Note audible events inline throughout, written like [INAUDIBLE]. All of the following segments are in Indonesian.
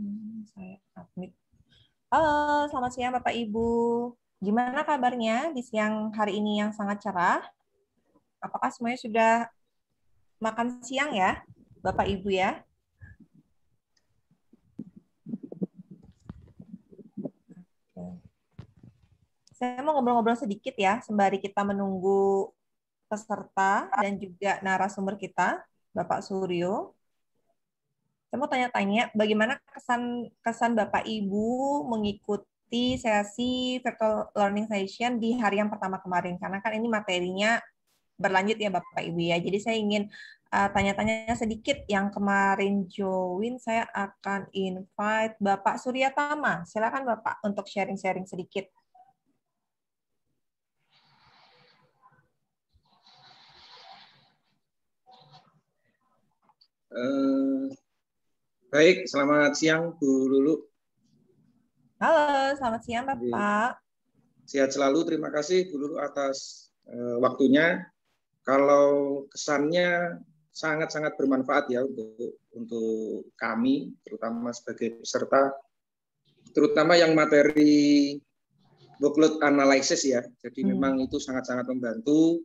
Hmm, saya admit. Halo, selamat siang Bapak Ibu. Gimana kabarnya di siang hari ini yang sangat cerah? Apakah semuanya sudah makan siang ya, Bapak Ibu ya? Saya mau ngobrol-ngobrol sedikit ya, sembari kita menunggu peserta dan juga narasumber kita, Bapak Suryo. Saya mau tanya-tanya, bagaimana kesan kesan Bapak Ibu mengikuti sesi virtual learning session di hari yang pertama kemarin? Karena kan ini materinya berlanjut ya Bapak Ibu ya. Jadi saya ingin eh, tanya-tanya uh, sedikit yang kemarin join, saya akan invite Bapak Surya Tama. Silakan Bapak untuk sharing-sharing sedikit. Uh, Baik, selamat siang Bu Lulu. Halo, selamat siang Bapak. Sehat selalu, terima kasih Bu Lulu atas uh, waktunya. Kalau kesannya sangat-sangat bermanfaat ya untuk untuk kami, terutama sebagai peserta, terutama yang materi booklet analysis ya. Jadi hmm. memang itu sangat-sangat membantu.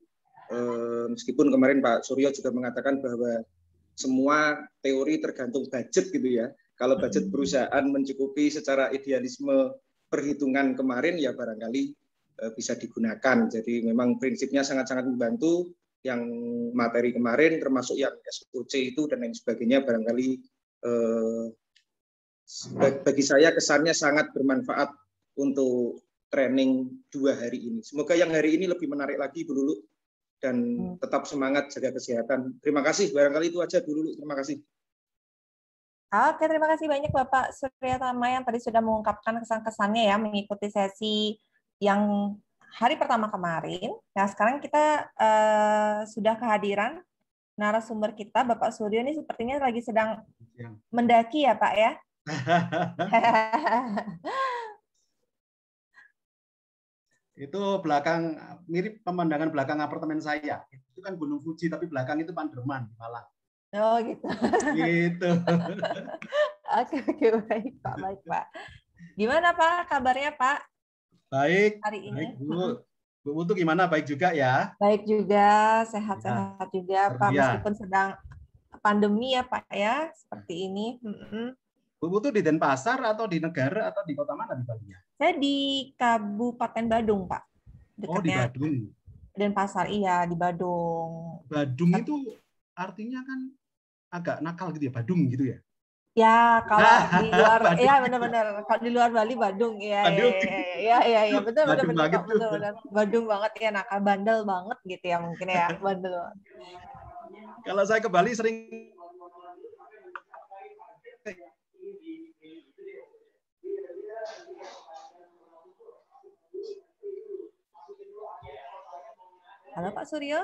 Uh, meskipun kemarin Pak Suryo juga mengatakan bahwa semua teori tergantung budget gitu ya. Kalau budget hmm. perusahaan mencukupi secara idealisme perhitungan kemarin ya barangkali eh, bisa digunakan. Jadi memang prinsipnya sangat-sangat membantu yang materi kemarin termasuk yang SOC itu dan lain sebagainya barangkali eh, bagi saya kesannya sangat bermanfaat untuk training dua hari ini. Semoga yang hari ini lebih menarik lagi Bu Lulu dan hmm. tetap semangat jaga kesehatan. Terima kasih. Barangkali itu aja dulu. Terima kasih. Oke, terima kasih banyak Bapak Surya Tama yang tadi sudah mengungkapkan kesan-kesannya ya mengikuti sesi yang hari pertama kemarin. Nah, sekarang kita uh, sudah kehadiran narasumber kita, Bapak Suryo ini sepertinya lagi sedang mendaki ya Pak ya? [LAUGHS] Itu belakang mirip pemandangan belakang apartemen saya. Itu kan Gunung Fuji tapi belakang itu Panderman di Malang. Oh gitu. Gitu. [LAUGHS] oke oke baik Pak baik Pak. Gimana Pak kabarnya Pak? Baik. Hari ini. Baik, Bu. Bu gimana? Baik juga ya? Baik juga, sehat-sehat ya, juga Pak. Meskipun sedang pandemi ya Pak ya, seperti ini. Bu Putu di Denpasar atau di negara atau di kota mana di Bali ya? Saya di Kabupaten Badung, Pak. Oh, Dekatnya. Oh, di Badung. Dan pasar iya di Badung. Badung itu artinya kan agak nakal gitu ya, Badung gitu ya. Ya, kalau nah, [LAUGHS] di luar iya ya benar-benar kalau di luar Bali Badung ya. Badung. Iya, ya betul iya, iya, iya, betul betul, Badung banget ya nakal bandel banget gitu ya mungkin ya, [LAUGHS] bandel. kalau saya ke Bali sering Halo Pak Suryo?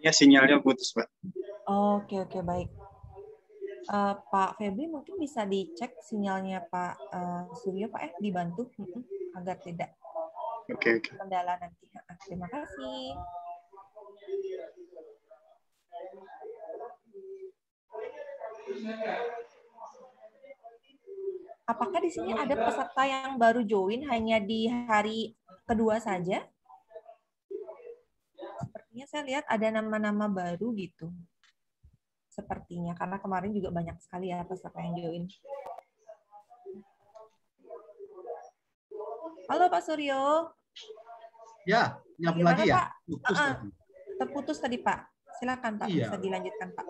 ya sinyalnya putus, Pak. Oke, oke, baik. Uh, Pak Febri mungkin bisa dicek sinyalnya Pak uh, Suryo, Pak, eh, dibantu agar tidak okay, okay. kendala nanti. Terima kasih. Apakah di sini ada peserta yang baru join hanya di hari kedua saja? Sepertinya saya lihat ada nama-nama baru gitu. Sepertinya, karena kemarin juga banyak sekali ya peserta yang join. Halo Pak Suryo. Ya, nyambung lagi ya. Terputus, uh -uh. Tadi. Terputus tadi Pak. Silakan Pak, iya. bisa dilanjutkan Pak.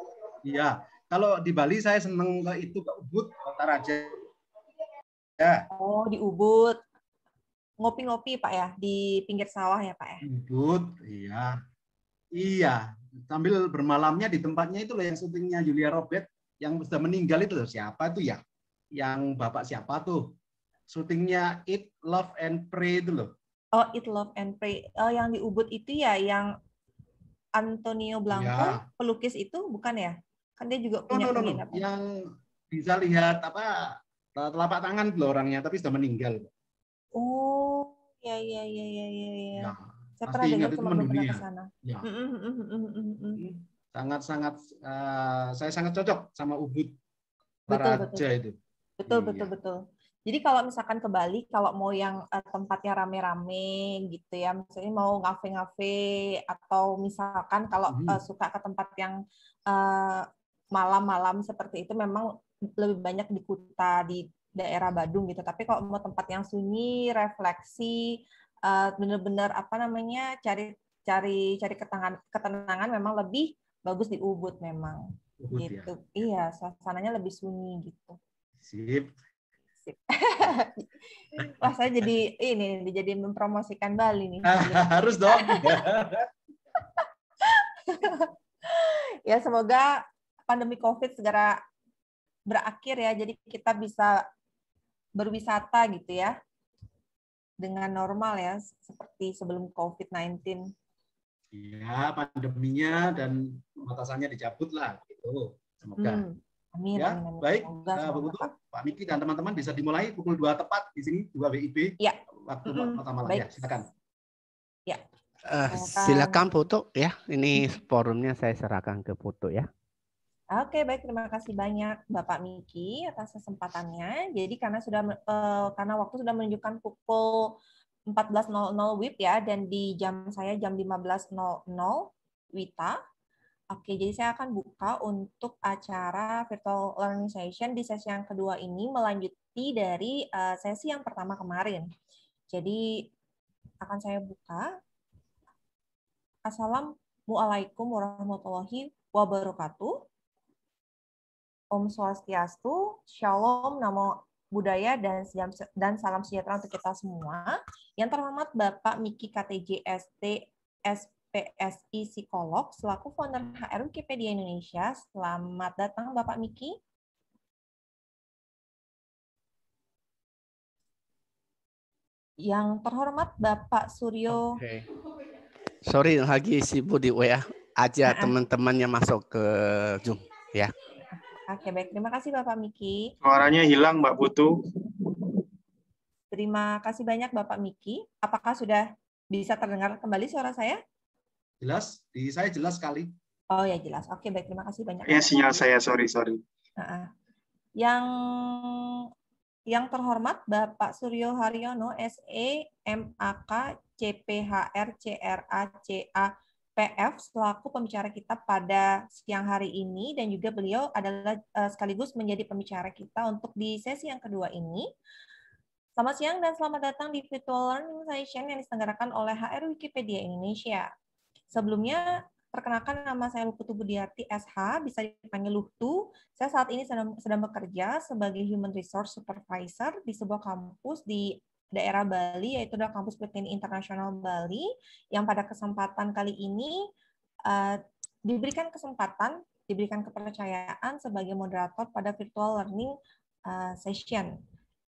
Iya, kalau di Bali saya seneng ke itu ke Ubud, Kota Raja. Ya. Oh, di Ubud ngopi-ngopi Pak ya di pinggir sawah ya Pak ya. Ribut, iya. Iya, sambil bermalamnya di tempatnya itu loh yang syutingnya Julia Robert yang sudah meninggal itu loh. Siapa itu ya? Yang Bapak siapa tuh? Syutingnya It Love and Pray itu loh. Oh, It Love and Pray. Oh, yang di Ubud itu ya yang Antonio Blanco ya. pelukis itu bukan ya? Kan dia juga punya no, no, no, no. Yang bisa lihat apa telapak tangan loh orangnya tapi sudah meninggal. Oh, Iya iya iya iya iya. Ya. ya. Saya pernah dengar cuma pernah ke sana. Ya. Mm, mm, mm, iya. Sangat-sangat uh, saya sangat cocok sama Ubud Paraja betul, betul. itu. Betul iya. betul iya. betul. Jadi kalau misalkan ke Bali, kalau mau yang uh, tempatnya rame-rame gitu ya, misalnya mau ngafe-ngafe atau misalkan kalau hmm. uh, suka ke tempat yang malam-malam uh, seperti itu, memang lebih banyak di Kuta di daerah Badung gitu. Tapi kalau mau tempat yang sunyi, refleksi, eh, bener-bener apa namanya cari cari cari ketenangan ketenangan memang lebih bagus di Ubud memang. Ubud, ya. gitu. Ya. Iya, suasananya lebih sunyi gitu. Sip. [LAUGHS] Wah, saya jadi ini jadi mempromosikan Bali nih. Ah, [LAUGHS] harus dong. [LAUGHS] ya, semoga pandemi Covid segera berakhir ya. Jadi kita bisa berwisata gitu ya dengan normal ya seperti sebelum COVID-19. Iya pandeminya dan batasannya dicabut lah gitu. Semoga. Hmm. Amin, ya, amin, baik. Semoga, uh, semoga. Pak Miki dan teman-teman bisa dimulai pukul 2 tepat di sini 2 WIB. Ya. Waktu mm -hmm. pertama lagi ya, silakan. Ya. Uh, silakan Putu ya. Ini forumnya saya serahkan ke Putu ya. Oke, baik terima kasih banyak Bapak Miki atas kesempatannya. Jadi karena sudah uh, karena waktu sudah menunjukkan pukul 14.00 WIB ya dan di jam saya jam 15.00 WITA. Oke, jadi saya akan buka untuk acara virtual learning session di sesi yang kedua ini melanjuti dari eh, sesi yang pertama kemarin. Jadi akan saya buka. Assalamualaikum warahmatullahi wabarakatuh. Om Swastiastu, Shalom, Namo Budaya, dan, dan salam sejahtera untuk kita semua. Yang terhormat Bapak Miki KTJST SPSI Psikolog, selaku founder HR Wikipedia Indonesia. Selamat datang Bapak Miki. Yang terhormat Bapak Suryo. Okay. Sorry lagi sibuk di WA aja teman-temannya masuk ke Zoom ya. Oke, baik. Terima kasih Bapak Miki. Suaranya hilang, Mbak Putu. Terima kasih banyak Bapak Miki. Apakah sudah bisa terdengar kembali suara saya? Jelas, di saya jelas sekali. Oh ya jelas. Oke, baik. Terima kasih banyak. Ya, sinyal saya sorry, sorry. yang yang terhormat Bapak Suryo Haryono, SE, MAK, CPHR, CRA, CA, PF selaku pembicara kita pada siang hari ini dan juga beliau adalah eh, sekaligus menjadi pembicara kita untuk di sesi yang kedua ini. Selamat siang dan selamat datang di Virtual Learning Session yang diselenggarakan oleh HR Wikipedia Indonesia. Sebelumnya, perkenalkan nama saya Luputu Budiarti SH, bisa dipanggil Luhtu. Saya saat ini sedang, sedang bekerja sebagai Human Resource Supervisor di sebuah kampus di daerah Bali, yaitu adalah Kampus Penelitian Internasional Bali, yang pada kesempatan kali ini uh, diberikan kesempatan, diberikan kepercayaan sebagai moderator pada virtual learning uh, session.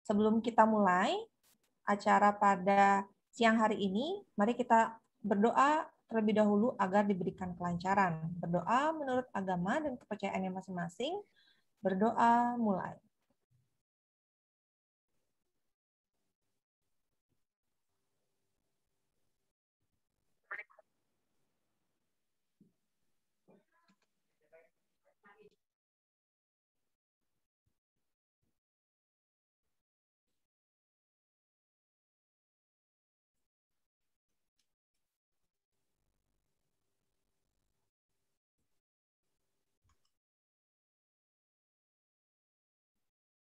Sebelum kita mulai acara pada siang hari ini, mari kita berdoa terlebih dahulu agar diberikan kelancaran. Berdoa menurut agama dan kepercayaannya masing-masing. Berdoa mulai.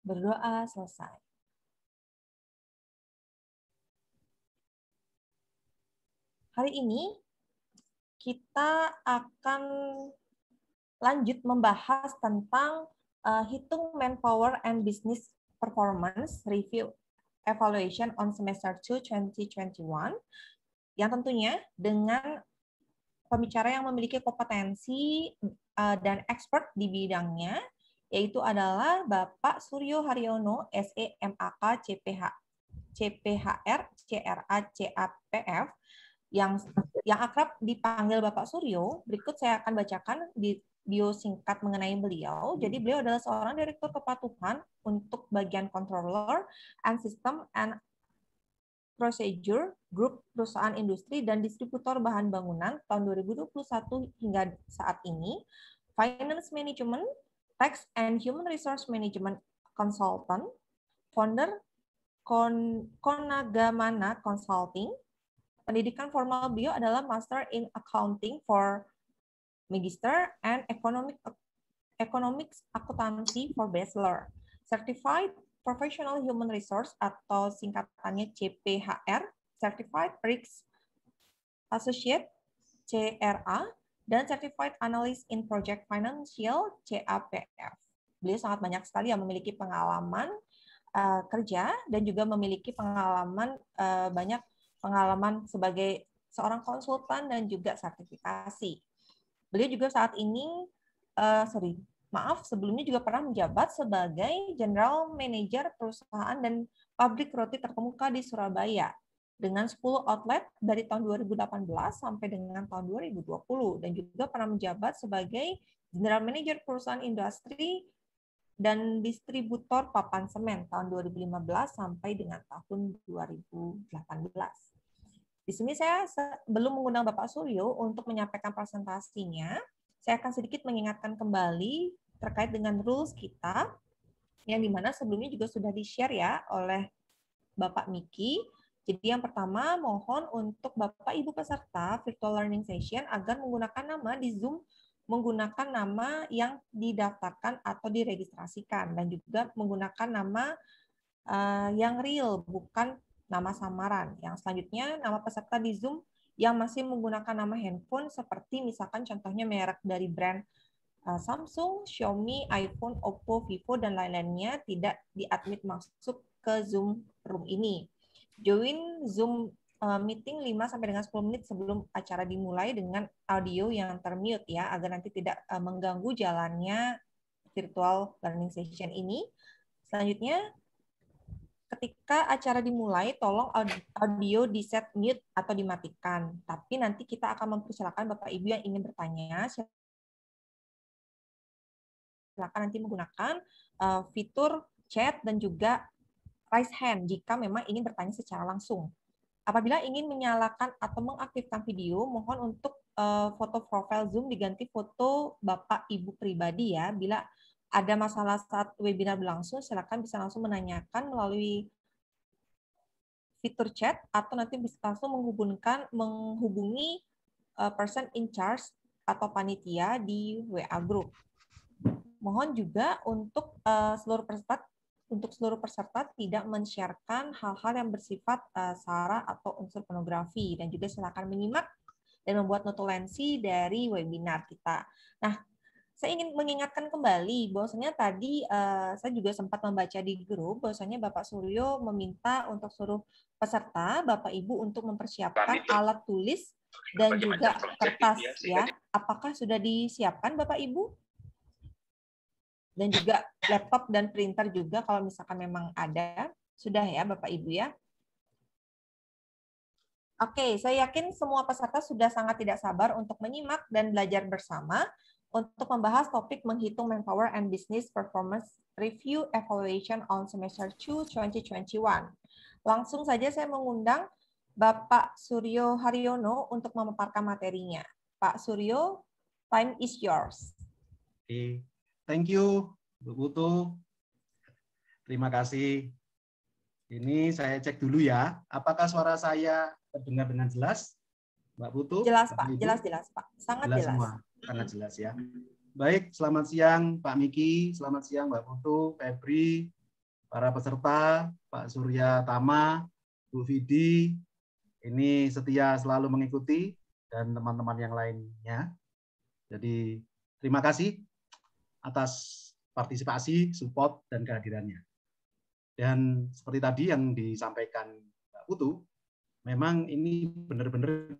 berdoa selesai. Hari ini kita akan lanjut membahas tentang uh, hitung manpower and business performance review evaluation on semester 2 2021 yang tentunya dengan pembicara yang memiliki kompetensi uh, dan expert di bidangnya yaitu adalah Bapak Suryo Haryono, SE MAK CPH CPHR CRA CAPF yang yang akrab dipanggil Bapak Suryo. Berikut saya akan bacakan di bio singkat mengenai beliau. Jadi beliau adalah seorang direktur kepatuhan untuk bagian controller and system and procedure grup perusahaan industri dan distributor bahan bangunan tahun 2021 hingga saat ini, finance management Tax and Human Resource Management Consultant, founder Kon Konagamana Consulting. Pendidikan formal bio adalah Master in Accounting for Magister and Economic Economics Akuntansi for Bachelor. Certified Professional Human Resource atau singkatannya CPHR, Certified Risk Associate CRA, dan Certified Analyst in Project Financial CAPF. Beliau sangat banyak sekali yang memiliki pengalaman uh, kerja dan juga memiliki pengalaman uh, banyak pengalaman sebagai seorang konsultan dan juga sertifikasi. Beliau juga saat ini uh, sorry, maaf sebelumnya juga pernah menjabat sebagai general manager perusahaan dan pabrik roti terkemuka di Surabaya dengan 10 outlet dari tahun 2018 sampai dengan tahun 2020 dan juga pernah menjabat sebagai General Manager perusahaan industri dan distributor papan semen tahun 2015 sampai dengan tahun 2018. Di sini saya belum mengundang Bapak Suryo untuk menyampaikan presentasinya. Saya akan sedikit mengingatkan kembali terkait dengan rules kita yang dimana sebelumnya juga sudah di-share ya oleh Bapak Miki jadi yang pertama, mohon untuk Bapak Ibu peserta virtual learning session agar menggunakan nama di Zoom menggunakan nama yang didaftarkan atau diregistrasikan dan juga menggunakan nama uh, yang real bukan nama samaran. Yang selanjutnya nama peserta di Zoom yang masih menggunakan nama handphone seperti misalkan contohnya merek dari brand uh, Samsung, Xiaomi, iPhone, Oppo, Vivo dan lain-lainnya tidak diadmit masuk ke Zoom room ini. Join Zoom eh, meeting 5 sampai dengan 10 menit sebelum acara dimulai dengan audio yang termute ya agar nanti tidak eh, mengganggu jalannya virtual learning session ini. Selanjutnya ketika acara dimulai tolong audio di set mute atau dimatikan. Tapi nanti kita akan mempersilakan Bapak Ibu yang ingin bertanya silakan nanti menggunakan eh, fitur chat dan juga raise hand jika memang ingin bertanya secara langsung. Apabila ingin menyalakan atau mengaktifkan video, mohon untuk eh, foto profil Zoom diganti foto Bapak Ibu pribadi ya. Bila ada masalah saat webinar berlangsung, silakan bisa langsung menanyakan melalui fitur chat atau nanti bisa langsung menghubungkan menghubungi eh, person in charge atau panitia di WA group. Mohon juga untuk eh, seluruh peserta untuk seluruh peserta tidak men hal-hal yang bersifat uh, sara atau unsur pornografi dan juga silakan menyimak dan membuat notulensi dari webinar kita. Nah, saya ingin mengingatkan kembali bahwasanya tadi uh, saya juga sempat membaca di grup bahwasanya Bapak Suryo meminta untuk seluruh peserta Bapak Ibu untuk mempersiapkan alat tulis dan juga kertas ya. Apakah sudah disiapkan Bapak Ibu? dan juga laptop dan printer juga kalau misalkan memang ada. Sudah ya Bapak Ibu ya. Oke, saya yakin semua peserta sudah sangat tidak sabar untuk menyimak dan belajar bersama untuk membahas topik menghitung manpower and business performance review evaluation on semester 2 2021. Langsung saja saya mengundang Bapak Suryo Haryono untuk memaparkan materinya. Pak Suryo, time is yours. Thank you, Bu Putu. Terima kasih. Ini saya cek dulu ya, apakah suara saya terdengar dengan jelas, Mbak Putu? Jelas Pak, jelas jelas Pak, sangat jelas. jelas. Semua. Sangat jelas ya. Baik, selamat siang Pak Miki, selamat siang Mbak Putu, Febri, para peserta, Pak Surya Tama, Bu Vidi, ini setia selalu mengikuti dan teman-teman yang lainnya. Jadi terima kasih atas partisipasi, support, dan kehadirannya. Dan seperti tadi yang disampaikan Mbak Putu, memang ini benar-benar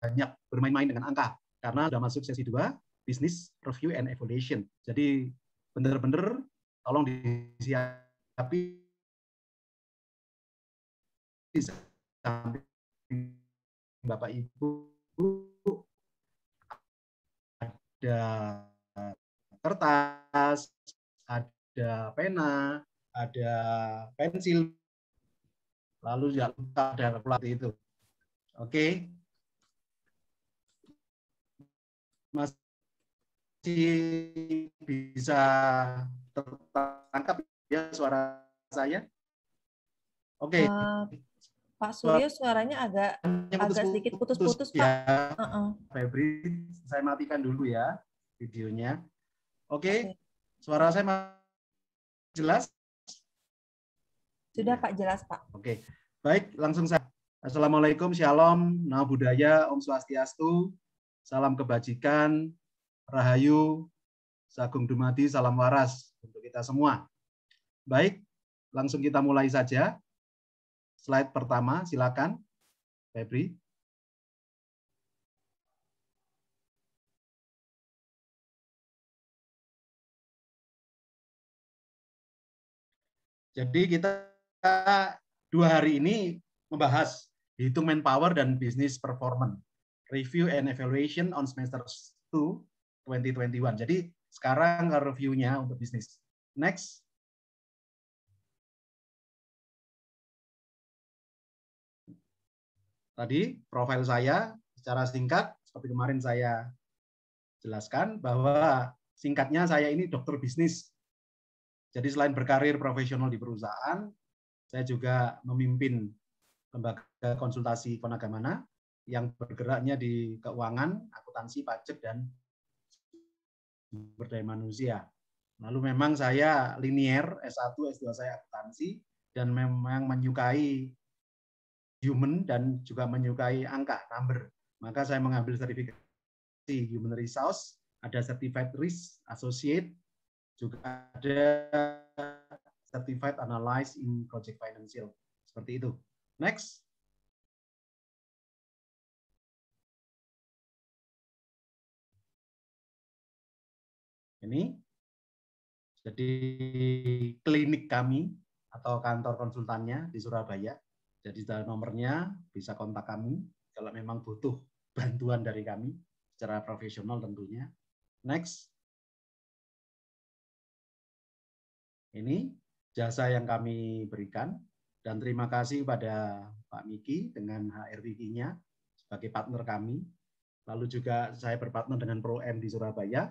banyak bermain-main dengan angka karena sudah masuk sesi 2 bisnis review and evaluation. Jadi benar-benar tolong disiapi Bapak Ibu ada kertas, ada pena, ada pensil, lalu jangan lupa ya, ada pelatih itu. Oke. Okay. Masih bisa tertangkap ya suara saya? Oke. Okay. Uh, eh, Pak Suryo suaranya agak putus, agak sedikit ya. putus-putus ya. Pak. Uh -uh. Febri, saya matikan dulu ya videonya. Oke, okay. okay. suara saya jelas? Sudah iya. Pak, jelas Pak. Oke, okay. baik langsung saya. Assalamualaikum, Shalom, Nama Budaya, Om Swastiastu, Salam Kebajikan, Rahayu, Sagung Dumadi, Salam Waras untuk kita semua. Baik, langsung kita mulai saja slide pertama, silakan Febri. Jadi kita dua hari ini membahas hitung manpower dan business performance. Review and evaluation on semester 2 2021. Jadi sekarang reviewnya untuk bisnis. Next. tadi profil saya secara singkat seperti kemarin saya jelaskan bahwa singkatnya saya ini dokter bisnis. Jadi selain berkarir profesional di perusahaan, saya juga memimpin lembaga konsultasi kenagamana yang bergeraknya di keuangan, akuntansi, pajak, dan sumber daya manusia. Lalu memang saya linier, S1, S2 saya akuntansi, dan memang menyukai human dan juga menyukai angka, number. Maka saya mengambil sertifikasi human resource, ada certified risk associate, juga ada certified analyze in project financial. Seperti itu. Next. Ini. Jadi klinik kami atau kantor konsultannya di Surabaya jadi dari nomornya bisa kontak kami kalau memang butuh bantuan dari kami secara profesional tentunya. Next. Ini jasa yang kami berikan dan terima kasih pada Pak Miki dengan HRWiki-nya sebagai partner kami. Lalu juga saya berpartner dengan Pro M di Surabaya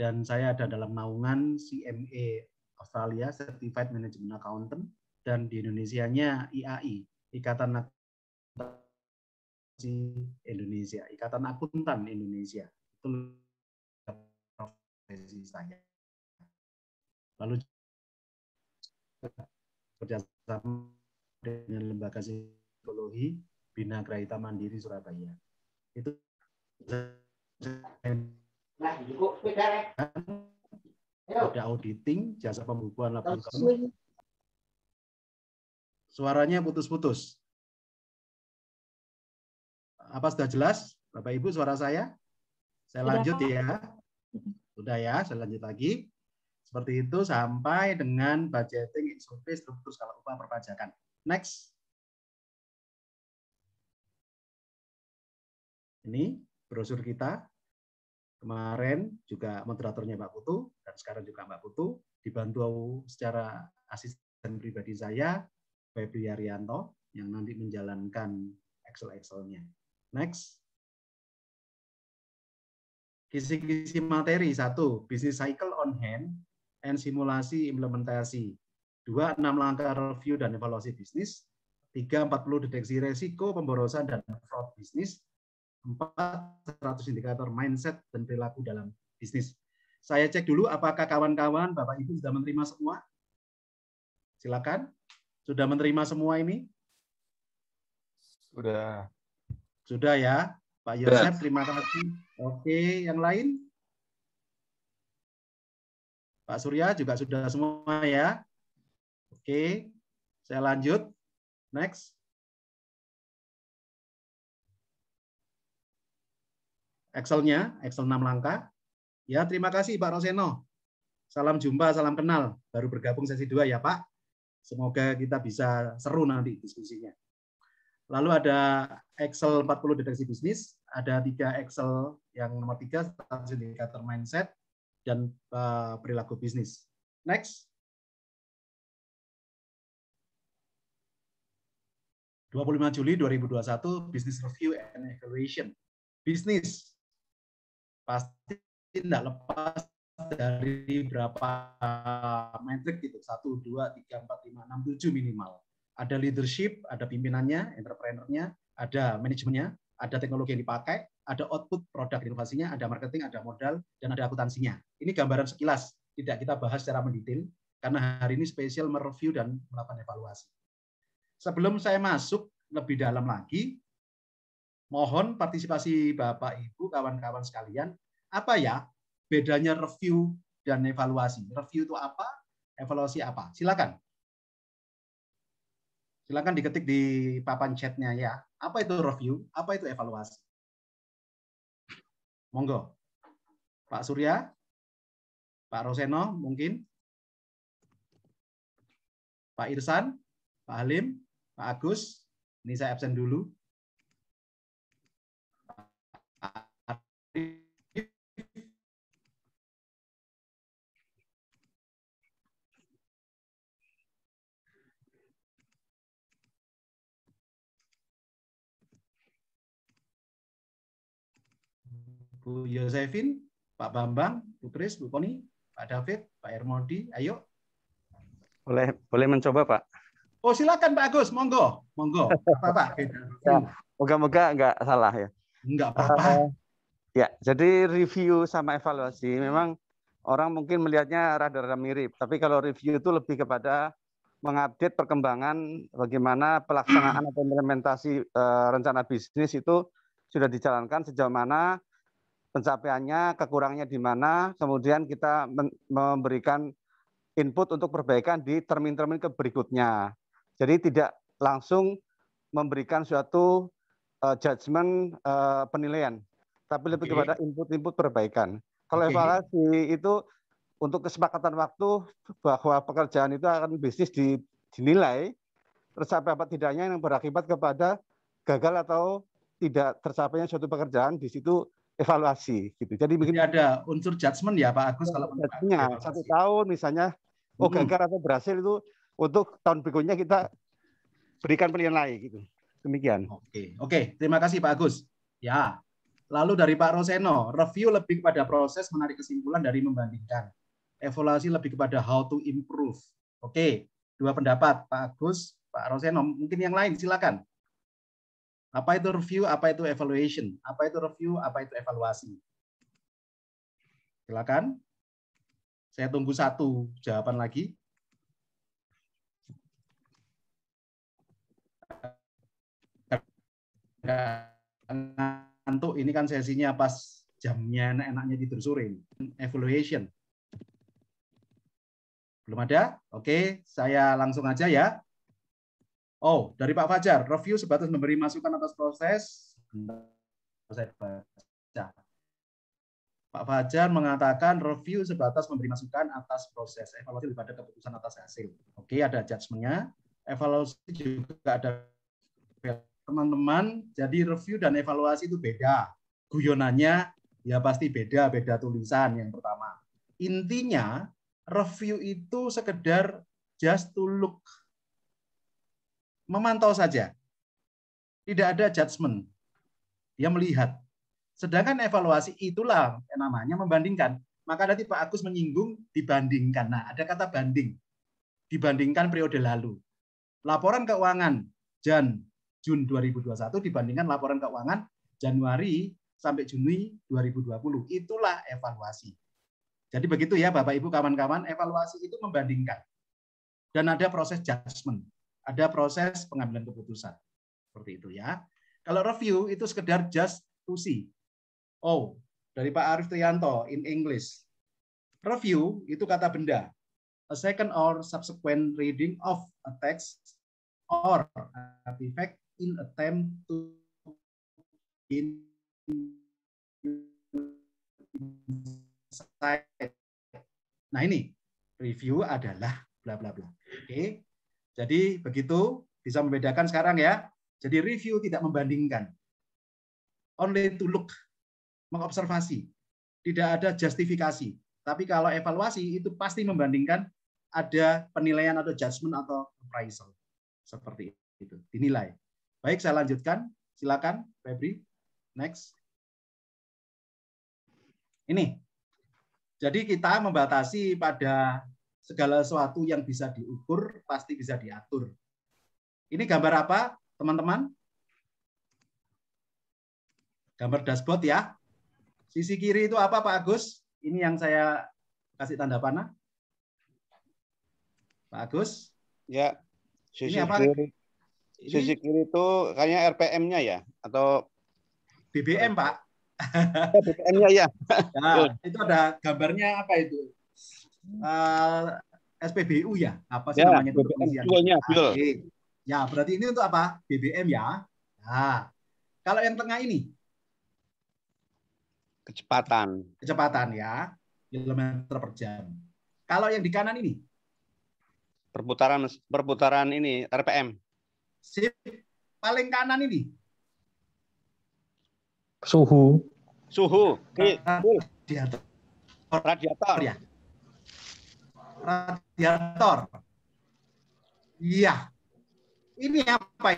dan saya ada dalam naungan CMA Australia Certified Management Accountant dan di Indonesia-nya IAI Ikatan Akuntansi Indonesia, Ikatan Akuntan Indonesia. Itu profesi saya. Lalu kerjasama dengan lembaga psikologi Bina Krahita Mandiri Surabaya. Itu nah, eh? ada auditing jasa pembukuan laporan Suaranya putus-putus. Apa sudah jelas? Bapak Ibu suara saya? Saya lanjut ya. Sudah ya, saya lanjut lagi. Seperti itu sampai dengan budgeting, SOP, struktur skala upah perpajakan. Next. Ini brosur kita. Kemarin juga moderatornya Mbak Putu, dan sekarang juga Mbak Putu, dibantu secara asisten pribadi saya, Febri Arianto yang nanti menjalankan Excel-Excelnya. Next. Kisi-kisi materi, satu, bisnis cycle on hand and simulasi implementasi. Dua, enam langkah review dan evaluasi bisnis. Tiga, empat puluh deteksi resiko, pemborosan, dan fraud bisnis. Empat, seratus indikator mindset dan perilaku dalam bisnis. Saya cek dulu apakah kawan-kawan, Bapak-Ibu sudah menerima semua? Silakan. Sudah menerima semua ini? Sudah. Sudah ya. Pak Yosef, terima kasih. Oke, yang lain? Pak Surya juga sudah semua ya. Oke, saya lanjut. Next. Excel-nya, Excel 6 langkah. Ya, terima kasih Pak Roseno. Salam jumpa, salam kenal. Baru bergabung sesi 2 ya, Pak. Semoga kita bisa seru nanti diskusinya. Lalu ada Excel 40 deteksi bisnis, ada tiga Excel yang nomor tiga, status indikator mindset, dan eh, perilaku bisnis. Next. 25 Juli 2021, Business Review and Evaluation. Bisnis. Pasti tidak lepas dari berapa metrik gitu satu dua tiga empat lima enam tujuh minimal ada leadership ada pimpinannya entrepreneurnya ada manajemennya ada teknologi yang dipakai ada output produk inovasinya ada marketing ada modal dan ada akuntansinya ini gambaran sekilas tidak kita bahas secara mendetail karena hari ini spesial mereview dan melakukan evaluasi sebelum saya masuk lebih dalam lagi mohon partisipasi Bapak Ibu kawan-kawan sekalian apa ya bedanya review dan evaluasi. Review itu apa? Evaluasi apa? Silakan. Silakan diketik di papan chatnya ya. Apa itu review? Apa itu evaluasi? Monggo. Pak Surya, Pak Roseno mungkin, Pak Irsan, Pak Halim, Pak Agus, ini saya absen dulu. Bu Yosefin, Pak Bambang, Bu Kris, Bu Koni, Pak David, Pak Ermodi. Ayo. Boleh boleh mencoba, Pak. Oh, silakan Pak Agus, monggo, monggo. Apa, Pak? [LAUGHS] Ya, moga-moga enggak salah ya. Enggak apa-apa. Uh, ya, jadi review sama evaluasi memang orang mungkin melihatnya rada-rada mirip, tapi kalau review itu lebih kepada mengupdate perkembangan bagaimana pelaksanaan atau implementasi uh, rencana bisnis itu sudah dijalankan sejauh mana pencapaiannya, kekurangannya di mana, kemudian kita memberikan input untuk perbaikan di termin-termin ke berikutnya. Jadi tidak langsung memberikan suatu uh, judgement uh, penilaian, tapi lebih okay. kepada input-input perbaikan. Kalau okay. evaluasi itu untuk kesepakatan waktu bahwa pekerjaan itu akan bisnis di, dinilai tercapai apa tidaknya yang berakibat kepada gagal atau tidak tercapainya suatu pekerjaan di situ evaluasi gitu. Jadi begini ada unsur judgement ya Pak Agus kalau judgementnya satu tahun misalnya oh hmm. gagal atau berhasil itu untuk tahun berikutnya kita berikan penilaian lagi gitu. Demikian. Oke, oke, terima kasih Pak Agus. Ya. Lalu dari Pak Roseno, review lebih kepada proses menarik kesimpulan dari membandingkan. Evaluasi lebih kepada how to improve. Oke, dua pendapat Pak Agus, Pak Roseno, mungkin yang lain silakan. Apa itu review, apa itu evaluation? Apa itu review, apa itu evaluasi? Silakan. Saya tunggu satu jawaban lagi. Ngantuk ini kan sesinya pas jamnya enaknya tidur sore. Evaluation. Belum ada? Oke, saya langsung aja ya. Oh, dari Pak Fajar, review sebatas memberi masukan atas proses. Saya baca. Pak Fajar mengatakan review sebatas memberi masukan atas proses evaluasi daripada keputusan atas hasil. Oke, ada judgementnya. Evaluasi juga ada teman-teman. Jadi review dan evaluasi itu beda. Guyonannya ya pasti beda, beda tulisan yang pertama. Intinya review itu sekedar just to look memantau saja. Tidak ada judgement. Dia melihat. Sedangkan evaluasi itulah yang namanya membandingkan. Maka tadi Pak Agus menyinggung dibandingkan. Nah, ada kata banding. Dibandingkan periode lalu. Laporan keuangan Jan Jun 2021 dibandingkan laporan keuangan Januari sampai Juni 2020. Itulah evaluasi. Jadi begitu ya Bapak Ibu kawan-kawan, evaluasi itu membandingkan. Dan ada proses judgement. Ada proses pengambilan keputusan. Seperti itu ya. Kalau review itu sekedar just to see. Oh, dari Pak Arif Trianto in English. Review itu kata benda. A second or subsequent reading of a text or artifact in attempt to in Nah ini review adalah bla bla bla. Oke, jadi begitu bisa membedakan sekarang ya. Jadi review tidak membandingkan. Only to look, mengobservasi. Tidak ada justifikasi. Tapi kalau evaluasi itu pasti membandingkan ada penilaian atau judgement atau appraisal. Seperti itu, dinilai. Baik, saya lanjutkan. Silakan, Febri. Next. Ini. Jadi kita membatasi pada segala sesuatu yang bisa diukur pasti bisa diatur. Ini gambar apa, teman-teman? Gambar dashboard ya. Sisi kiri itu apa, Pak Agus? Ini yang saya kasih tanda panah. Pak Agus? Ya. Sisi ini apa? Kiri. Sisi kiri itu kayaknya RPM-nya ya atau BBM, Pak. Oh, BBM-nya ya. Nah, itu ada gambarnya apa itu? uh, eh, SPBU ya apa sih ya, namanya itu kepolisian ya, ya berarti ini untuk apa? BBM ya. Nah, kalau yang tengah ini kecepatan. Kecepatan ya, kilometer per jam. Kalau yang di kanan ini perputaran perputaran ini RPM. Sip. Paling kanan ini suhu. Suhu. di Radiator. Radiator ya radiator. Iya. Ini apa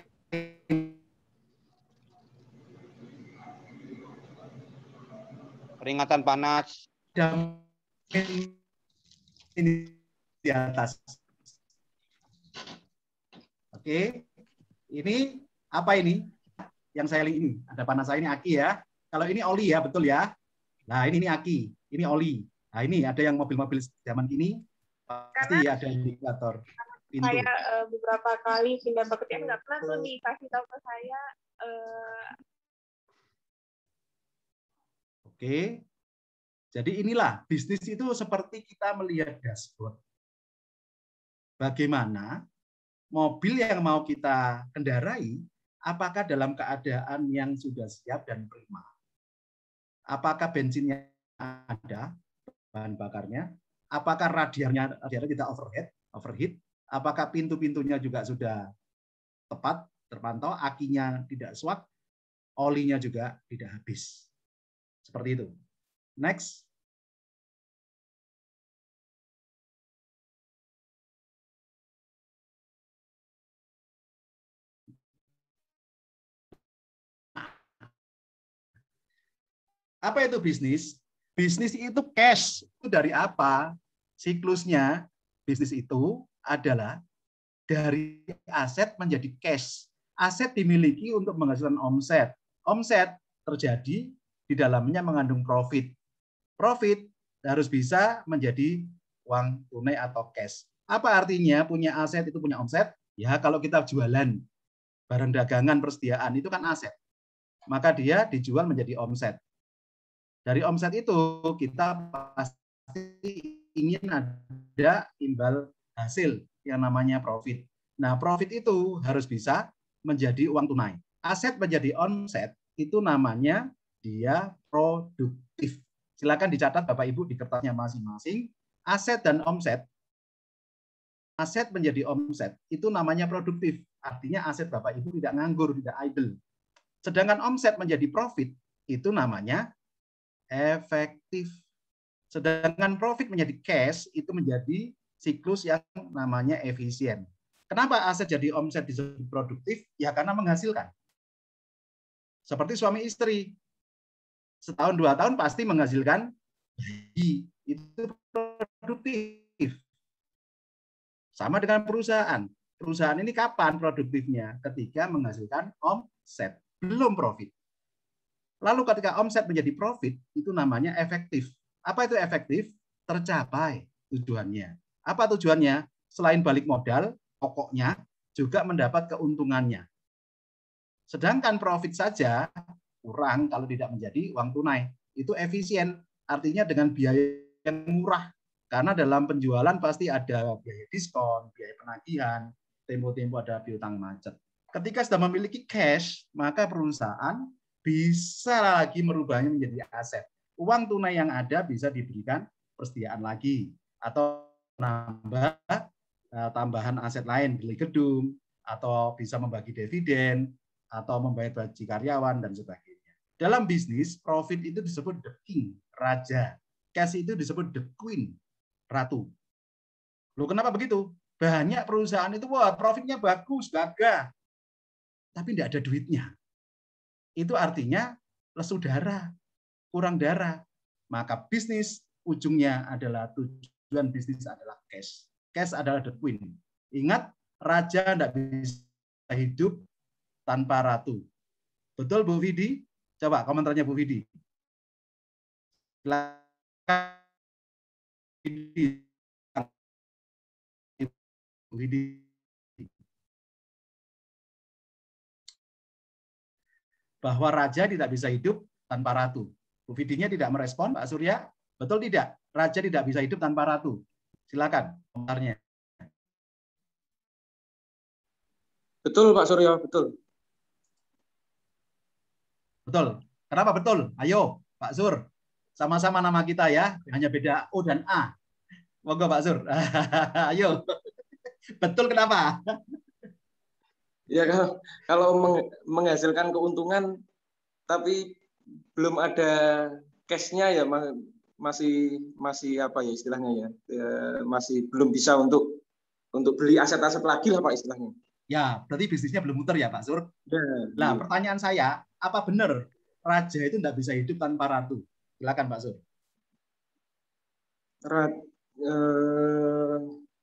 Peringatan panas. Dan ini di atas. Oke. Ini apa ini? Yang saya lihat ini. Ada panas saya ini aki ya. Kalau ini oli ya, betul ya. Nah, ini ini aki, ini oli. Nah, ini ada yang mobil-mobil zaman kini pasti Karena ada indikator. Pintu. Saya uh, beberapa kali pindah pekerjaan nggak pernah tuh dikasih tahu ke saya. Uh... Oke, jadi inilah bisnis itu seperti kita melihat dashboard. Bagaimana mobil yang mau kita kendarai, apakah dalam keadaan yang sudah siap dan prima? Apakah bensinnya ada, bahan bakarnya, apakah radiarnya radiarnya tidak overhead, overheat, apakah pintu-pintunya juga sudah tepat, terpantau, akinya tidak suak, olinya juga tidak habis. Seperti itu. Next. Apa itu bisnis? bisnis itu cash itu dari apa? Siklusnya bisnis itu adalah dari aset menjadi cash. Aset dimiliki untuk menghasilkan omset. Omset terjadi di dalamnya mengandung profit. Profit harus bisa menjadi uang tunai atau cash. Apa artinya punya aset itu punya omset? Ya kalau kita jualan barang dagangan persediaan itu kan aset. Maka dia dijual menjadi omset. Dari omset itu kita pasti ingin ada imbal hasil yang namanya profit. Nah, profit itu harus bisa menjadi uang tunai. Aset menjadi omset itu namanya dia produktif. Silakan dicatat Bapak Ibu di kertasnya masing-masing. Aset dan omset aset menjadi omset itu namanya produktif. Artinya aset Bapak Ibu tidak nganggur, tidak idle. Sedangkan omset menjadi profit itu namanya efektif. Sedangkan profit menjadi cash itu menjadi siklus yang namanya efisien. Kenapa aset jadi omset disebut produktif? Ya karena menghasilkan. Seperti suami istri. Setahun dua tahun pasti menghasilkan bayi. Itu produktif. Sama dengan perusahaan. Perusahaan ini kapan produktifnya? Ketika menghasilkan omset. Belum profit. Lalu ketika omset menjadi profit, itu namanya efektif. Apa itu efektif? Tercapai tujuannya. Apa tujuannya? Selain balik modal, pokoknya juga mendapat keuntungannya. Sedangkan profit saja kurang kalau tidak menjadi uang tunai. Itu efisien, artinya dengan biaya yang murah. Karena dalam penjualan pasti ada biaya diskon, biaya penagihan, tempo-tempo ada piutang macet. Ketika sudah memiliki cash, maka perusahaan bisa lagi merubahnya menjadi aset. Uang tunai yang ada bisa diberikan persediaan lagi atau nambah eh, tambahan aset lain beli gedung atau bisa membagi dividen atau membayar gaji karyawan dan sebagainya. Dalam bisnis, profit itu disebut the king, raja. Cash itu disebut the queen, ratu. Loh kenapa begitu? Banyak perusahaan itu wah profitnya bagus, gagah. Tapi tidak ada duitnya itu artinya lesu darah, kurang darah. Maka bisnis ujungnya adalah tujuan bisnis adalah cash. Cash adalah the queen. Ingat, raja tidak bisa hidup tanpa ratu. Betul Bu Vidi? Coba komentarnya Bu Vidi. Bu Vidi. bahwa raja tidak bisa hidup tanpa ratu. Bu Fidinya tidak merespon, Pak Surya. Betul tidak? Raja tidak bisa hidup tanpa ratu. Silakan komentarnya. Betul Pak Surya, betul. Betul. Kenapa betul? Ayo, Pak Sur. Sama-sama nama kita ya, hanya beda O dan A. Moga Pak Sur. [LAUGHS] Ayo. Betul kenapa? Ya kalau kalau menghasilkan keuntungan tapi belum ada cashnya ya masih masih apa ya istilahnya ya, ya masih belum bisa untuk untuk beli aset-aset lagi lah pak istilahnya. Ya berarti bisnisnya belum muter ya pak Sur. Ya, nah ya. pertanyaan saya apa benar raja itu tidak bisa hidup tanpa ratu? Silakan pak Sur. Rat, e,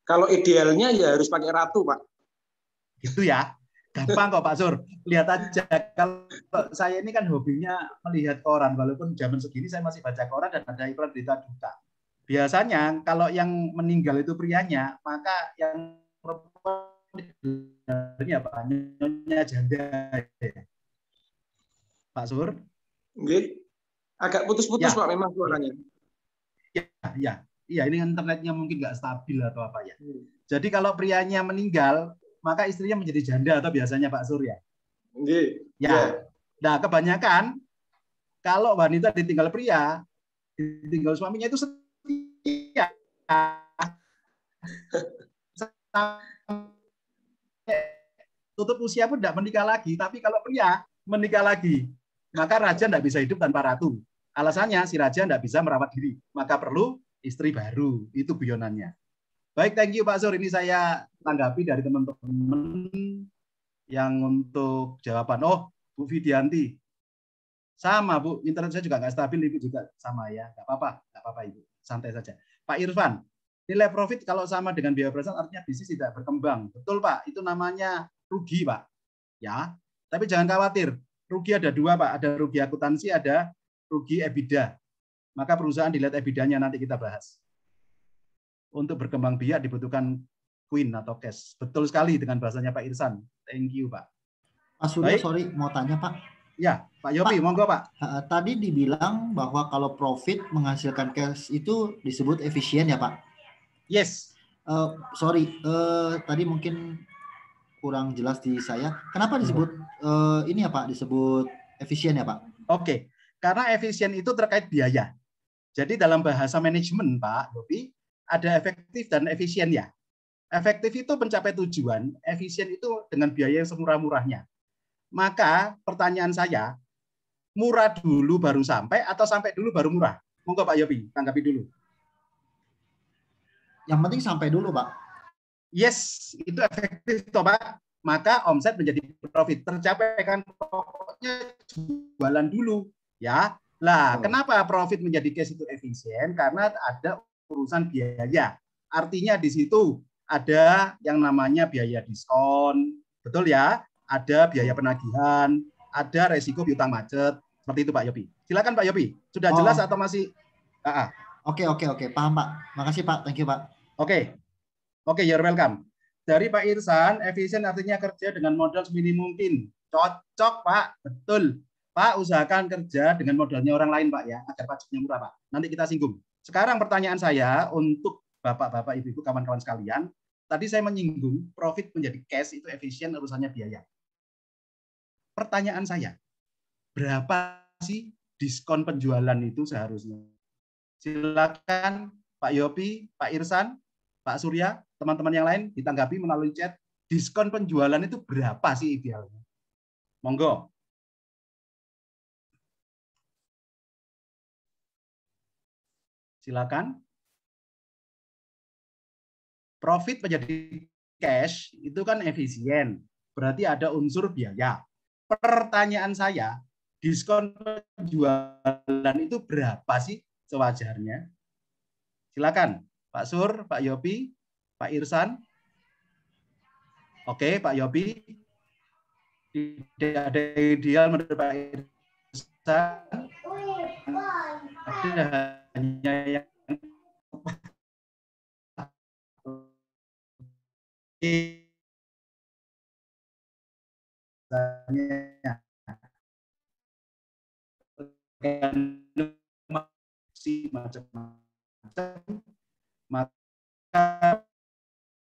kalau idealnya ya harus pakai ratu pak. Gitu ya. Gampang kok Pak Sur. Lihat aja kalau saya ini kan hobinya melihat koran walaupun zaman segini saya masih baca koran dan ada iklan berita duka. Biasanya kalau yang meninggal itu prianya, maka yang perempuan apa? Nyonya janda. Pak Sur. Agak putus-putus ya. Pak memang suaranya. Ya, ya. Iya, ini internetnya mungkin nggak stabil atau apa ya. Hmm. Jadi kalau prianya meninggal, maka istrinya menjadi janda atau biasanya Pak Surya. Yeah. Ya. Iya. Nah, kebanyakan kalau wanita ditinggal pria, ditinggal suaminya itu setia. [LAUGHS] Tutup usia pun tidak menikah lagi, tapi kalau pria menikah lagi, maka raja tidak bisa hidup tanpa ratu. Alasannya si raja tidak bisa merawat diri, maka perlu istri baru. Itu guyonannya. Baik, thank you Pak Sur. Ini saya tanggapi dari teman-teman yang untuk jawaban. Oh, Bu Vidianti. Sama Bu, internet saya juga nggak stabil, Ibu juga sama ya. Nggak apa-apa, nggak apa-apa Ibu. Santai saja. Pak Irfan, nilai profit kalau sama dengan biaya operasional artinya bisnis tidak berkembang. Betul Pak, itu namanya rugi Pak. Ya, tapi jangan khawatir. Rugi ada dua Pak, ada rugi akuntansi, ada rugi EBITDA. Maka perusahaan dilihat EBITDA-nya nanti kita bahas untuk berkembang biak dibutuhkan queen atau cash. Betul sekali dengan bahasanya Pak Irsan. Thank you, Pak. Mas Surya, sorry mau tanya Pak. Ya, Pak Yopi, Pak, monggo Pak. Uh, tadi dibilang bahwa kalau profit menghasilkan cash itu disebut efisien ya Pak? Yes. Uh, sorry, uh, tadi mungkin kurang jelas di saya. Kenapa disebut uh, ini ya Pak? Disebut efisien ya Pak? Oke, okay. karena efisien itu terkait biaya. Jadi dalam bahasa manajemen Pak Yopi, ada efektif dan efisien ya. Efektif itu mencapai tujuan, efisien itu dengan biaya yang semurah-murahnya. Maka pertanyaan saya, murah dulu baru sampai atau sampai dulu baru murah? Monggo Pak Yopi, tanggapi dulu. Yang penting sampai dulu, Pak. Yes, itu efektif toh, Pak. Maka omset menjadi profit. Tercapai kan pokoknya jualan dulu, ya. Lah, oh. kenapa profit menjadi case itu efisien? Karena ada urusan biaya. Artinya di situ ada yang namanya biaya diskon, betul ya? Ada biaya penagihan, ada resiko piutang macet, seperti itu Pak Yopi. Silakan Pak Yopi. Sudah oh. jelas atau masih? Ah, ah. Oke oke oke, paham Pak. Makasih Pak. Thank you Pak. Oke. Okay. Oke, okay, you're welcome. Dari Pak Irsan, efisien artinya kerja dengan modal seminim mungkin. Cocok, Pak. Betul. Pak, usahakan kerja dengan modalnya orang lain, Pak ya, agar pajaknya murah, Pak. Nanti kita singgung. Sekarang pertanyaan saya untuk Bapak-bapak, Ibu-ibu, kawan-kawan sekalian, tadi saya menyinggung profit menjadi cash itu efisien urusannya biaya. Pertanyaan saya, berapa sih diskon penjualan itu seharusnya? Silakan Pak Yopi, Pak Irsan, Pak Surya, teman-teman yang lain ditanggapi melalui chat. Diskon penjualan itu berapa sih idealnya? Monggo. Silakan. Profit menjadi cash itu kan efisien. Berarti ada unsur biaya. Pertanyaan saya, diskon penjualan itu berapa sih sewajarnya? Silakan, Pak Sur, Pak Yopi, Pak Irsan. Oke, Pak Yopi. Tidak ada ideal menurut Pak Irsan. Tidak hanya yang macam-macam maka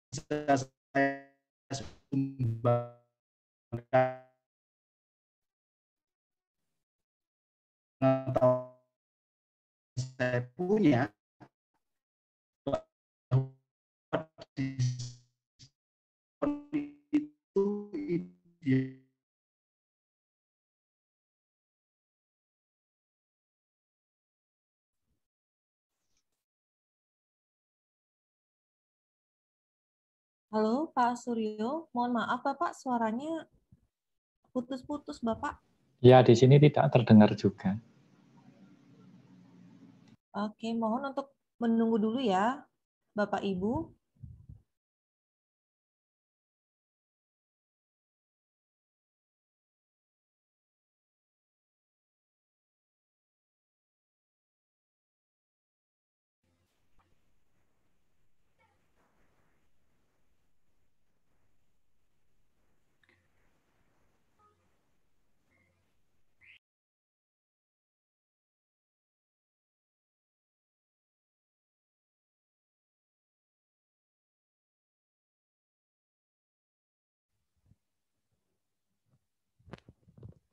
saya sumbangkan saya punya itu Halo Pak Suryo, mohon maaf Bapak suaranya putus-putus Bapak. Ya, di sini tidak terdengar juga. Oke, mohon untuk menunggu dulu ya, Bapak Ibu.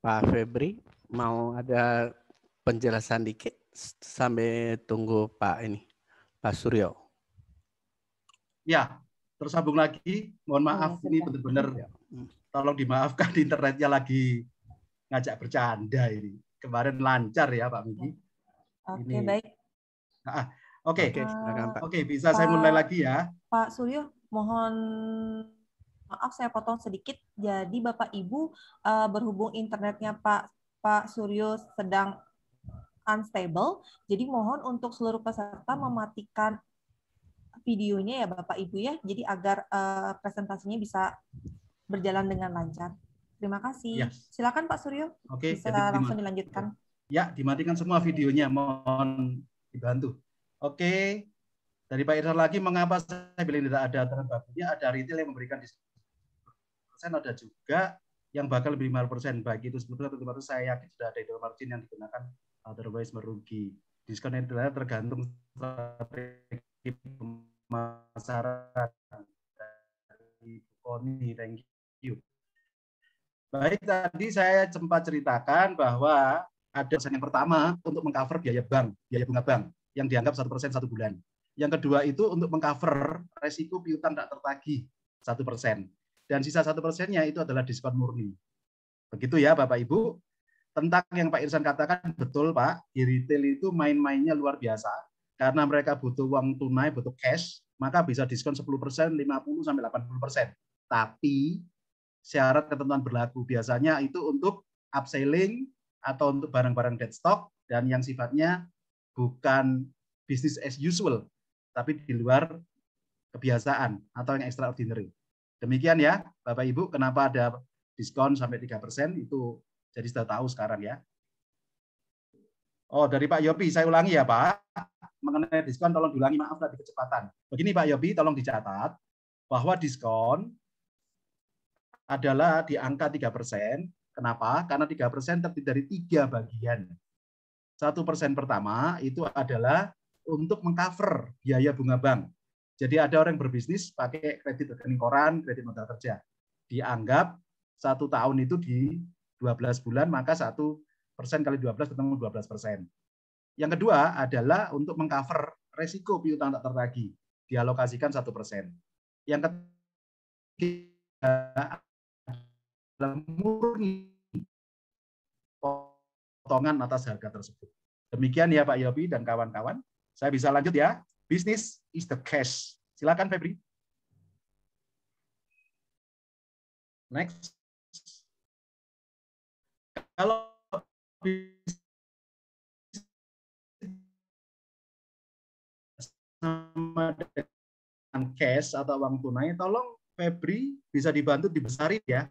Pak Febri mau ada penjelasan dikit sampai tunggu Pak ini Pak Suryo. Ya, tersambung lagi. Mohon maaf iya, ini benar-benar iya, hmm. tolong dimaafkan di [LAUGHS] internetnya lagi ngajak bercanda ini. Kemarin lancar ya Pak Miki. Oke, okay, baik. Nah, ah, oke, Oke, okay. oke, bisa Pak, saya mulai lagi ya. Pak Suryo, mohon Maaf saya potong sedikit. Jadi Bapak Ibu uh, berhubung internetnya Pak Pak Suryo sedang unstable, jadi mohon untuk seluruh peserta mematikan videonya ya Bapak Ibu ya. Jadi agar uh, presentasinya bisa berjalan dengan lancar. Terima kasih. Ya. Silakan Pak Suryo. Oke, bisa langsung dilanjutkan. Ya, dimatikan semua videonya. Mohon dibantu. Oke. Dari Pak Irsa lagi, mengapa saya bilang tidak ada aturan bakunya? Ada retail yang memberikan diskon ada juga yang bakal lebih 5%, baik itu sebetulnya atau tidak saya yakin sudah ada itu margin yang digunakan otherwise merugi. Diskon itu tergantung strategi pemasaran dari Koni. Thank you. Baik, tadi saya sempat ceritakan bahwa ada yang pertama untuk mengcover biaya bank, biaya bunga bank yang dianggap satu persen satu bulan. Yang kedua itu untuk mengcover resiko piutang tak tertagih satu persen dan sisa satu persennya itu adalah diskon murni. Begitu ya Bapak Ibu. Tentang yang Pak Irsan katakan betul Pak, di retail itu main-mainnya luar biasa. Karena mereka butuh uang tunai, butuh cash, maka bisa diskon 10%, 50 sampai 80%. Tapi syarat ketentuan berlaku biasanya itu untuk upselling atau untuk barang-barang dead stock dan yang sifatnya bukan bisnis as usual, tapi di luar kebiasaan atau yang extraordinary. Demikian ya, Bapak Ibu, kenapa ada diskon sampai tiga persen itu jadi sudah tahu sekarang ya. Oh, dari Pak Yopi, saya ulangi ya Pak. Mengenai diskon tolong diulangi, maaf tadi kecepatan. Begini Pak Yopi, tolong dicatat bahwa diskon adalah di angka tiga persen Kenapa? Karena tiga persen terdiri dari tiga bagian. Satu persen pertama itu adalah untuk mengcover biaya bunga bank. Jadi ada orang yang berbisnis pakai kredit rekening koran, kredit modal kerja. Dianggap satu tahun itu di 12 bulan, maka satu persen kali 12 ketemu 12 persen. Yang kedua adalah untuk mengcover resiko piutang tak tertagi, dialokasikan satu persen. Yang ketiga adalah murni potongan atas harga tersebut. Demikian ya Pak Yopi dan kawan-kawan. Saya bisa lanjut ya. Business is the cash. Silakan Febri. Next. Kalau sama dengan cash atau uang tunai, tolong Febri bisa dibantu dibesarin ya.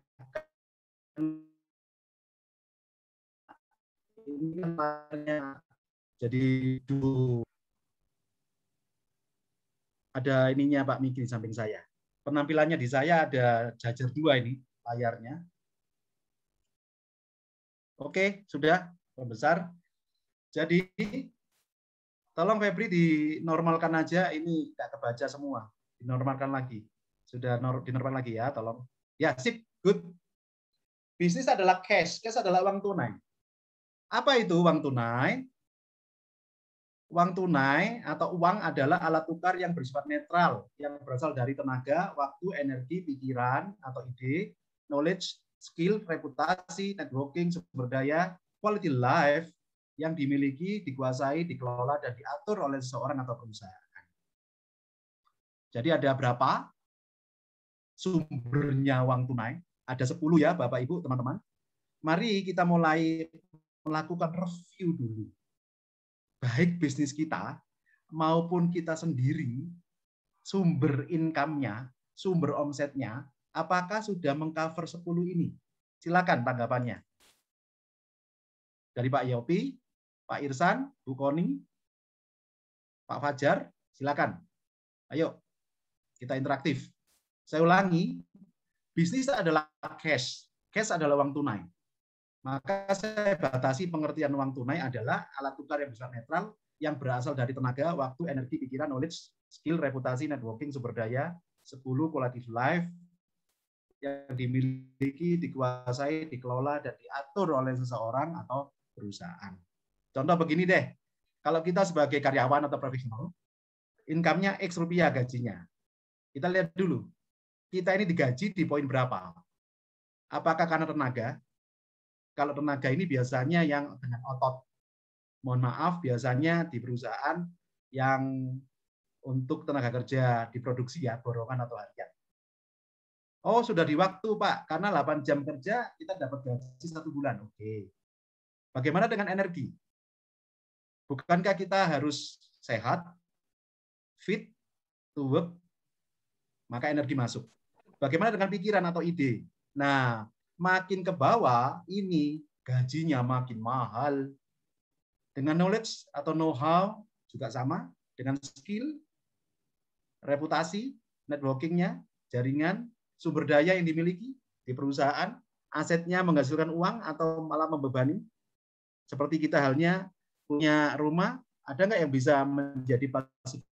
Ini namanya kan jadi dulu ada ininya Pak Miki di samping saya. Penampilannya di saya ada jajar dua ini layarnya. Oke, sudah pembesar. Jadi tolong Febri dinormalkan aja ini tidak kebaca semua. Dinormalkan lagi. Sudah dinormalkan lagi ya, tolong. Ya, sip, good. Bisnis adalah cash, cash adalah uang tunai. Apa itu uang tunai? uang tunai atau uang adalah alat tukar yang bersifat netral, yang berasal dari tenaga, waktu, energi, pikiran atau ide, knowledge, skill, reputasi, networking, sumber daya, quality life yang dimiliki, dikuasai, dikelola, dan diatur oleh seseorang atau perusahaan. Jadi ada berapa sumbernya uang tunai? Ada 10 ya Bapak Ibu, teman-teman. Mari kita mulai melakukan review dulu baik bisnis kita maupun kita sendiri sumber income-nya, sumber omsetnya, apakah sudah mengcover 10 ini? Silakan tanggapannya. Dari Pak Yopi, Pak Irsan, Bu Koni, Pak Fajar, silakan. Ayo, kita interaktif. Saya ulangi, bisnis adalah cash. Cash adalah uang tunai. Maka saya batasi pengertian uang tunai adalah alat tukar yang bisa netral, yang berasal dari tenaga, waktu, energi, pikiran, knowledge, skill, reputasi, networking, sumber daya, 10 quality life, yang dimiliki, dikuasai, dikelola, dan diatur oleh seseorang atau perusahaan. Contoh begini deh, kalau kita sebagai karyawan atau profesional, income-nya X rupiah gajinya. Kita lihat dulu, kita ini digaji di poin berapa? Apakah karena tenaga, kalau tenaga ini biasanya yang dengan otot. Mohon maaf, biasanya di perusahaan yang untuk tenaga kerja diproduksi ya, borongan atau harian. Oh, sudah di waktu, Pak. Karena 8 jam kerja, kita dapat gaji satu bulan. Oke. Bagaimana dengan energi? Bukankah kita harus sehat, fit, to work, maka energi masuk. Bagaimana dengan pikiran atau ide? Nah, makin ke bawah ini gajinya makin mahal. Dengan knowledge atau know-how juga sama, dengan skill, reputasi, networkingnya, jaringan, sumber daya yang dimiliki di perusahaan, asetnya menghasilkan uang atau malah membebani. Seperti kita halnya punya rumah, ada nggak yang bisa menjadi pasif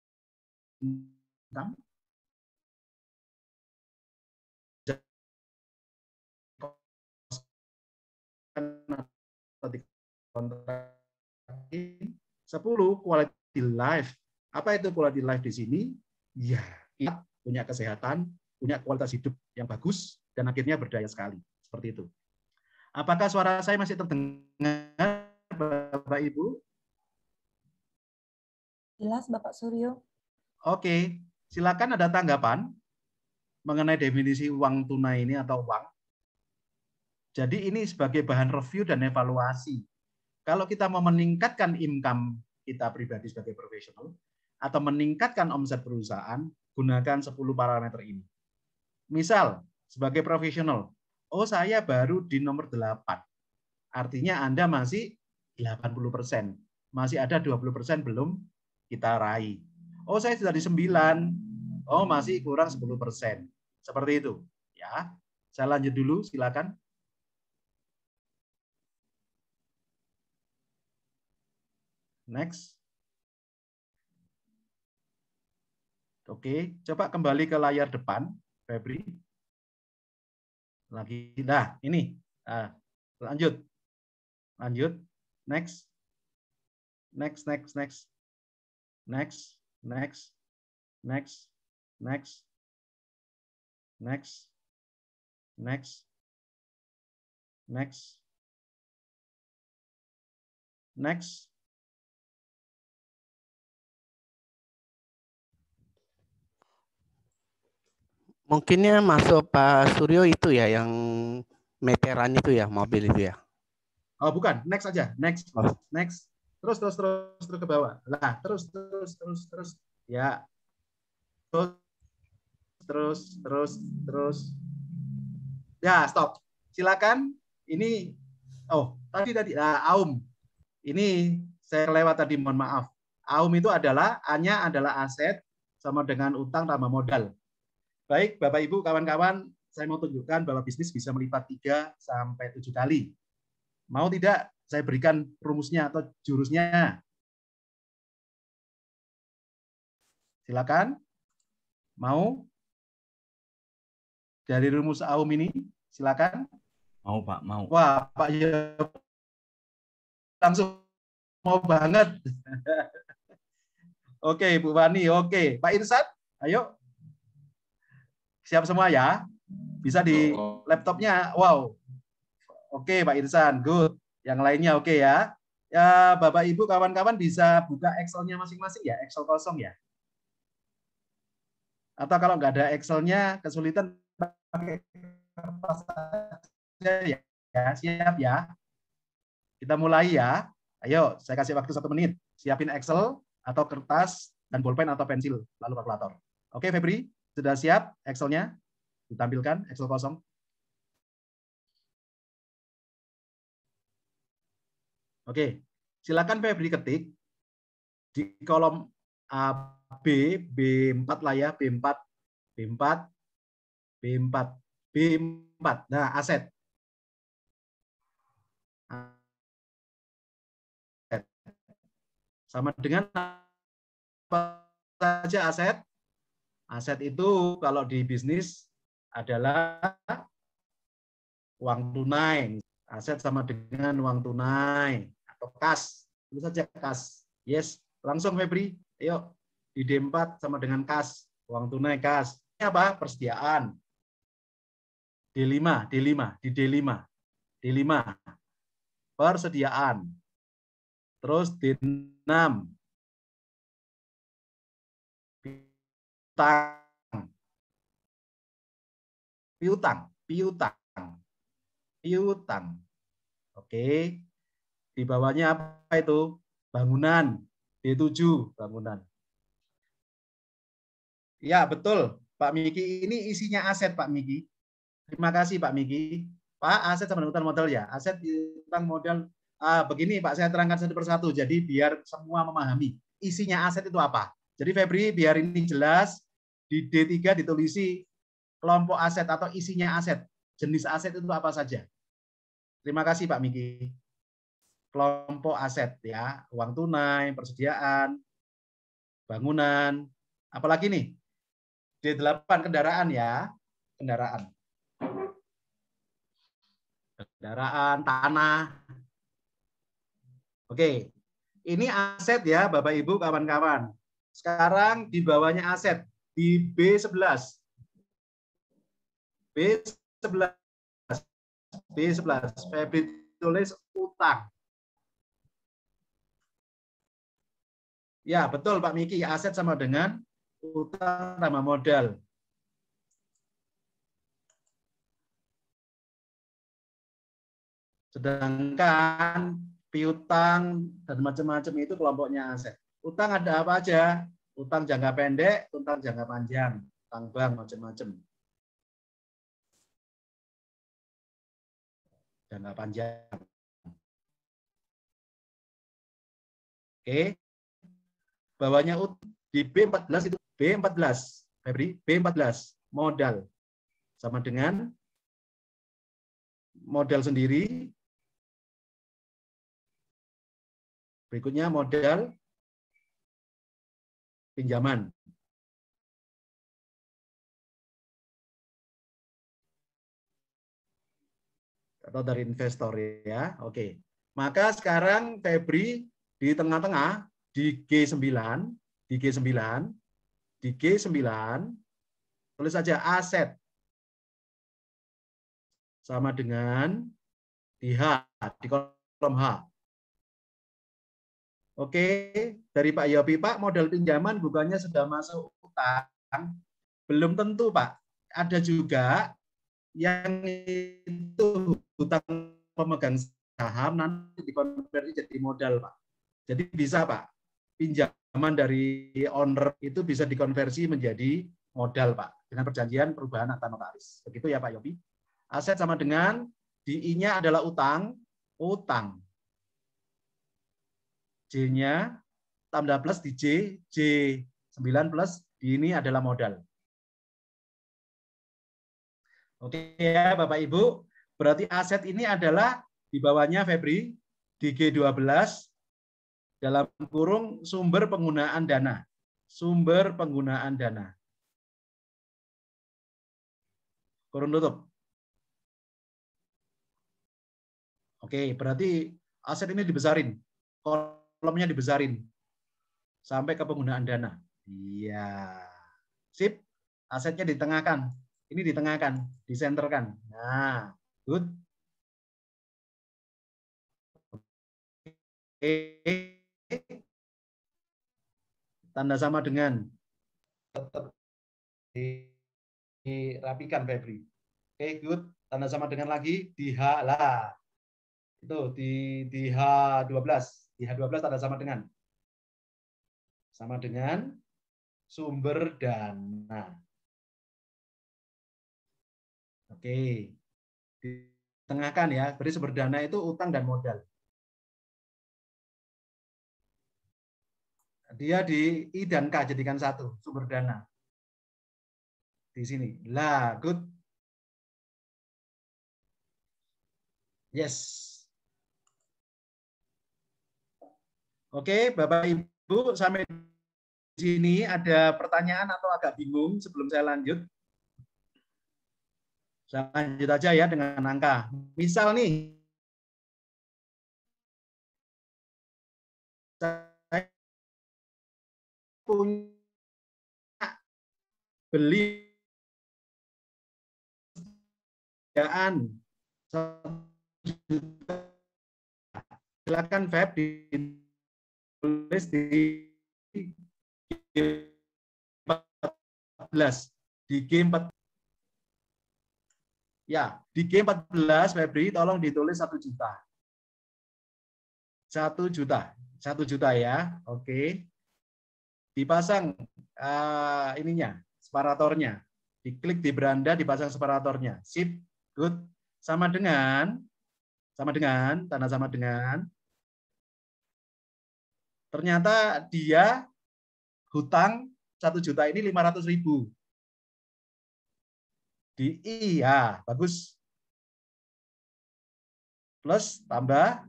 atau dikontrakin. Sepuluh, quality life. Apa itu quality life di sini? Ya, kita punya kesehatan, punya kualitas hidup yang bagus, dan akhirnya berdaya sekali. Seperti itu. Apakah suara saya masih terdengar, Bapak Ibu? Jelas, Bapak Suryo. Oke, silakan ada tanggapan mengenai definisi uang tunai ini atau uang. Jadi ini sebagai bahan review dan evaluasi. Kalau kita mau meningkatkan income kita pribadi sebagai profesional atau meningkatkan omset perusahaan, gunakan 10 parameter ini. Misal, sebagai profesional, oh saya baru di nomor 8. Artinya Anda masih 80%. Masih ada 20% belum kita raih. Oh saya sudah di 9. Oh masih kurang 10%. Seperti itu. ya. Saya lanjut dulu, silakan. Next. Oke, coba kembali ke layar depan, Febri. Lagi, nah ini. Nah, lanjut. Lanjut. Next. Next, next, next. Next, next, next, next, next, next, next, next, Mungkinnya masuk Pak Suryo itu ya yang meteran itu ya mobil itu ya. Oh bukan, next aja, next, oh. next, terus terus terus terus ke bawah, lah terus terus terus terus ya, terus terus terus terus ya stop, silakan. Ini oh tadi tadi nah, Aum, ini saya lewat tadi mohon maaf. Aum itu adalah hanya adalah aset sama dengan utang tambah modal. Baik, Bapak Ibu, kawan-kawan, saya mau tunjukkan bahwa bisnis bisa melipat 3 sampai 7 kali. Mau tidak saya berikan rumusnya atau jurusnya? Silakan. Mau? Dari rumus AUM ini, silakan. Mau, Pak, mau. Wah, Pak ya langsung mau banget. [LAUGHS] oke, Bu Wani, oke. Pak Irsat, ayo Siap semua ya? Bisa di oh. laptopnya. Wow. Oke, okay, Pak Irsan. Good. Yang lainnya oke okay ya. Ya, Bapak Ibu kawan-kawan bisa buka Excelnya masing-masing ya, Excel kosong ya. Atau kalau nggak ada Excelnya kesulitan pakai kertas saja ya. ya. Siap ya. Kita mulai ya. Ayo, saya kasih waktu satu menit. Siapin Excel atau kertas dan pulpen atau pensil lalu kalkulator. Oke, Febri? Sudah siap Excel-nya? Ditampilkan Excel kosong. Oke, silakan Febri ketik di kolom A, B, B4 lah ya, B4, B4, B4, B4. Nah, aset. Sama dengan apa saja aset? Aset itu kalau di bisnis adalah uang tunai. Aset sama dengan uang tunai atau kas. Tulis saja kas. Yes, langsung Febri. Ayo, di D4 sama dengan kas. Uang tunai kas. Ini apa? Persediaan. D5, D5, di D5. D5. Persediaan. Terus D6, piutang piutang piutang piutang oke di bawahnya apa itu bangunan D7 bangunan ya betul Pak Miki ini isinya aset Pak Miki terima kasih Pak Miki Pak aset sama utang modal ya aset utang modal ah, begini Pak saya terangkan satu persatu jadi biar semua memahami isinya aset itu apa jadi Febri biar ini jelas di D3 ditulisi kelompok aset atau isinya aset. Jenis aset itu apa saja. Terima kasih Pak Miki. Kelompok aset ya, uang tunai, persediaan, bangunan, apalagi nih? D8 kendaraan ya, kendaraan. Kendaraan, tanah. Oke. Ini aset ya Bapak Ibu, kawan-kawan. Sekarang di bawahnya aset di B11. B11. B11. Febri tulis utang. Ya, betul Pak Miki. Aset sama dengan utang sama modal. Sedangkan piutang dan macam-macam itu kelompoknya aset. Utang ada apa aja? utang jangka pendek, utang jangka panjang, utang bank macam-macam. Jangka panjang. Oke. Bawahnya di B14 itu B14, Febri, B14 modal sama dengan modal sendiri. Berikutnya modal pinjaman. Atau dari investor ya. Oke. Maka sekarang Febri di tengah-tengah di G9, di G9, di G9 tulis saja aset sama dengan di H, di kolom H. Oke, dari Pak Yopi, Pak, modal pinjaman bukannya sudah masuk utang? Belum tentu, Pak. Ada juga yang itu utang pemegang saham nanti dikonversi jadi modal, Pak. Jadi bisa, Pak. Pinjaman dari owner itu bisa dikonversi menjadi modal, Pak. Dengan perjanjian perubahan atau notaris. Begitu ya, Pak Yopi. Aset sama dengan di nya adalah utang, utang J-nya tambah plus di J, J9 plus di ini adalah modal. Oke ya Bapak Ibu, berarti aset ini adalah di bawahnya Febri di G12 dalam kurung sumber penggunaan dana. Sumber penggunaan dana. Kurung tutup. Oke, berarti aset ini dibesarin problemnya dibesarin sampai ke penggunaan dana. Iya. Sip. Asetnya ditengahkan. Ini ditengahkan, disenterkan. Nah, good. Oke. Tanda sama dengan tetap dirapikan Febri. Oke, good. Tanda sama dengan lagi di H lah. Itu di di H12 di H12 tanda sama dengan sama dengan sumber dana. Oke. Ditengahkan ya. Berarti sumber dana itu utang dan modal. Dia di I dan K jadikan satu, sumber dana. Di sini. Lah, good. Yes, Oke, Bapak Ibu, sampai di sini ada pertanyaan atau agak bingung sebelum saya lanjut? Saya lanjut aja ya dengan angka. Misal nih, saya punya beli kerjaan, silakan Feb di ditulis di 14 di G4 ya di G14 Febri tolong ditulis satu juta satu juta satu juta ya oke dipasang uh, ininya separatornya diklik di beranda dipasang separatornya sip good sama dengan sama dengan tanda sama dengan Ternyata dia hutang satu juta ini 500 ribu. Di I, ya, bagus. Plus tambah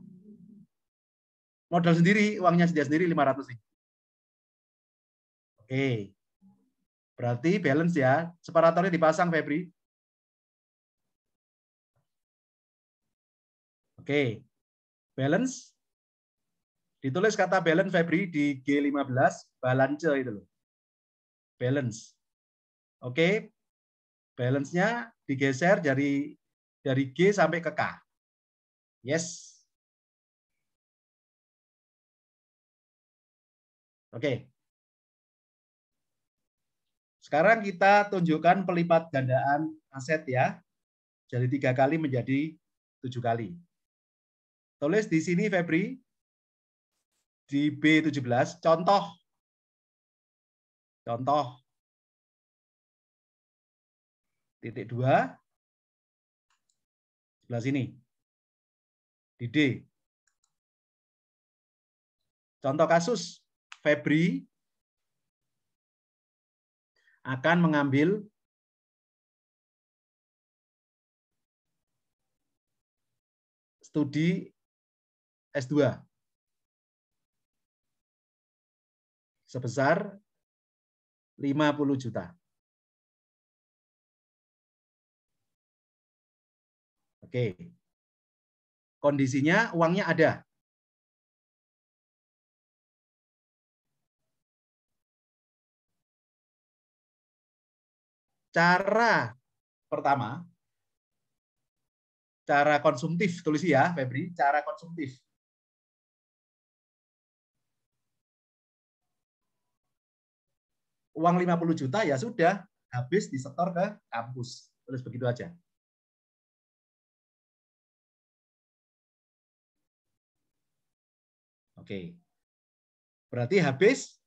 modal sendiri, uangnya sendiri sendiri 500 ribu. Oke. Berarti balance ya. Separatornya dipasang, Febri. Oke. Balance Ditulis kata balance Febri di G15, balance itu loh. Balance. Oke. Okay. Balance-nya digeser dari dari G sampai ke K. Yes. Oke. Okay. Sekarang kita tunjukkan pelipat gandaan aset ya. Jadi tiga kali menjadi tujuh kali. Tulis di sini Febri, di B17 contoh contoh titik 2 sebelah sini di D contoh kasus Febri akan mengambil studi S2 sebesar 50 juta. Oke. Kondisinya uangnya ada. Cara pertama, cara konsumtif, tulis ya Febri, cara konsumtif. uang 50 juta ya sudah habis disetor ke kampus. Terus begitu aja. Oke. Berarti habis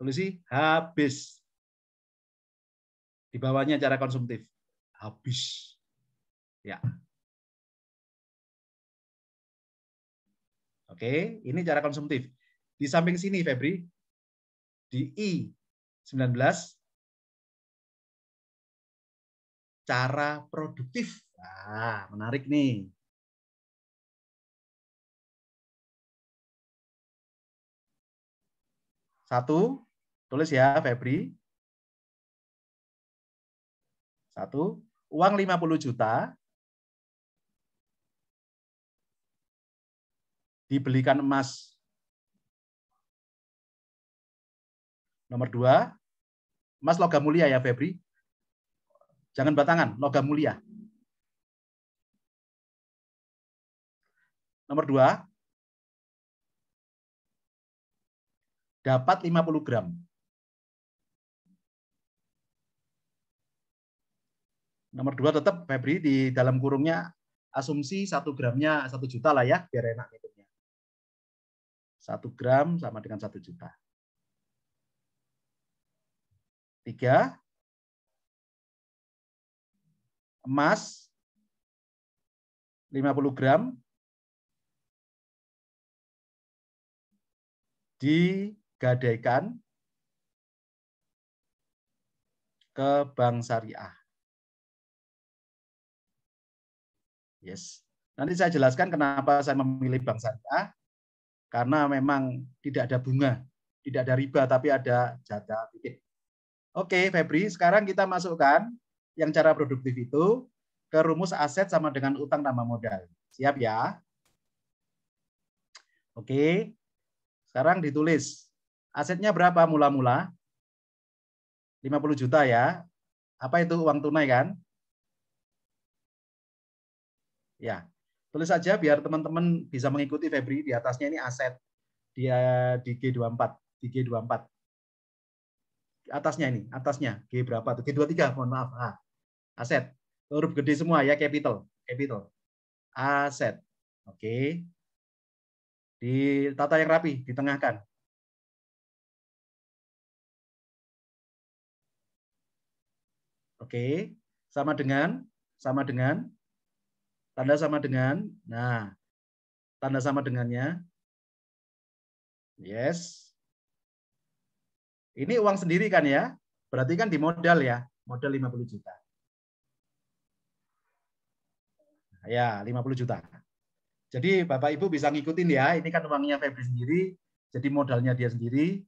solusi habis. Di bawahnya cara konsumtif. Habis. Ya. Oke, ini cara konsumtif. Di samping sini Febri, di I19 cara produktif. Nah, menarik nih. Satu, tulis ya Febri. Satu, uang 50 juta dibelikan emas Nomor dua, Mas logam mulia ya Febri. Jangan batangan, logam mulia. Nomor dua, dapat 50 gram. Nomor dua tetap Febri di dalam kurungnya asumsi satu gramnya satu juta lah ya biar enak hitungnya. Satu gram sama dengan satu juta tiga emas 50 gram digadaikan ke bank syariah. Yes. Nanti saya jelaskan kenapa saya memilih bank syariah. Karena memang tidak ada bunga, tidak ada riba, tapi ada jatah fikih. Oke, Febri, sekarang kita masukkan yang cara produktif itu ke rumus aset sama dengan utang tambah modal. Siap ya? Oke. Sekarang ditulis. Asetnya berapa mula-mula? 50 juta ya. Apa itu uang tunai kan? Ya. Tulis saja biar teman-teman bisa mengikuti Febri. Di atasnya ini aset. Dia di G24. Di G24 atasnya ini, atasnya G berapa tuh? G23, mohon maaf. A. Aset. Huruf gede semua ya, capital, capital. Aset. Oke. di tata yang rapi, ditengahkan. Oke. Sama dengan sama dengan tanda sama dengan. Nah, tanda sama dengannya. Yes, ini uang sendiri kan ya? Berarti kan di modal ya, modal 50 juta. Nah, ya, 50 juta. Jadi Bapak Ibu bisa ngikutin ya, ini kan uangnya Febri sendiri, jadi modalnya dia sendiri.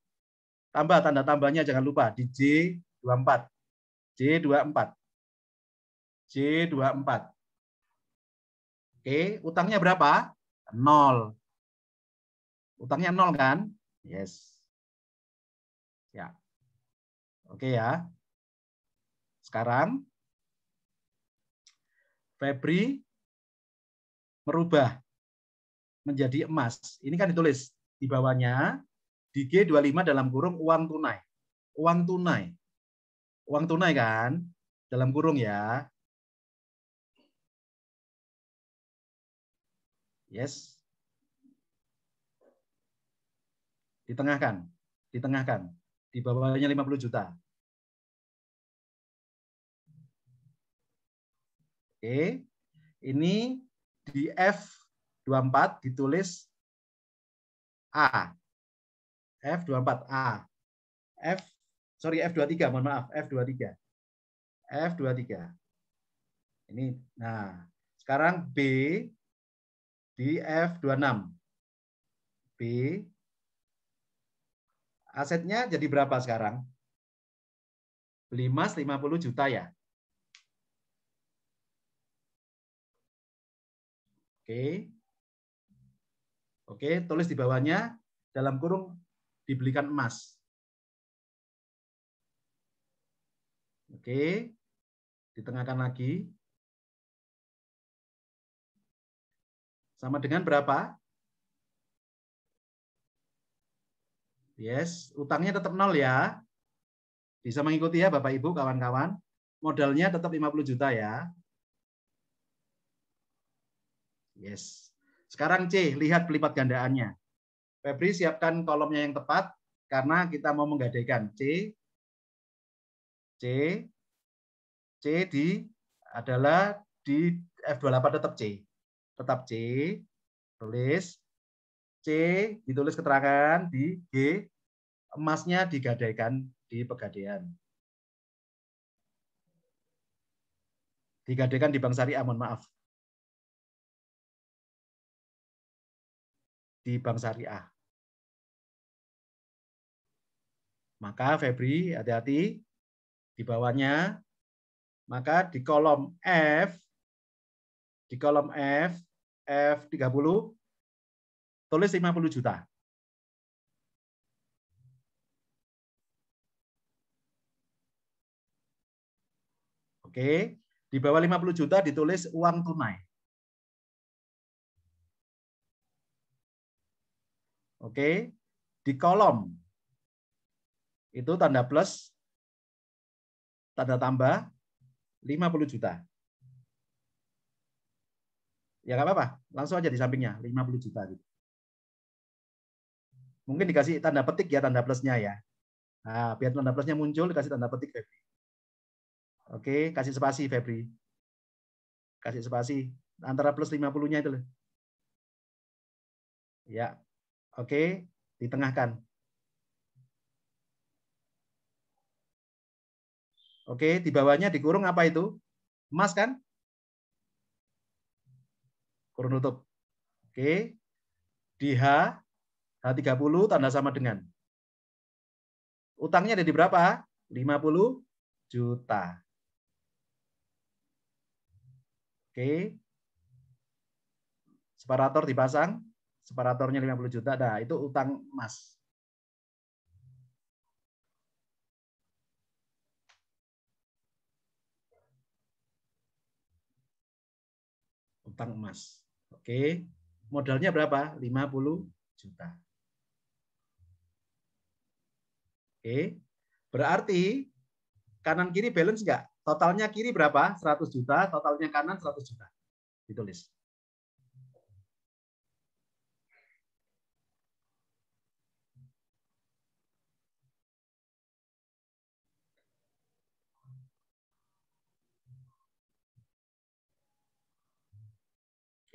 Tambah tanda tambahnya jangan lupa di J24. J24. J24. Oke, utangnya berapa? Nol. Utangnya nol kan? Yes. Ya. Oke ya. Sekarang Febri merubah menjadi emas. Ini kan ditulis di bawahnya di G25 dalam kurung uang tunai. Uang tunai. Uang tunai kan dalam kurung ya. Yes. Ditengahkan. Ditengahkan di bawahnya 50 juta. Oke. Ini di F24 ditulis A. F24 A. F sorry F23 mohon maaf F23. F23. Ini nah, sekarang B di F26. B Asetnya jadi berapa sekarang? Beli emas 50 juta ya. Oke. Oke, tulis di bawahnya dalam kurung dibelikan emas. Oke. Ditengahkan lagi. Sama dengan berapa? Yes, utangnya tetap nol ya. Bisa mengikuti ya Bapak Ibu, kawan-kawan. Modalnya tetap 50 juta ya. Yes. Sekarang C, lihat pelipat gandaannya. Febri siapkan kolomnya yang tepat karena kita mau menggadaikan C. C. C di adalah di F28 tetap C. Tetap C. Tulis C ditulis keterangan di G emasnya digadaikan di pegadaian. Digadaikan di Bank Syariah, mohon maaf. Di Bank Syariah. Maka Febri, hati-hati, di bawahnya, maka di kolom F, di kolom F, F30, Tulis 50 juta. Oke, di bawah 50 juta ditulis uang tunai. Oke, di kolom itu tanda plus, tanda tambah 50 juta. Ya nggak apa-apa, langsung aja di sampingnya 50 juta gitu. Mungkin dikasih tanda petik ya tanda plusnya ya. Nah, biar tanda plusnya muncul dikasih tanda petik Febri. Oke, kasih spasi Febri. Kasih spasi antara plus 50-nya itu loh. Ya. Oke, ditengahkan. Oke, di bawahnya dikurung apa itu? Emas kan? Kurung tutup. Oke. Di H Nah, 30 tanda sama dengan. Utangnya ada di berapa? 50 juta. Oke. Separator dipasang. Separatornya 50 juta. Nah, itu utang emas. Utang emas. Oke. Modalnya berapa? 50 juta. Oke. Berarti kanan kiri balance enggak? Totalnya kiri berapa? 100 juta, totalnya kanan 100 juta. Ditulis.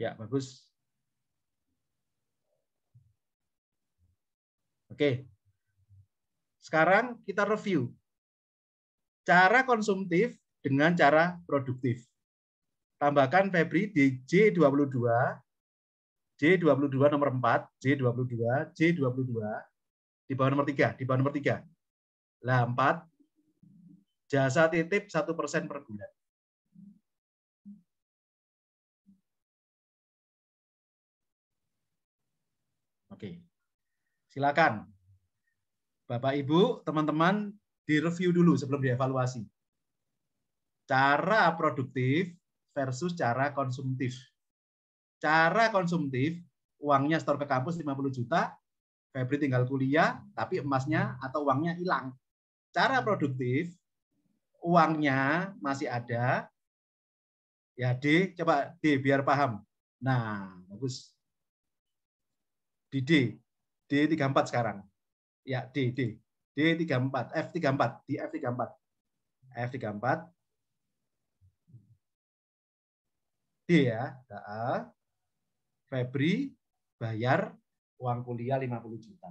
Ya, bagus. Oke, sekarang kita review cara konsumtif dengan cara produktif. Tambahkan Febri di J22, J22 nomor 4, J22, J22, di bawah nomor 3, di bawah nomor 3. Lah 4, jasa titip 1% per bulan. Oke. Silakan Bapak Ibu, teman-teman direview dulu sebelum dievaluasi. Cara produktif versus cara konsumtif. Cara konsumtif, uangnya store ke kampus 50 juta, Febri tinggal kuliah, tapi emasnya atau uangnya hilang. Cara produktif, uangnya masih ada. Ya D, coba D biar paham. Nah, bagus. Di D, D34 sekarang. Ya, D, D. d empat f tiga empat di F34. tiga f tiga empat D ya. Febri bayar uang kuliah lima puluh juta.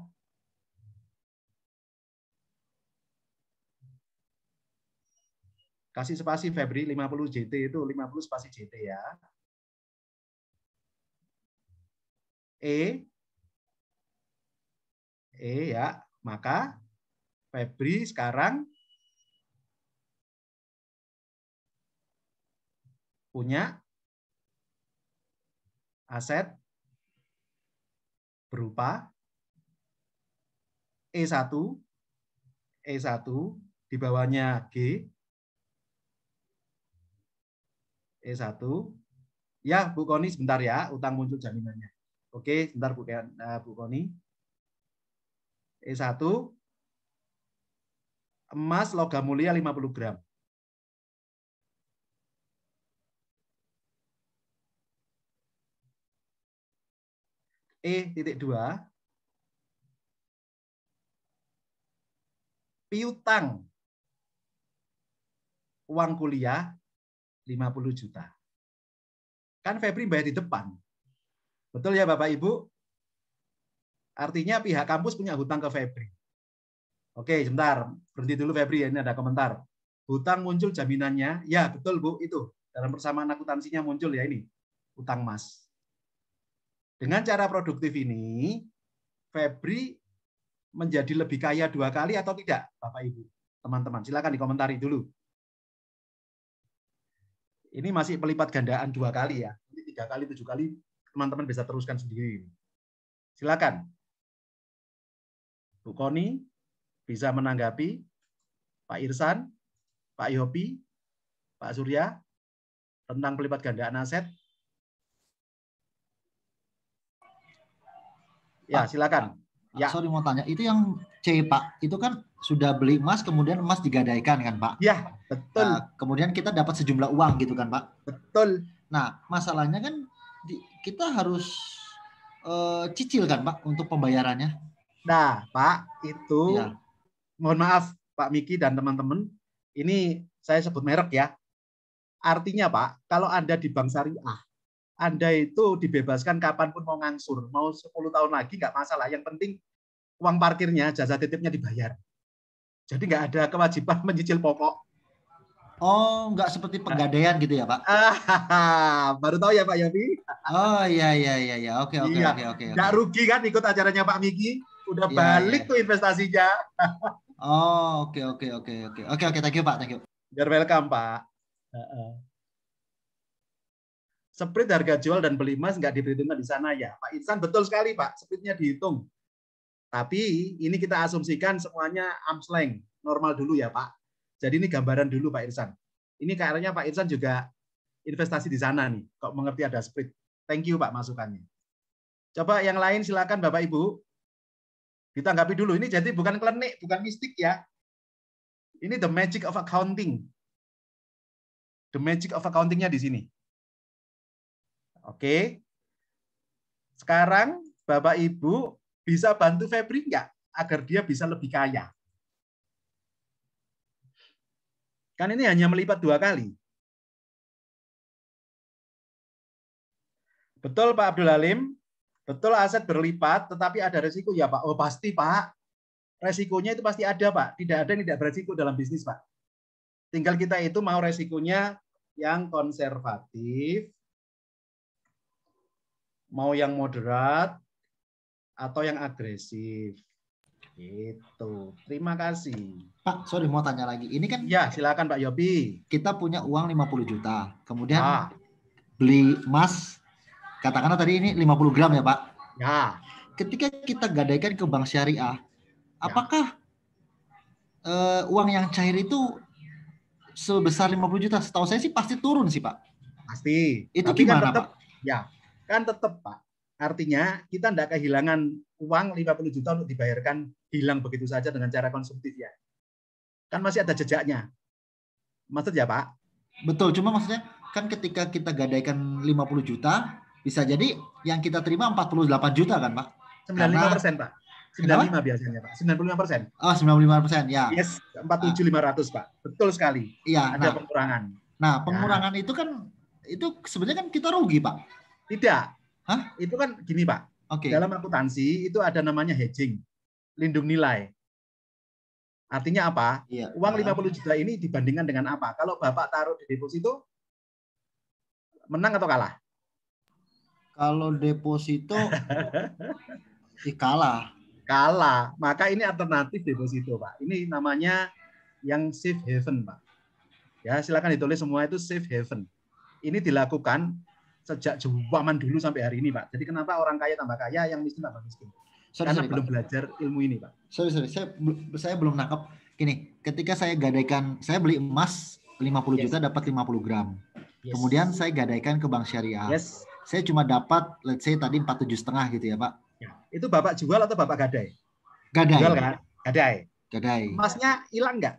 Kasih spasi Febri puluh JT itu lima puluh spasi JT ya. E E ya. Maka Febri sekarang punya aset berupa E1, E1 di bawahnya G, E1. Ya, Bu Koni sebentar ya, utang muncul jaminannya. Oke, sebentar Bu, eh, Bu Koni. E1 emas logam mulia 50 gram. E.2 piutang uang kuliah 50 juta. Kan Febri bayar di depan. Betul ya Bapak Ibu? Artinya pihak kampus punya hutang ke Febri. Oke, sebentar. Berhenti dulu Febri, ini ada komentar. Hutang muncul jaminannya. Ya, betul Bu, itu. Dalam persamaan akuntansinya muncul ya ini. Hutang mas. Dengan cara produktif ini, Febri menjadi lebih kaya dua kali atau tidak, Bapak Ibu, teman-teman? Silakan dikomentari dulu. Ini masih pelipat gandaan dua kali ya. Ini tiga kali, tujuh kali, teman-teman bisa teruskan sendiri. Silakan. Bu Koni bisa menanggapi, Pak Irsan, Pak Yopi, Pak Surya, tentang pelipat gandaan aset. Ya, silakan. Ya. Sorry mau tanya, itu yang C Pak, itu kan sudah beli emas kemudian emas digadaikan kan Pak? Ya, betul. Nah, kemudian kita dapat sejumlah uang gitu kan Pak? Betul. Nah, masalahnya kan kita harus uh, cicil kan Pak untuk pembayarannya? Nah, Pak, itu ya. mohon maaf Pak Miki dan teman-teman, ini saya sebut merek ya. Artinya Pak, kalau Anda di bank syariah, Anda itu dibebaskan kapanpun mau ngangsur, mau 10 tahun lagi nggak masalah. Yang penting uang parkirnya, jasa titipnya dibayar. Jadi nggak ada kewajiban [LAUGHS] mencicil pokok. Oh, nggak seperti nah. pegadaian gitu ya, Pak? Ah, [LAUGHS] baru tahu ya, Pak Yavi. Oh, iya, iya, iya, iya. Oke, iya. oke, oke, oke. Nggak rugi kan ikut acaranya Pak Miki? udah yeah, iya. balik yeah. tuh investasinya. [LAUGHS] oh, oke okay, oke okay, oke okay, oke. Okay. Oke okay, oke, okay, thank you Pak, thank you. You're welcome, Pak. Uh-uh. harga jual dan beli emas nggak diperhitungkan di sana ya. Pak Insan betul sekali, Pak. Splitnya dihitung. Tapi ini kita asumsikan semuanya amsleng, normal dulu ya, Pak. Jadi ini gambaran dulu Pak Irsan. Ini kayaknya Pak Irsan juga investasi di sana nih. Kok mengerti ada split. Thank you Pak masukannya. Coba yang lain silakan Bapak Ibu. Ditanggapi dulu. Ini jadi bukan klenik, bukan mistik ya. Ini the magic of accounting. The magic of accounting-nya di sini. Oke. Sekarang Bapak Ibu bisa bantu Febri enggak agar dia bisa lebih kaya? Kan ini hanya melipat dua kali. Betul Pak Abdul Halim, Betul aset berlipat, tetapi ada resiko ya Pak. Oh pasti Pak. Resikonya itu pasti ada Pak. Tidak ada yang tidak beresiko dalam bisnis Pak. Tinggal kita itu mau resikonya yang konservatif, mau yang moderat, atau yang agresif. itu Terima kasih. Pak, sorry mau tanya lagi. Ini kan Ya, silakan Pak Yopi. Kita punya uang 50 juta. Kemudian ah. beli emas katakanlah tadi ini 50 gram ya Pak. Ya. Ketika kita gadaikan ke bank syariah, ya. apakah uh, uang yang cair itu sebesar 50 juta? Setahu saya sih pasti turun sih Pak. Pasti. Itu Tapi kan gimana kan tetap, Pak? Ya, kan tetap Pak. Artinya kita tidak kehilangan uang 50 juta untuk dibayarkan hilang begitu saja dengan cara konsumtif ya. Kan masih ada jejaknya. Maksudnya Pak? Betul, cuma maksudnya kan ketika kita gadaikan 50 juta, bisa jadi yang kita terima 48 juta kan, Pak? 95 Karena, persen, Pak. 95 kenapa? biasanya, Pak. 95 persen. Oh, 95 persen, ya. Yes, 47500, Pak. Betul sekali. Iya. Ada nah, pengurangan. Nah, ya. pengurangan ya. itu kan, itu sebenarnya kan kita rugi, Pak. Tidak. Hah? Itu kan gini, Pak. Oke. Okay. Dalam akuntansi itu ada namanya hedging, lindung nilai. Artinya apa? Iya. Uang puluh juta ini dibandingkan dengan apa? Kalau Bapak taruh di deposito, menang atau kalah? Kalau deposito [LAUGHS] kalah. Kalah. Maka ini alternatif deposito, Pak. Ini namanya yang safe haven, Pak. Ya, silakan ditulis semua itu safe haven. Ini dilakukan sejak zaman dulu sampai hari ini, Pak. Jadi kenapa orang kaya tambah kaya, yang miskin tambah miskin? Sorry, Karena sorry, belum Pak. belajar ilmu ini, Pak. Sorry, sorry. Saya, saya belum nangkap. Gini, ketika saya gadaikan, saya beli emas 50 yes. juta dapat 50 gram. Yes. Kemudian saya gadaikan ke bank syariah. Yes saya cuma dapat let's say tadi empat tujuh setengah gitu ya Pak. Ya. Itu Bapak jual atau Bapak gadai? Gadai. Jual kan? Gadai. Gadai. Masnya hilang nggak?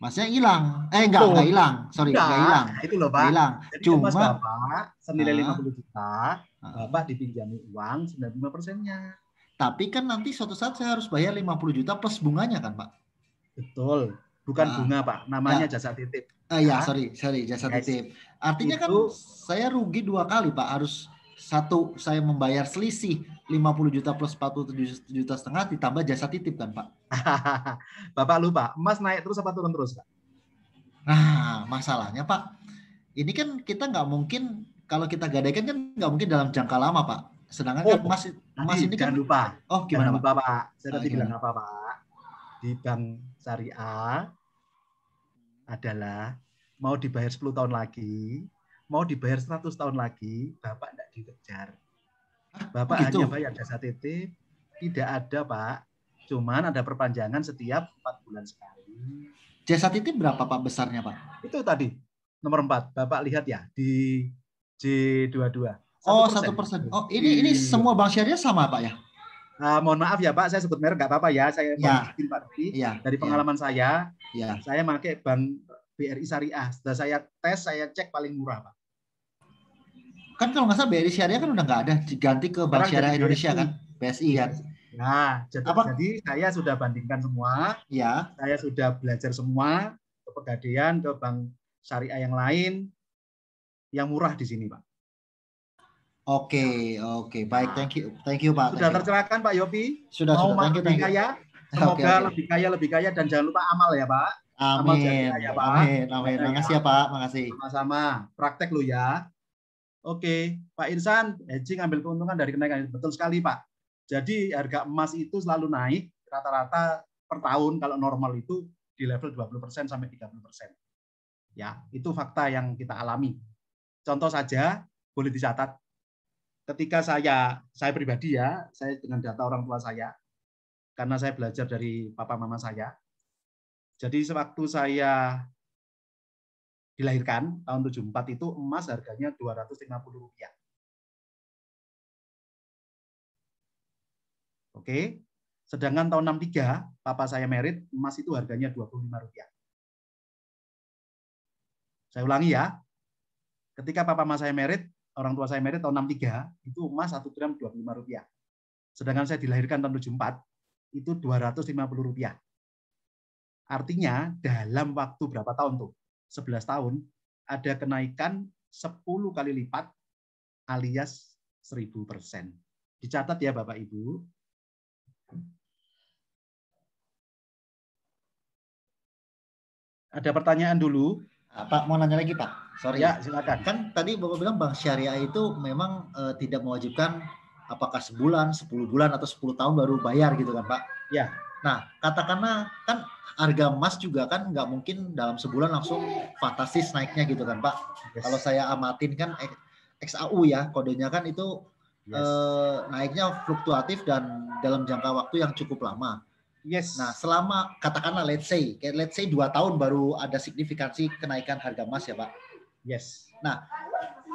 Masnya hilang. Eh nggak nggak hilang. Sorry, nggak hilang. Itu loh, Pak. Hilang. Cuma mas Bapak senilai ah. lima puluh juta, ah. Bapak dipinjami uang sembilan puluh persennya. Tapi kan nanti suatu saat saya harus bayar lima puluh juta plus bunganya kan, Pak? Betul. Bukan nah. bunga, Pak. Namanya ya. jasa titip. Ah ya, sorry, sorry, jasa titip. Artinya kan itu, kan saya rugi dua kali, Pak. Harus satu saya membayar selisih 50 juta plus 47 juta setengah ditambah jasa titip kan, Pak. [LAUGHS] Bapak lupa, emas naik terus apa turun terus, Pak? Nah, masalahnya, Pak. Ini kan kita nggak mungkin kalau kita gadaikan kan nggak mungkin dalam jangka lama, Pak. Sedangkan oh, emas emas ini kan lupa. Oh, gimana, jangan Pak? Pak. Saya ah, tadi bilang apa, Pak? Di bank syariah adalah mau dibayar 10 tahun lagi, mau dibayar 100 tahun lagi, Bapak tidak dikejar. Bapak Begitu. hanya bayar jasa titip, tidak ada Pak. Cuman ada perpanjangan setiap 4 bulan sekali. Jasa titip berapa Pak besarnya Pak? Itu tadi, nomor 4. Bapak lihat ya, di J22. 1%. Oh, satu persen. Oh, ini ini semua bank syariah sama Pak ya? uh, mohon maaf ya Pak, saya sebut merek nggak apa-apa ya. Saya ya. izin Pak Rudi Ya. Dari iya. pengalaman ya. saya, ya. saya pakai bank BRI Syariah. Sudah saya tes, saya cek paling murah Pak. Kan kalau nggak salah BRI Syariah kan udah nggak ada, diganti ke Bank Syariah Indonesia kan, BSI ya. Nah, jadi, apa? jadi saya sudah bandingkan semua. Ya. Saya sudah belajar semua ke pegadaian, ke bank syariah yang lain yang murah di sini, Pak. Oke, ya. oke. Baik, thank you. Thank you, Pak. Sudah tercerahkan Pak Yopi. Sudah, Mau sudah. Thank you, thank you. Kaya. Semoga okay, okay. lebih kaya, lebih kaya dan jangan lupa amal ya, Pak. Amin. Amal Amin. Amin. Makasih ya, Pak. Terima kasih. Sama-sama. Praktek lu ya. Oke, Pak Irsan, hedging ambil keuntungan dari kenaikan. Betul sekali, Pak. Jadi harga emas itu selalu naik rata-rata per tahun kalau normal itu di level 20% sampai 30%. Ya, itu fakta yang kita alami. Contoh saja boleh dicatat ketika saya saya pribadi ya, saya dengan data orang tua saya karena saya belajar dari papa mama saya. Jadi sewaktu saya dilahirkan tahun 74 itu emas harganya 250 rupiah. Oke. Sedangkan tahun 63 papa saya merit emas itu harganya 25 rupiah. Saya ulangi ya. Ketika papa mama saya merit orang tua saya merit tahun 63, itu emas 1 gram 25 rupiah. Sedangkan saya dilahirkan tahun 74, itu 250 rupiah. Artinya dalam waktu berapa tahun tuh? 11 tahun, ada kenaikan 10 kali lipat alias 1000 persen. Dicatat ya Bapak Ibu. Ada pertanyaan dulu? Pak mau nanya lagi Pak. Sorry. Ya silakan. Kan tadi bapak bilang bank syariah itu memang uh, tidak mewajibkan apakah sebulan, sepuluh bulan atau sepuluh tahun baru bayar gitu kan Pak? Ya. Nah katakanlah kan harga emas juga kan nggak mungkin dalam sebulan langsung fantastis naiknya gitu kan Pak? Yes. Kalau saya amatin kan XAU ya kodenya kan itu yes. Eh, naiknya fluktuatif dan dalam jangka waktu yang cukup lama. Yes. Nah, selama katakanlah let's say, let's say dua tahun baru ada signifikansi kenaikan harga emas ya, Pak. Yes. Nah,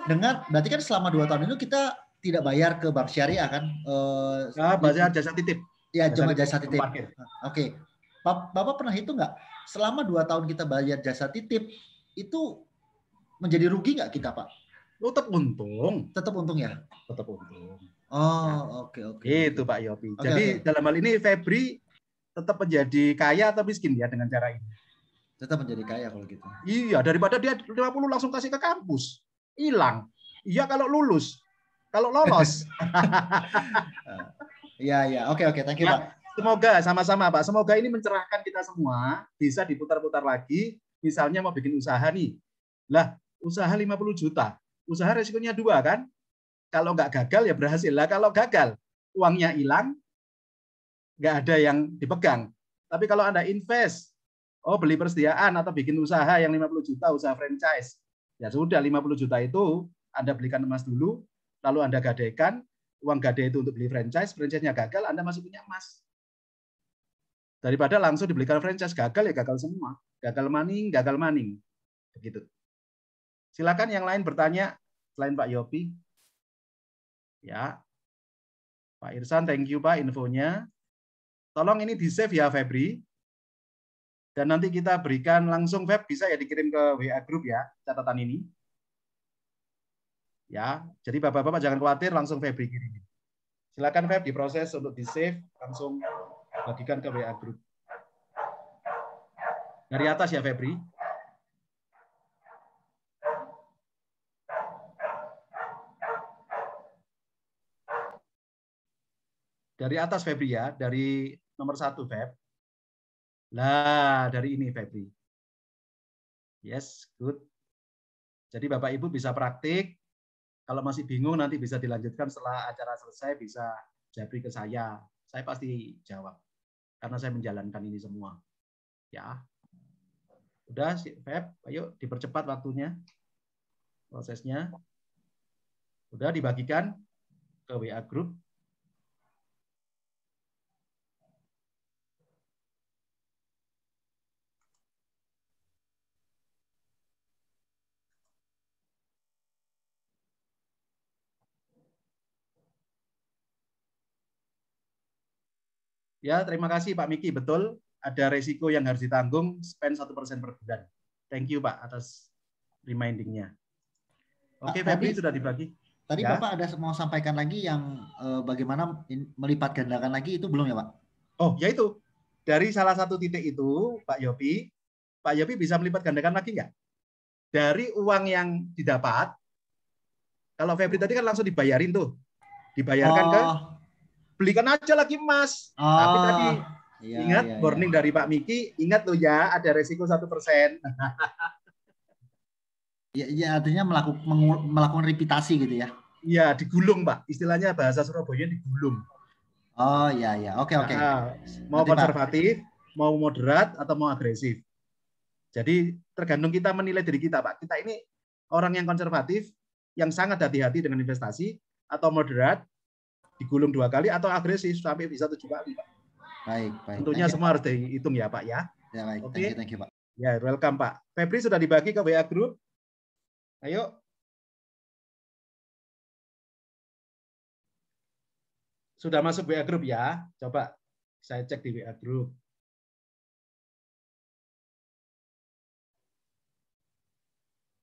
dengan berarti kan selama dua tahun itu kita tidak bayar ke bank syariah kan? Eh, nah, bayar jasa titip. Ya, jasa cuma jasa titip. Ya. Oke. Okay. Bapak pernah hitung nggak? Selama dua tahun kita bayar jasa titip, itu menjadi rugi nggak kita, Pak? Tetap untung. Tetap untung ya? Tetap untung. Oh, oke, nah, oke. okay. Itu Pak Yopi. Okay, Jadi okay. dalam hal ini Febri tetap menjadi kaya atau miskin ya dengan cara ini? Tetap menjadi kaya kalau gitu. Iya, daripada dia 50 langsung kasih ke kampus. Hilang. Iya kalau lulus. Kalau lolos. [LAUGHS] Eh, iya, iya. Oke, oke. Thank you, ya, Pak. Semoga sama-sama, Pak. Semoga ini mencerahkan kita semua. Bisa diputar-putar lagi. Misalnya mau bikin usaha nih. Lah, usaha 50 juta. Usaha resikonya dua, kan? Kalau nggak gagal, ya berhasil. Lah, kalau gagal, uangnya hilang, nggak ada yang dipegang. Tapi kalau Anda invest, oh beli persediaan atau bikin usaha yang 50 juta usaha franchise, ya sudah 50 juta itu Anda belikan emas dulu, lalu Anda gadaikan, uang gade itu untuk beli franchise, franchise-nya gagal, Anda masih punya emas. Daripada langsung dibelikan franchise, gagal ya gagal semua. Gagal maning, gagal maning. Begitu. Silakan yang lain bertanya, selain Pak Yopi. Ya. Pak Irsan, thank you Pak infonya. Tolong ini di save ya Febri. Dan nanti kita berikan langsung Feb bisa ya dikirim ke WA group ya catatan ini. Ya, jadi Bapak-bapak jangan khawatir langsung Febri kirim. Silakan Feb diproses untuk di save langsung bagikan ke WA group. Dari atas ya Febri. Dari atas Febri ya, dari nomor satu, Feb. Lah, dari ini, Febri. Yes, good. Jadi Bapak Ibu bisa praktik. Kalau masih bingung nanti bisa dilanjutkan setelah acara selesai bisa jabri ke saya. Saya pasti jawab karena saya menjalankan ini semua. Ya. Udah, Feb, ayo dipercepat waktunya. Prosesnya. Udah dibagikan ke WA group Ya, terima kasih Pak Miki. Betul, ada resiko yang harus ditanggung, spend 1% per bulan. Thank you Pak atas remindingnya. Oke, okay, Febri sudah dibagi. Tadi ya. Bapak ada mau sampaikan lagi yang eh, bagaimana melipat gandakan lagi itu belum ya Pak? Oh, ya itu. Dari salah satu titik itu, Pak Yopi, Pak Yopi bisa melipat gandakan lagi nggak? Dari uang yang didapat, kalau Febri tadi kan langsung dibayarin tuh. Dibayarkan oh. ke belikan aja lagi emas. Oh, Tapi tadi iya, ingat iya, iya. warning iya. dari Pak Miki, ingat tuh ya ada resiko satu persen. [LAUGHS] Iya, ya artinya melakukan melakukan repitasi gitu ya. Iya, digulung Pak. Istilahnya bahasa Surabaya digulung. Oh iya iya, oke okay, oke. Okay. Nah, mau Nanti, konservatif, Pak. mau moderat atau mau agresif. Jadi tergantung kita menilai diri kita Pak. Kita ini orang yang konservatif, yang sangat hati-hati dengan investasi atau moderat digulung dua kali atau agresi sampai bisa tujuh kali Pak. Baik, baik. Tentunya thank semua you, harus dihitung ya Pak ya. Ya baik, Oke. Okay. Thank thank you Pak. Ya, welcome Pak. Febri sudah dibagi ke WA group. Ayo. Sudah masuk WA group ya. Coba saya cek di WA group.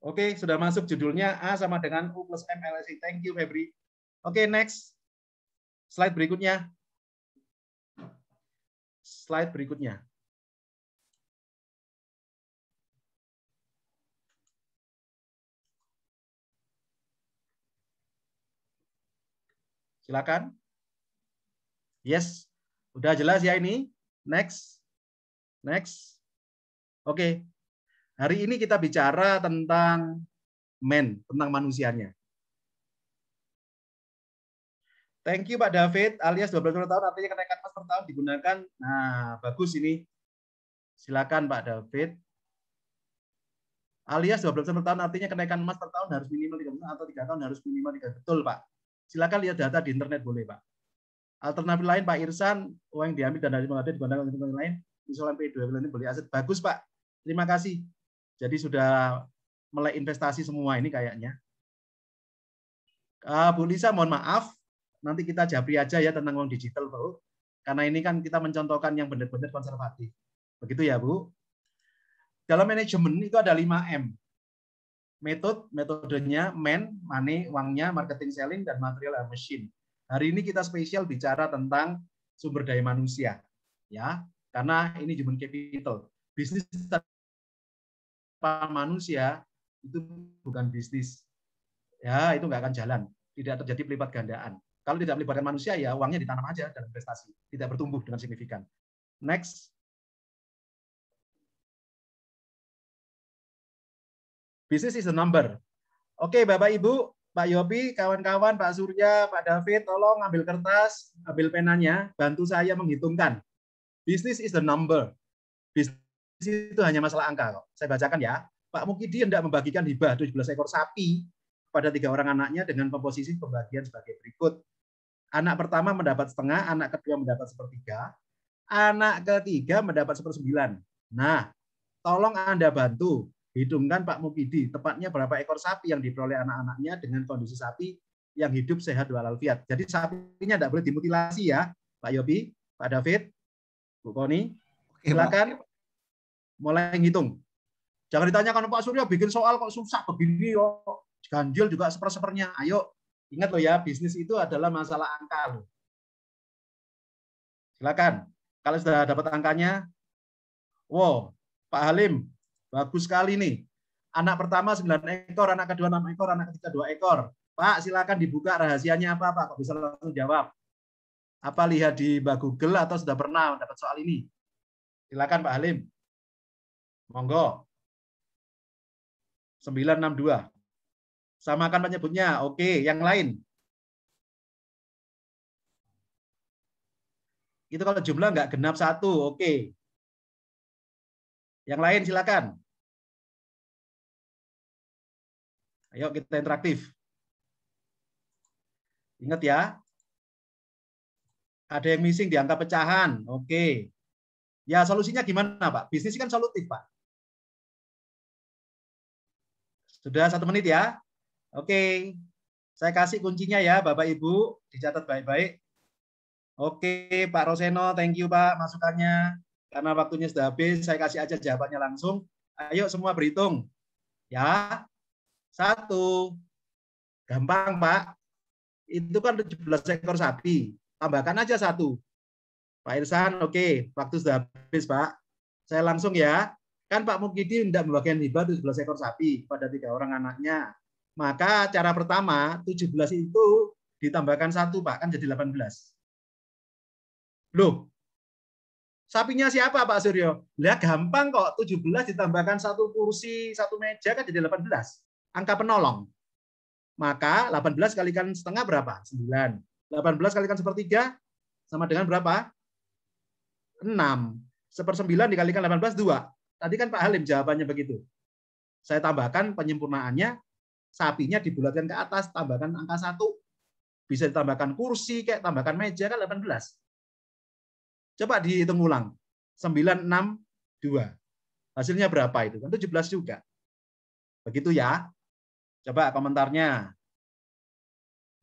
Oke, sudah masuk judulnya A sama dengan U plus M LSI. Thank you, Febri. Oke, next. Slide berikutnya. Slide berikutnya. Silakan. Yes, udah jelas ya ini. Next. Next. Oke. Okay. Hari ini kita bicara tentang men, tentang manusianya. Thank you Pak David, alias 12 tahun artinya kenaikan emas per tahun digunakan. Nah, bagus ini. Silakan Pak David. Alias 12 per tahun artinya kenaikan emas per tahun harus minimal 3 tahun atau 3 tahun harus minimal 3. Betul Pak. Silakan lihat data di internet boleh Pak. Alternatif lain Pak Irsan, uang yang diambil dan dari mengambil digunakan untuk yang lain, misalnya P2 ini beli aset. Bagus Pak. Terima kasih. Jadi sudah mulai investasi semua ini kayaknya. Uh, Bu Lisa, mohon maaf nanti kita japri aja ya tentang uang digital Bu. Karena ini kan kita mencontohkan yang benar-benar konservatif. Begitu ya Bu. Dalam manajemen itu ada 5M. Metode, metodenya, man, money, uangnya, marketing selling, dan material dan machine. Hari ini kita spesial bicara tentang sumber daya manusia. ya Karena ini human capital. Bisnis tanpa manusia itu bukan bisnis. Ya, itu nggak akan jalan. Tidak terjadi pelipat gandaan. Kalau tidak melibatkan manusia ya uangnya ditanam aja dalam investasi, tidak bertumbuh dengan signifikan. Next. bisnis is a number. Oke, okay, Bapak Ibu, Pak Yopi, kawan-kawan, Pak Surya, Pak David, tolong ambil kertas, ambil penanya, bantu saya menghitungkan. Bisnis is the number. Bisnis itu hanya masalah angka Saya bacakan ya. Pak Mukidi tidak membagikan hibah 17 ekor sapi pada tiga orang anaknya dengan komposisi pembagian sebagai berikut. Anak pertama mendapat setengah, anak kedua mendapat sepertiga, anak ketiga mendapat sepersembilan. Nah, tolong Anda bantu hidungkan Pak Mukidi, tepatnya berapa ekor sapi yang diperoleh anak-anaknya dengan kondisi sapi yang hidup sehat walafiat. Jadi sapinya tidak boleh dimutilasi ya, Pak Yopi, Pak David, Bu Koni. Silakan mulai ngitung. Jangan ditanyakan Pak Surya bikin soal kok susah begini kok ganjil juga seper-sepernya. Ayo, ingat loh ya, bisnis itu adalah masalah angka loh. Silakan. Kalau sudah dapat angkanya, wow, Pak Halim, bagus sekali nih. Anak pertama 9 ekor, anak kedua 6 ekor, anak ketiga 2 ekor. Pak, silakan dibuka rahasianya apa, Pak? Kok bisa langsung jawab? Apa lihat di Mbak Google atau sudah pernah dapat soal ini? Silakan Pak Halim. Monggo. 962. Samakan penyebutnya. Oke, yang lain. Itu kalau jumlah nggak genap satu. Oke. Yang lain silakan. Ayo kita interaktif. Ingat ya. Ada yang missing di angka pecahan. Oke. Ya, solusinya gimana, Pak? Bisnis kan solutif, Pak. Sudah satu menit ya. Oke, saya kasih kuncinya ya Bapak Ibu, dicatat baik-baik. Oke, Pak Roseno, thank you Pak masukannya. Karena waktunya sudah habis, saya kasih aja jawabannya langsung. Ayo semua berhitung. Ya, satu, gampang Pak. Itu kan 17 ekor sapi. Tambahkan aja satu. Pak Irsan, oke, waktu sudah habis Pak. Saya langsung ya. Kan Pak Mukidi tidak membagikan hibah 17 ekor sapi pada tiga orang anaknya. Maka cara pertama 17 itu ditambahkan satu Pak, kan jadi 18. Loh, sapinya siapa Pak Suryo? Lihat gampang kok, 17 ditambahkan satu kursi, satu meja kan jadi 18. Angka penolong. Maka 18 kalikan setengah berapa? 9. 18 kalikan sepertiga sama dengan berapa? 6. Sepersembilan dikalikan 18, 2. Tadi kan Pak Halim jawabannya begitu. Saya tambahkan penyempurnaannya sapinya dibulatkan ke atas, tambahkan angka satu, bisa ditambahkan kursi, kayak tambahkan meja kan 18. Coba dihitung ulang. 9, 6, 2. Hasilnya berapa itu? Kan 17 juga. Begitu ya. Coba komentarnya.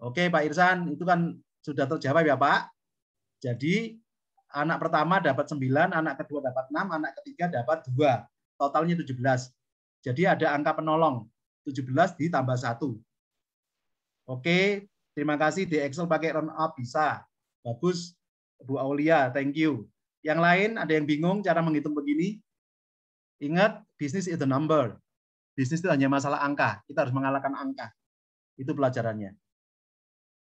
Oke Pak Irsan, itu kan sudah terjawab ya Pak. Jadi anak pertama dapat 9, anak kedua dapat 6, anak ketiga dapat 2. Totalnya 17. Jadi ada angka penolong 17 ditambah 1. Oke, terima kasih di Excel pakai round up bisa. Bagus, Bu Aulia, thank you. Yang lain ada yang bingung cara menghitung begini? Ingat, bisnis is the number. Bisnis itu hanya masalah angka. Kita harus mengalahkan angka. Itu pelajarannya.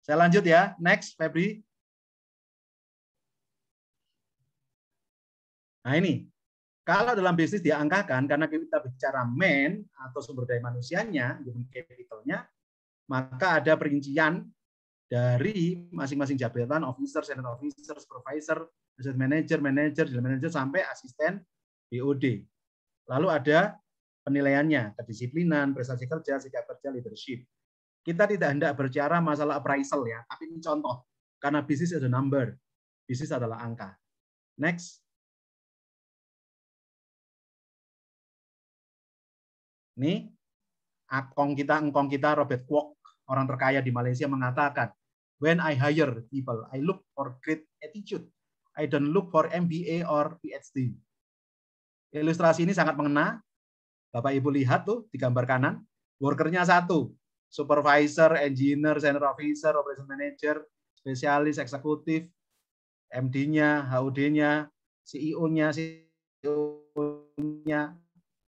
Saya lanjut ya. Next, Febri. Nah ini, kalau dalam bisnis diangkakan karena kita bicara men atau sumber daya manusianya, human capitalnya, maka ada perincian dari masing-masing jabatan officer, senior officer, supervisor, asset manager, manager, general manager sampai asisten BOD. Lalu ada penilaiannya, kedisiplinan, prestasi kerja, sikap kerja, leadership. Kita tidak hendak berbicara masalah appraisal ya, tapi ini contoh karena bisnis itu number, bisnis adalah angka. Next. Nih, akong kita, engkong kita, Robert Kwok, orang terkaya di Malaysia mengatakan, when I hire people, I look for great attitude. I don't look for MBA or PhD. Ilustrasi ini sangat mengena. Bapak Ibu lihat tuh di gambar kanan, workernya satu, supervisor, engineer, senior officer, operation manager, spesialis, eksekutif, MD-nya, hod nya CEO-nya, CEO-nya,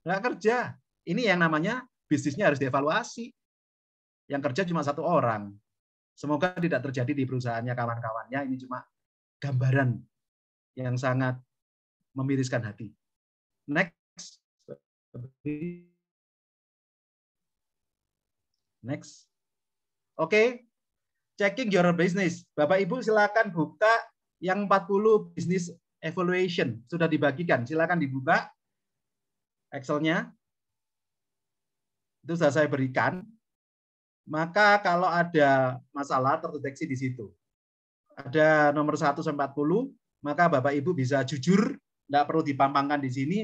nggak kerja. Ini yang namanya bisnisnya harus dievaluasi. Yang kerja cuma satu orang. Semoga tidak terjadi di perusahaannya kawan-kawannya. Ini cuma gambaran yang sangat memiriskan hati. Next. Next. Oke. Okay. Checking your business. Bapak Ibu silakan buka yang 40 business evaluation sudah dibagikan. Silakan dibuka Excel-nya itu sudah saya berikan. Maka kalau ada masalah terdeteksi di situ. Ada nomor satu sampai puluh maka Bapak Ibu bisa jujur, tidak perlu dipampangkan di sini,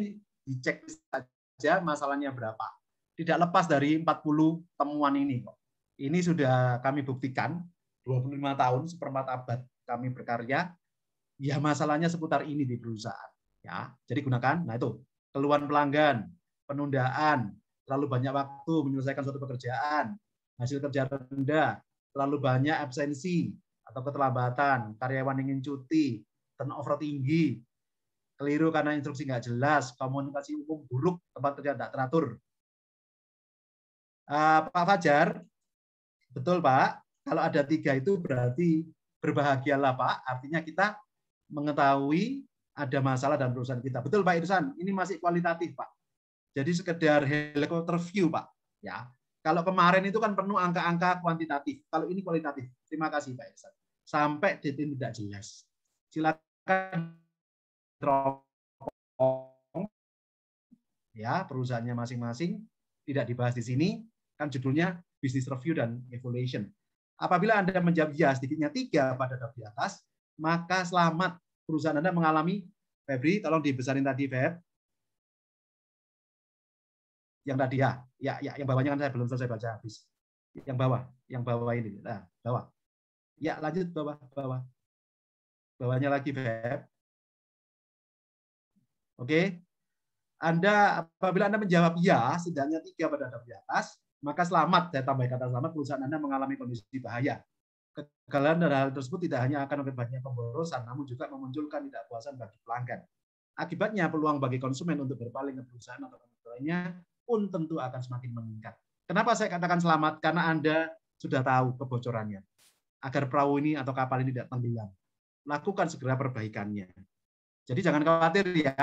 dicek saja masalahnya berapa. Tidak lepas dari 40 temuan ini kok. Ini sudah kami buktikan 25 tahun seperempat abad kami berkarya. Ya masalahnya seputar ini di perusahaan. Ya, jadi gunakan. Nah itu keluhan pelanggan, penundaan, terlalu banyak waktu menyelesaikan suatu pekerjaan, hasil kerja rendah, terlalu banyak absensi atau keterlambatan, karyawan ingin cuti, turnover tinggi, keliru karena instruksi nggak jelas, komunikasi umum buruk, tempat kerja tidak teratur. Uh, Pak Fajar, betul Pak, kalau ada tiga itu berarti berbahagialah Pak, artinya kita mengetahui ada masalah dalam perusahaan kita. Betul Pak Irsan, ini masih kualitatif Pak. Jadi sekedar helikopter view, Pak. Ya. Kalau kemarin itu kan penuh angka-angka kuantitatif. Kalau ini kualitatif. Terima kasih, Pak Sampai detail tidak jelas. Silakan teropong. Ya, perusahaannya masing-masing tidak dibahas di sini. Kan judulnya business review dan evaluation. Apabila Anda menjawab ya sedikitnya tiga pada tab di atas, maka selamat perusahaan Anda mengalami Febri, tolong dibesarin tadi Feb, yang tadi ya, ya, ya yang bawahnya kan saya belum selesai baca habis. Yang bawah, yang bawah ini, nah, bawah. Ya lanjut bawah, bawah. Bawahnya lagi beb Oke. Anda apabila Anda menjawab ya, setidaknya tiga pada daftar di atas, maka selamat saya tambahkan kata selamat perusahaan Anda mengalami kondisi bahaya. Kegagalan dari hal tersebut tidak hanya akan banyaknya pemborosan, namun juga memunculkan tidak puasan bagi pelanggan. Akibatnya peluang bagi konsumen untuk berpaling ke perusahaan atau lainnya pun tentu akan semakin meningkat. Kenapa saya katakan selamat? Karena Anda sudah tahu kebocorannya. Agar perahu ini atau kapal ini tidak tenggelam. Lakukan segera perbaikannya. Jadi jangan khawatir ya.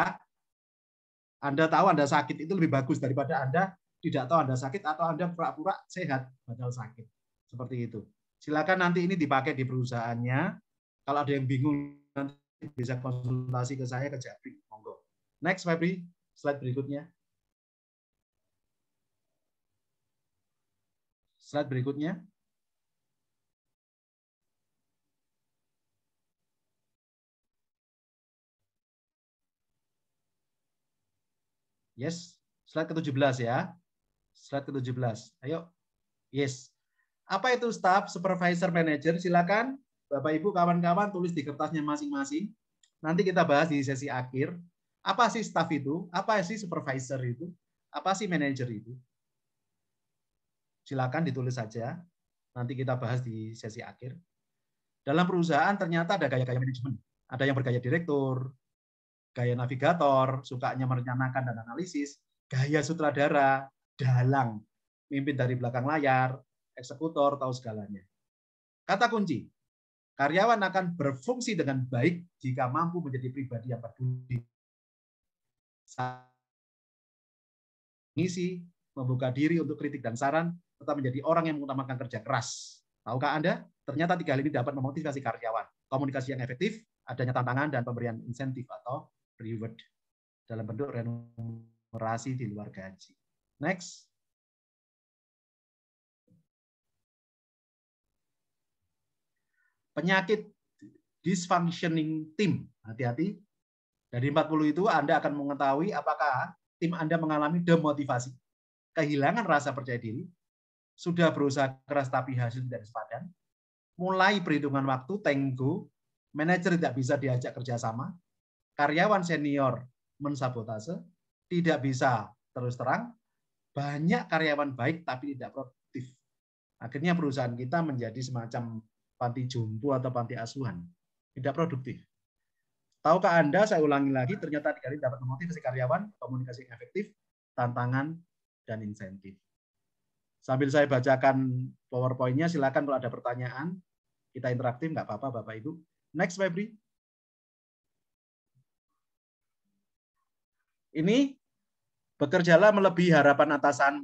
Anda tahu Anda sakit itu lebih bagus daripada Anda tidak tahu Anda sakit atau Anda pura-pura sehat padahal sakit. Seperti itu. Silakan nanti ini dipakai di perusahaannya. Kalau ada yang bingung nanti bisa konsultasi ke saya ke Jabri. Monggo. Next Febri, slide berikutnya. Slide berikutnya. Yes, slide ke-17 ya. Slide ke-17. Ayo. Yes. Apa itu staff, supervisor, manager? Silakan Bapak Ibu, kawan-kawan tulis di kertasnya masing-masing. Nanti kita bahas di sesi akhir. Apa sih staff itu? Apa sih supervisor itu? Apa sih manager itu? silakan ditulis saja. Nanti kita bahas di sesi akhir. Dalam perusahaan ternyata ada gaya-gaya manajemen. Ada yang bergaya direktur, gaya navigator, sukanya merencanakan dan analisis, gaya sutradara, dalang, mimpin dari belakang layar, eksekutor, tahu segalanya. Kata kunci, karyawan akan berfungsi dengan baik jika mampu menjadi pribadi yang peduli. mengisi membuka diri untuk kritik dan saran, tetap menjadi orang yang mengutamakan kerja keras. Tahukah Anda? Ternyata tiga hal ini dapat memotivasi karyawan. Komunikasi yang efektif, adanya tantangan, dan pemberian insentif atau reward dalam bentuk remunerasi di luar gaji. Next. Penyakit dysfunctioning team. Hati-hati. Dari 40 itu Anda akan mengetahui apakah tim Anda mengalami demotivasi, kehilangan rasa percaya diri, sudah berusaha keras tapi hasil tidak sepadan, mulai perhitungan waktu tenggu, manajer tidak bisa diajak kerjasama, karyawan senior mensabotase, tidak bisa terus terang, banyak karyawan baik tapi tidak produktif. Akhirnya perusahaan kita menjadi semacam panti jompo atau panti asuhan, tidak produktif. Tahukah Anda, saya ulangi lagi, ternyata tiga dapat memotivasi karyawan, komunikasi efektif, tantangan, dan insentif. Sambil saya bacakan PowerPoint-nya, silakan kalau ada pertanyaan, kita interaktif, nggak apa-apa Bapak Ibu. Next, Febri. Ini, bekerjalah melebihi harapan atasan,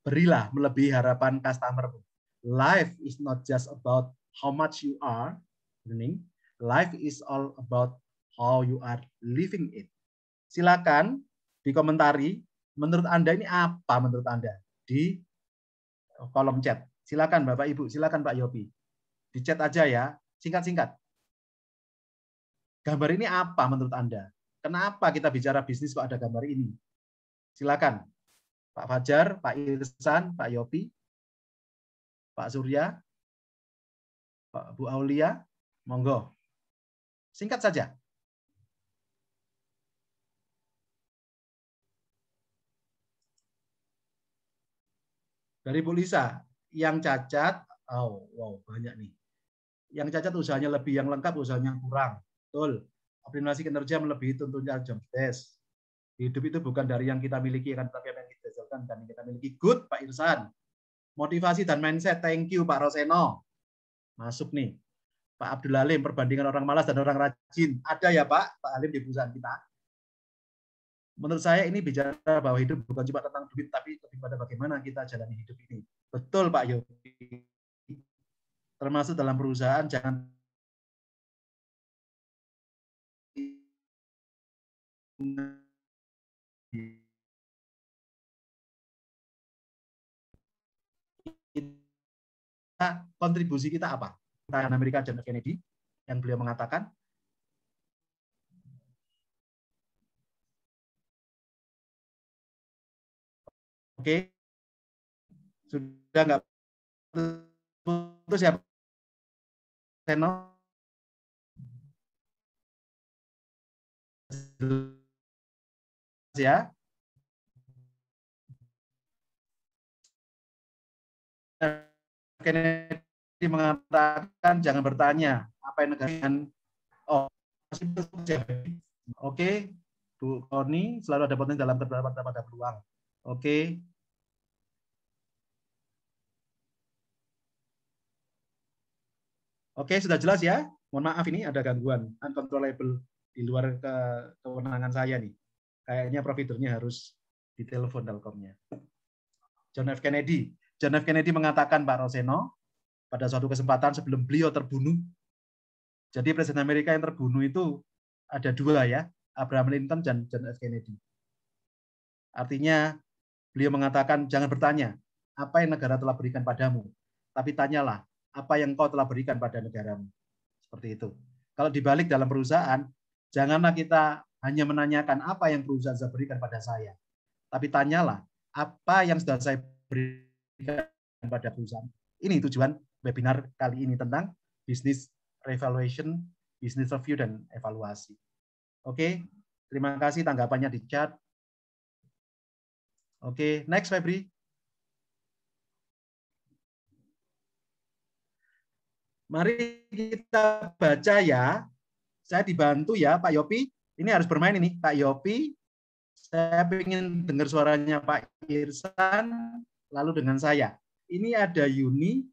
Berilah melebihi harapan customer. Life is not just about how much you are learning. Life is all about how you are living it. Silakan dikomentari menurut Anda ini apa menurut Anda di kolom chat. Silakan Bapak Ibu, silakan Pak Yopi. Di chat aja ya, singkat-singkat. Gambar ini apa menurut Anda? Kenapa kita bicara bisnis kok ada gambar ini? Silakan. Pak Fajar, Pak Irsan, Pak Yopi, Pak Surya, Pak Bu Aulia, monggo. Singkat saja. Dari Bu Lisa, yang cacat, oh, wow, banyak nih. Yang cacat usahanya lebih, yang lengkap usahanya kurang. Betul. Optimasi kinerja melebihi tuntutan jam test. Hidup itu bukan dari yang kita miliki, kan tapi yang kita hasilkan dan yang kita miliki. Good, Pak Irsan. Motivasi dan mindset, thank you Pak Roseno. Masuk nih. Pak Abdul Halim perbandingan orang malas dan orang rajin. Ada ya Pak, Pak Halim di perusahaan kita menurut saya ini bicara bahwa hidup bukan cuma tentang duit, tapi lebih pada bagaimana kita jalani hidup ini. Betul Pak Yogi. Termasuk dalam perusahaan jangan kontribusi kita apa? Kita Amerika John Kennedy yang beliau mengatakan Oke. Sudah nggak putus ya? Seno. Ya. Kennedy mengatakan jangan bertanya apa yang negara oh Oke, Bu Koni selalu ada potensi dalam terdapat ada peluang. Oke, Oke, sudah jelas ya. Mohon maaf ini ada gangguan uncontrollable di luar ke kewenangan saya nih. Kayaknya providernya harus ditelepon Telkomnya. John F. Kennedy. John F. Kennedy mengatakan Pak Roseno pada suatu kesempatan sebelum beliau terbunuh. Jadi Presiden Amerika yang terbunuh itu ada dua ya, Abraham Lincoln dan John F. Kennedy. Artinya beliau mengatakan jangan bertanya apa yang negara telah berikan padamu, tapi tanyalah apa yang kau telah berikan pada negaramu. Seperti itu. Kalau dibalik dalam perusahaan, janganlah kita hanya menanyakan apa yang perusahaan sudah berikan pada saya. Tapi tanyalah, apa yang sudah saya berikan pada perusahaan. Ini tujuan webinar kali ini tentang bisnis revaluation, bisnis review, dan evaluasi. Oke, terima kasih tanggapannya di chat. Oke, next Febri. Mari kita baca ya. Saya dibantu ya Pak Yopi. Ini harus bermain ini Pak Yopi. Saya ingin dengar suaranya Pak Irsan lalu dengan saya. Ini ada Yuni.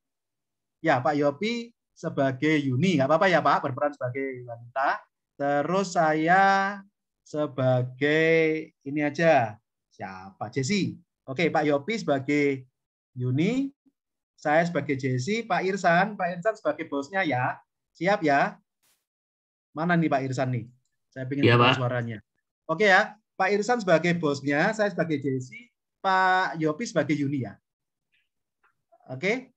Ya Pak Yopi sebagai Yuni. Nggak apa-apa ya Pak berperan sebagai wanita. Terus saya sebagai ini aja siapa Jesse. Oke Pak Yopi sebagai Yuni, saya sebagai Jesse, Pak Irsan, Pak Irsan sebagai bosnya ya. Siap ya? Mana nih Pak Irsan nih? Saya ingin ya, dengar suaranya. Oke ya, Pak Irsan sebagai bosnya, saya sebagai Jesse, Pak Yopi sebagai Yuni ya. Oke?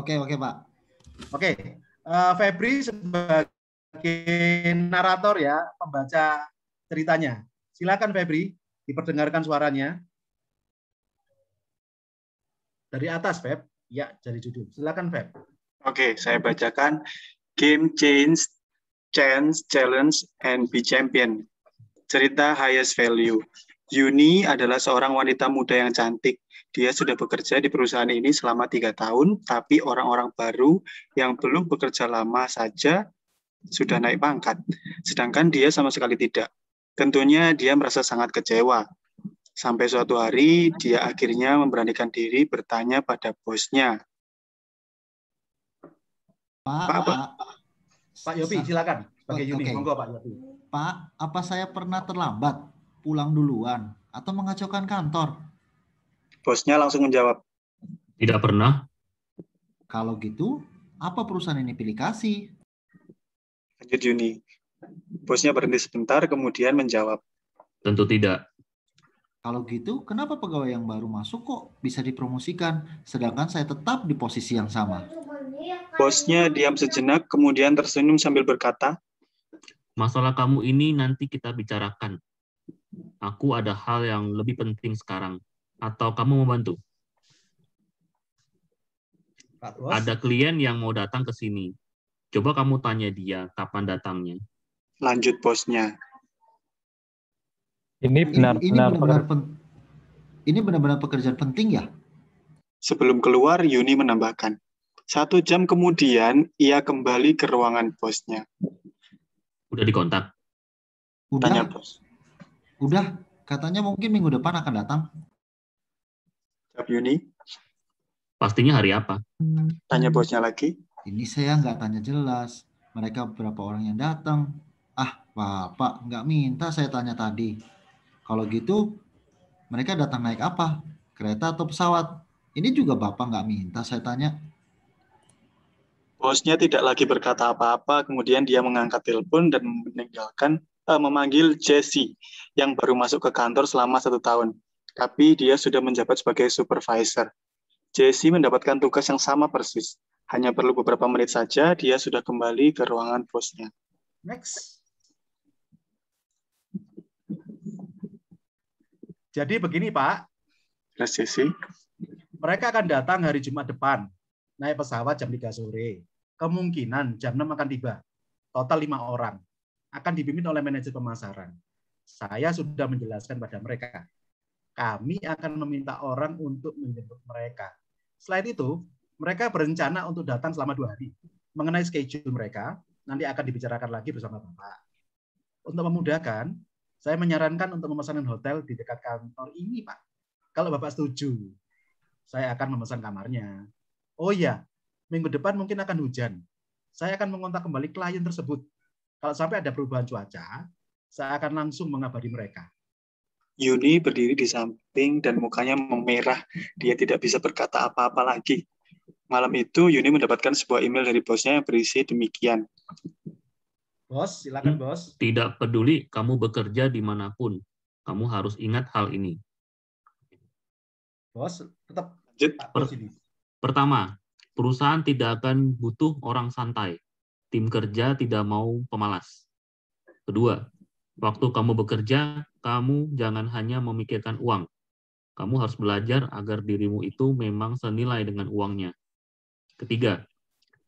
Oke, oke Pak. Oke, uh, Febri sebagai narator ya, pembaca ceritanya. Silakan Febri, diperdengarkan suaranya. Dari atas, Feb ya dari judul. Silakan Feb. Oke, saya bacakan Game Change, Chance, Challenge, and Be Champion. Cerita Highest Value. Yuni adalah seorang wanita muda yang cantik. Dia sudah bekerja di perusahaan ini selama tiga tahun, tapi orang-orang baru yang belum bekerja lama saja sudah naik pangkat, sedangkan dia sama sekali tidak. Tentunya dia merasa sangat kecewa. Sampai suatu hari, dia akhirnya memberanikan diri bertanya pada bosnya. Pak, Pak, Pak, Pak Yopi, silakan. Pak, Yopi. okay. monggo Pak Yopi. Pak, apa saya pernah terlambat pulang duluan atau mengacaukan kantor? Bosnya langsung menjawab. Tidak pernah. Kalau gitu, apa perusahaan ini pilih kasih? Lanjut Yuni. Bosnya berhenti sebentar, kemudian menjawab. Tentu tidak. Kalau gitu, kenapa pegawai yang baru masuk kok bisa dipromosikan, sedangkan saya tetap di posisi yang sama? Bosnya diam sejenak, kemudian tersenyum sambil berkata, Masalah kamu ini nanti kita bicarakan. Aku ada hal yang lebih penting sekarang. Atau kamu mau bantu? Ada klien yang mau datang ke sini. Coba kamu tanya dia kapan datangnya. Lanjut bosnya. Ini benar-benar ini benar-benar, pekerjaan penting ya. Sebelum keluar, Yuni menambahkan. Satu jam kemudian, ia kembali ke ruangan bosnya. Udah dikontak? Udah. Tanya bos. Udah, katanya mungkin minggu depan akan datang. Jawab Yuni. Pastinya hari apa? Tanya bosnya lagi. Ini saya nggak tanya jelas. Mereka berapa orang yang datang? Ah, Bapak nggak minta saya tanya tadi. Kalau gitu mereka datang naik apa? Kereta atau pesawat? Ini juga Bapak nggak minta saya tanya. Bosnya tidak lagi berkata apa-apa, kemudian dia mengangkat telepon dan meninggalkan uh, memanggil Jesse yang baru masuk ke kantor selama satu tahun. Tapi dia sudah menjabat sebagai supervisor. Jesse mendapatkan tugas yang sama persis. Hanya perlu beberapa menit saja, dia sudah kembali ke ruangan bosnya. Next. Jadi begini Pak, Resesi. mereka akan datang hari Jumat depan, naik pesawat jam 3 sore. Kemungkinan jam 6 akan tiba, total lima orang. Akan dipimpin oleh manajer pemasaran. Saya sudah menjelaskan pada mereka. Kami akan meminta orang untuk menjemput mereka. Selain itu, mereka berencana untuk datang selama dua hari. Mengenai schedule mereka, nanti akan dibicarakan lagi bersama Bapak. Untuk memudahkan, saya menyarankan untuk memesan hotel di dekat kantor ini, Pak. Kalau Bapak setuju, saya akan memesan kamarnya. Oh iya, minggu depan mungkin akan hujan. Saya akan mengontak kembali klien tersebut. Kalau sampai ada perubahan cuaca, saya akan langsung mengabari mereka. Yuni berdiri di samping dan mukanya memerah. Dia tidak bisa berkata apa-apa lagi. Malam itu, Yuni mendapatkan sebuah email dari bosnya yang berisi demikian. Bos, silakan hmm? Bos. Tidak peduli kamu bekerja dimanapun, kamu harus ingat hal ini. Bos, tetap. Per pertama, perusahaan tidak akan butuh orang santai. Tim kerja tidak mau pemalas. Kedua, waktu kamu bekerja, kamu jangan hanya memikirkan uang. Kamu harus belajar agar dirimu itu memang senilai dengan uangnya. Ketiga,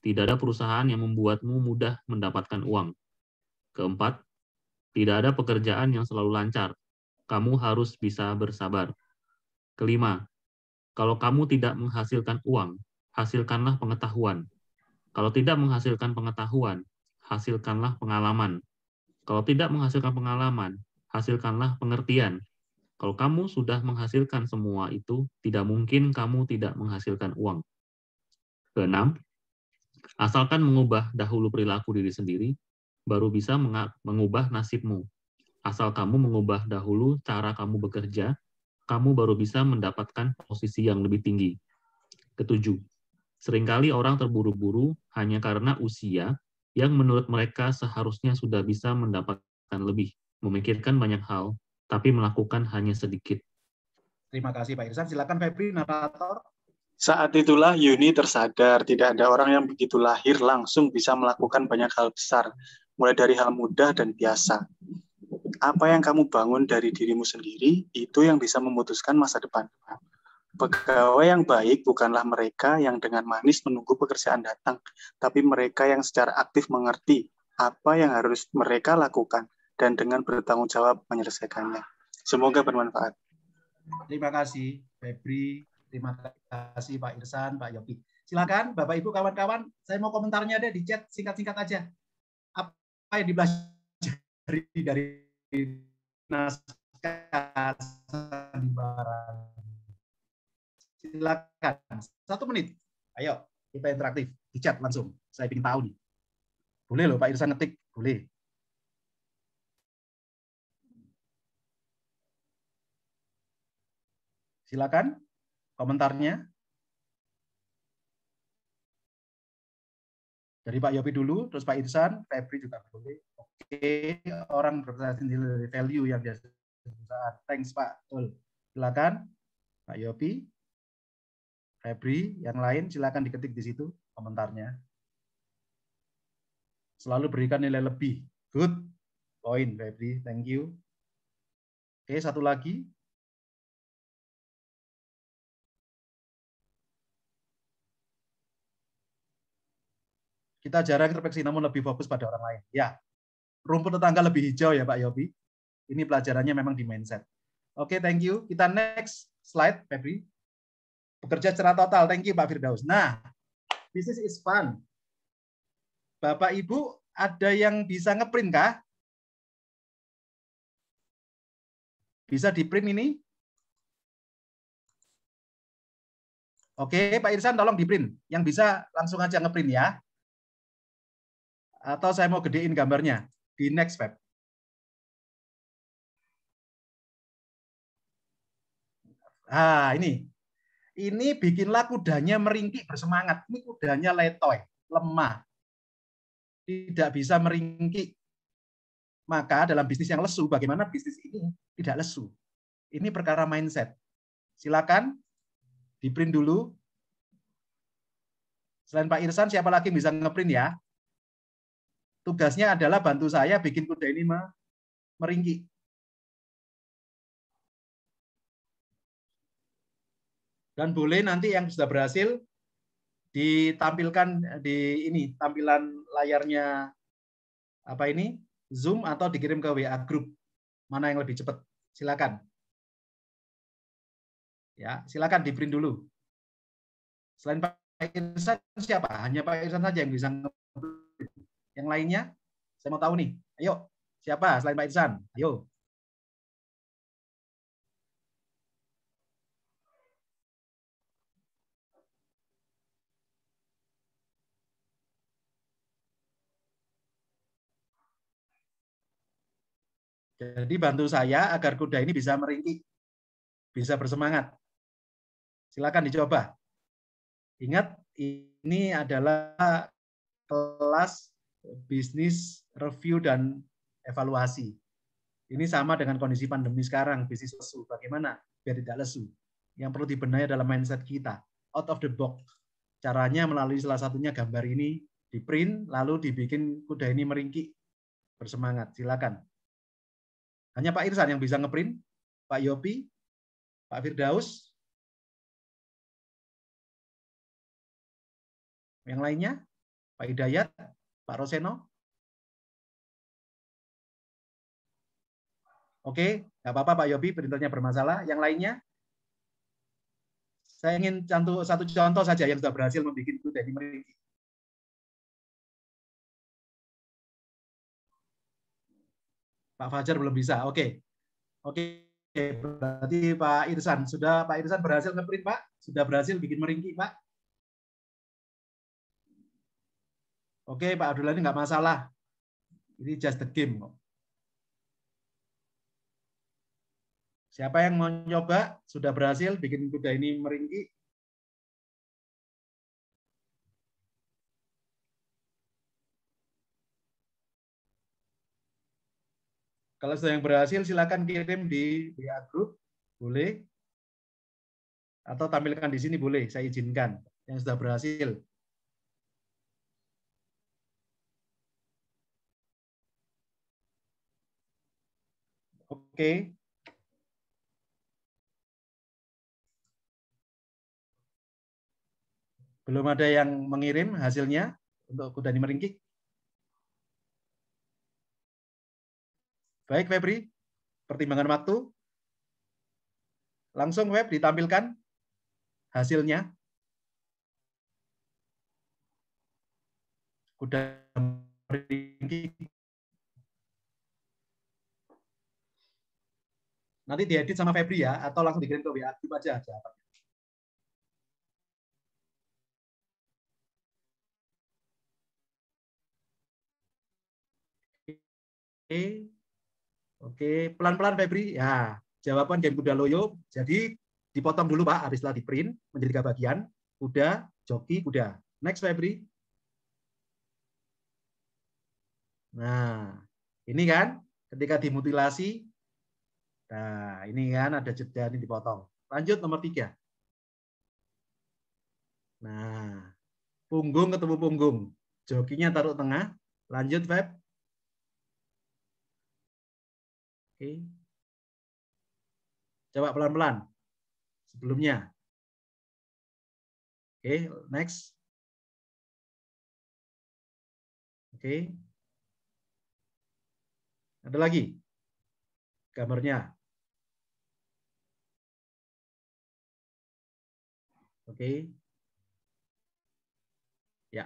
tidak ada perusahaan yang membuatmu mudah mendapatkan uang. Keempat, tidak ada pekerjaan yang selalu lancar. Kamu harus bisa bersabar. Kelima, kalau kamu tidak menghasilkan uang, hasilkanlah pengetahuan. Kalau tidak menghasilkan pengetahuan, hasilkanlah pengalaman. Kalau tidak menghasilkan pengalaman, hasilkanlah pengertian. Kalau kamu sudah menghasilkan semua itu, tidak mungkin kamu tidak menghasilkan uang. Keenam, asalkan mengubah dahulu perilaku diri sendiri, baru bisa mengubah nasibmu. Asal kamu mengubah dahulu cara kamu bekerja, kamu baru bisa mendapatkan posisi yang lebih tinggi. Ketujuh, seringkali orang terburu-buru hanya karena usia yang menurut mereka seharusnya sudah bisa mendapatkan lebih, memikirkan banyak hal, tapi melakukan hanya sedikit. Terima kasih Pak Irsan. Silakan Febri, narator. Saat itulah Yuni tersadar, tidak ada orang yang begitu lahir langsung bisa melakukan banyak hal besar mulai dari hal mudah dan biasa. Apa yang kamu bangun dari dirimu sendiri, itu yang bisa memutuskan masa depan. Pegawai yang baik bukanlah mereka yang dengan manis menunggu pekerjaan datang, tapi mereka yang secara aktif mengerti apa yang harus mereka lakukan dan dengan bertanggung jawab menyelesaikannya. Semoga bermanfaat. Terima kasih, Febri. Terima kasih, Pak Irsan, Pak Yopi. Silakan, Bapak, Ibu, kawan-kawan. Saya mau komentarnya deh di chat singkat-singkat aja yang dibelajar dari naskah di barat. Silakan. Satu menit. Ayo, kita interaktif. Di chat langsung. Saya ingin tahu nih. Boleh loh Pak Irsan ngetik. Boleh. Silakan komentarnya. Dari Pak Yopi dulu, terus Pak Irsan, Febri juga boleh. Oke, orang berprestasi nilai value yang biasa Thanks Pak Tol. Silakan Pak Yopi, Febri, yang lain silakan diketik di situ komentarnya. Selalu berikan nilai lebih. Good point Febri, thank you. Oke, satu lagi Kita jarang introspeksi namun lebih fokus pada orang lain. Ya, rumput tetangga lebih hijau ya Pak Yobi. Ini pelajarannya memang di mindset. Oke, okay, thank you. Kita next slide, Febri. Bekerja secara total. Thank you Pak Firdaus. Nah, business is fun. Bapak Ibu, ada yang bisa ngeprint kah? Bisa di-print ini? Oke, Pak Irsan tolong di-print. Yang bisa langsung aja ngeprint ya atau saya mau gedein gambarnya di next web. Ah, ini. Ini bikinlah kudanya meringki bersemangat. Ini kudanya letoy, lemah. Tidak bisa meringki Maka dalam bisnis yang lesu, bagaimana bisnis ini tidak lesu? Ini perkara mindset. Silakan di-print dulu. Selain Pak Irsan, siapa lagi yang bisa nge-print ya? Tugasnya adalah bantu saya bikin kuda ini meringki. Dan boleh nanti yang sudah berhasil ditampilkan eh, di ini tampilan layarnya apa ini Zoom atau dikirim ke WA grup Mana yang lebih cepat? Silakan. Ya, silakan di print dulu. Selain Pak Irsan siapa? Hanya Pak Irsan saja yang bisa yang lainnya? Saya mau tahu nih. Ayo, siapa selain Pak Irsan? Ayo. Jadi bantu saya agar kuda ini bisa merintih, bisa bersemangat. Silakan dicoba. Ingat, ini adalah kelas bisnis review dan evaluasi. Ini sama dengan kondisi pandemi sekarang, bisnis lesu. Bagaimana biar tidak lesu? Yang perlu dibenahi adalah mindset kita, out of the box. Caranya melalui salah satunya gambar ini di print, lalu dibikin kuda ini meringki. Bersemangat, silakan. Hanya Pak Irsan yang bisa ngeprint, Pak Yopi, Pak Firdaus. Yang lainnya, Pak Hidayat, Pak Roseno? Oke, nggak apa-apa Pak Yobi, printernya bermasalah. Yang lainnya? Saya ingin contoh, satu contoh saja yang sudah berhasil membuat itu dari mereka. Pak Fajar belum bisa. Oke. Oke, berarti Pak Irsan sudah Pak Irsan berhasil ngeprint Pak? Sudah berhasil bikin meringki Pak? Oke, Pak Abdullah ini nggak masalah. Ini just the game kok. Siapa yang mau nyoba? Sudah berhasil bikin kuda ini meringki? Kalau sudah yang berhasil, silakan kirim di WA Group. Boleh. Atau tampilkan di sini, boleh. Saya izinkan. Yang sudah berhasil. Oke. Belum ada yang mengirim hasilnya untuk Kudani Meringkik? Baik, Febri. Pertimbangan waktu. Langsung web ditampilkan hasilnya. Kuda Meringkik Nanti diedit sama Febri ya, atau langsung dikirim ke WA grup aja jawabannya. Oke, oke, pelan-pelan Febri. Ya, jawaban game kuda loyo. Jadi dipotong dulu Pak, habislah di print menjadi tiga bagian. Kuda, joki, kuda. Next Febri. Nah, ini kan ketika dimutilasi Nah, ini kan ada jeda ini dipotong. Lanjut nomor tiga. Nah, punggung ketemu punggung. Jokinya taruh tengah. Lanjut, Feb. Oke. Coba pelan-pelan. Sebelumnya. Oke, next. Oke. Ada lagi gambarnya. Oke. Okay. Ya.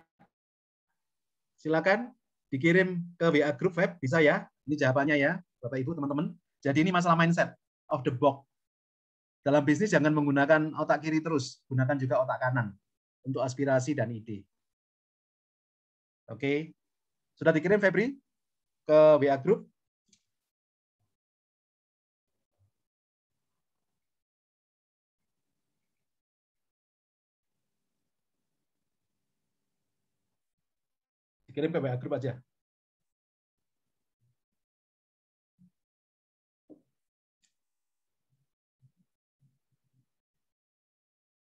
Silakan dikirim ke WA Group Web bisa ya. Ini jawabannya ya, Bapak Ibu, teman-teman. Jadi ini masalah mindset of the box. Dalam bisnis jangan menggunakan otak kiri terus, gunakan juga otak kanan untuk aspirasi dan ide. Oke. Okay. Sudah dikirim Febri ke WA Group? dikirim WA grup aja.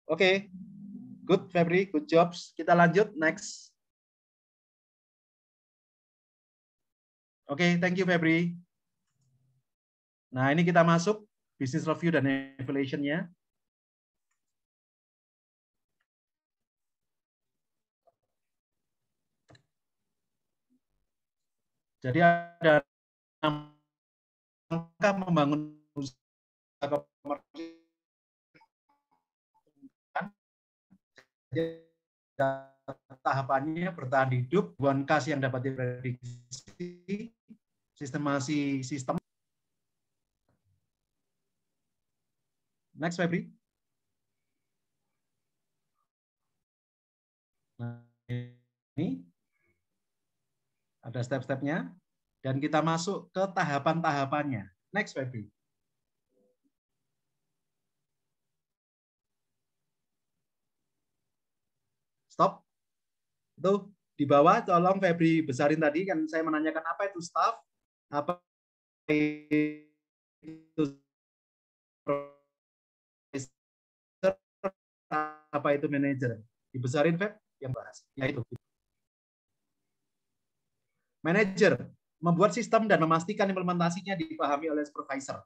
Oke, okay. good Febri, good jobs. Kita lanjut next. Oke, okay, thank you Febri. Nah, ini kita masuk bisnis review dan evaluation-nya. Jadi ada angka membangun usaha tahapannya bertahan hidup, bukan kas yang dapat diprediksi, sistemasi sistem. Next, Febri. Nah, ini ada step-stepnya. Dan kita masuk ke tahapan-tahapannya. Next, Febri. Stop. Itu di bawah tolong Febri besarin tadi kan saya menanyakan apa itu staff, apa itu apa itu manajer. Dibesarin Feb yang bahas yaitu Manager membuat sistem dan memastikan implementasinya dipahami oleh supervisor.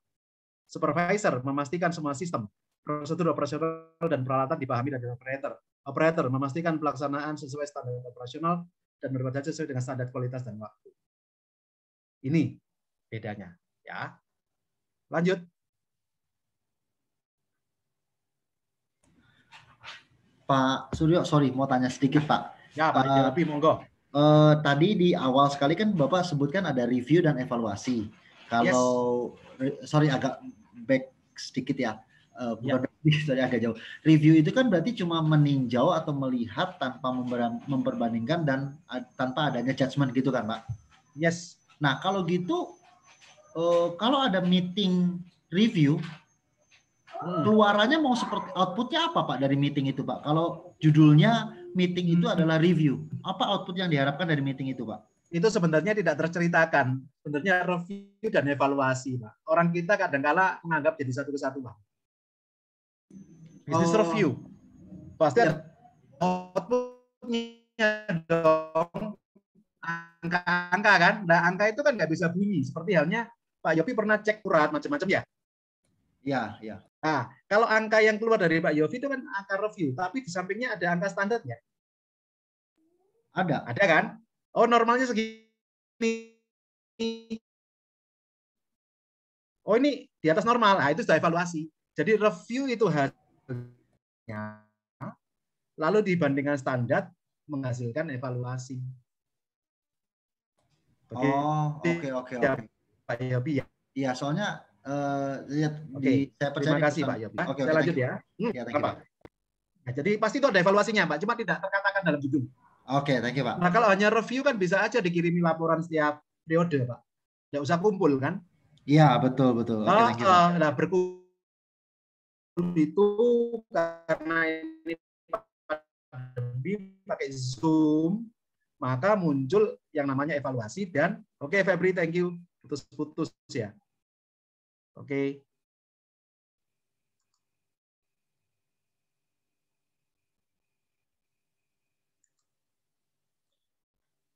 Supervisor memastikan semua sistem, prosedur operasional dan peralatan dipahami dari operator. Operator memastikan pelaksanaan sesuai standar operasional dan berbeda sesuai dengan standar kualitas dan waktu. Ini bedanya, ya. Lanjut. Pak Suryo, sorry, mau tanya sedikit Pak. Ya, Pak uh, monggo uh, tadi di awal sekali kan Bapak sebutkan ada review dan evaluasi. Kalau yes. sorry agak back sedikit ya. Uh, bukan ya. [LAUGHS] sorry agak jauh. Review itu kan berarti cuma meninjau atau melihat tanpa memperbandingkan dan tanpa adanya judgement gitu kan, Pak? Yes. Nah, kalau gitu uh, kalau ada meeting review hmm. keluarannya mau seperti outputnya apa Pak dari meeting itu Pak? Kalau judulnya meeting itu hmm. adalah review. Apa output yang diharapkan dari meeting itu, Pak? Itu sebenarnya tidak terceritakan. Sebenarnya review dan evaluasi, Pak. Orang kita kadangkala menganggap jadi satu kesatuan. Business oh. review. Pasti outputnya dong. Angka-angka kan. Nah, angka itu kan nggak bisa bunyi. Seperti halnya Pak Yopi pernah cek urat macam-macam ya. Ya, ya. Nah, kalau angka yang keluar dari Pak Yofi itu kan angka review, tapi di sampingnya ada angka standarnya. Ada. Ada kan? Oh, normalnya segini. Oh, ini di atas normal. Nah, itu sudah evaluasi. Jadi review itu hasilnya. Lalu dibandingkan standar menghasilkan evaluasi. Oke. Oh, oke, oke, oke. Pak Yofi ya. Iya, soalnya Eh, lihat okay. di saya percaya Terima kasih Pak Yopi. Oke, okay, saya okay, lanjut ya. Iya, hmm, ya apa? Nah, jadi pasti itu ada evaluasinya Pak, cuma tidak terkatakan dalam judul. Oke, okay, thank you Pak. Nah, kalau hanya review kan bisa aja dikirimi laporan setiap periode Pak. Tidak usah kumpul kan? Iya, betul betul. Kalau okay, you, uh, eh, nah, berkumpul itu karena ini pandemi pakai Zoom, maka muncul yang namanya evaluasi dan oke okay, Febri, thank you putus-putus ya. Oke. Okay.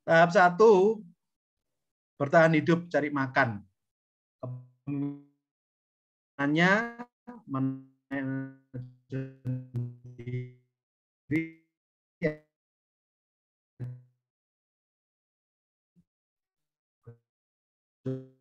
Tahap satu, bertahan hidup, cari makan. Hanya Thank you.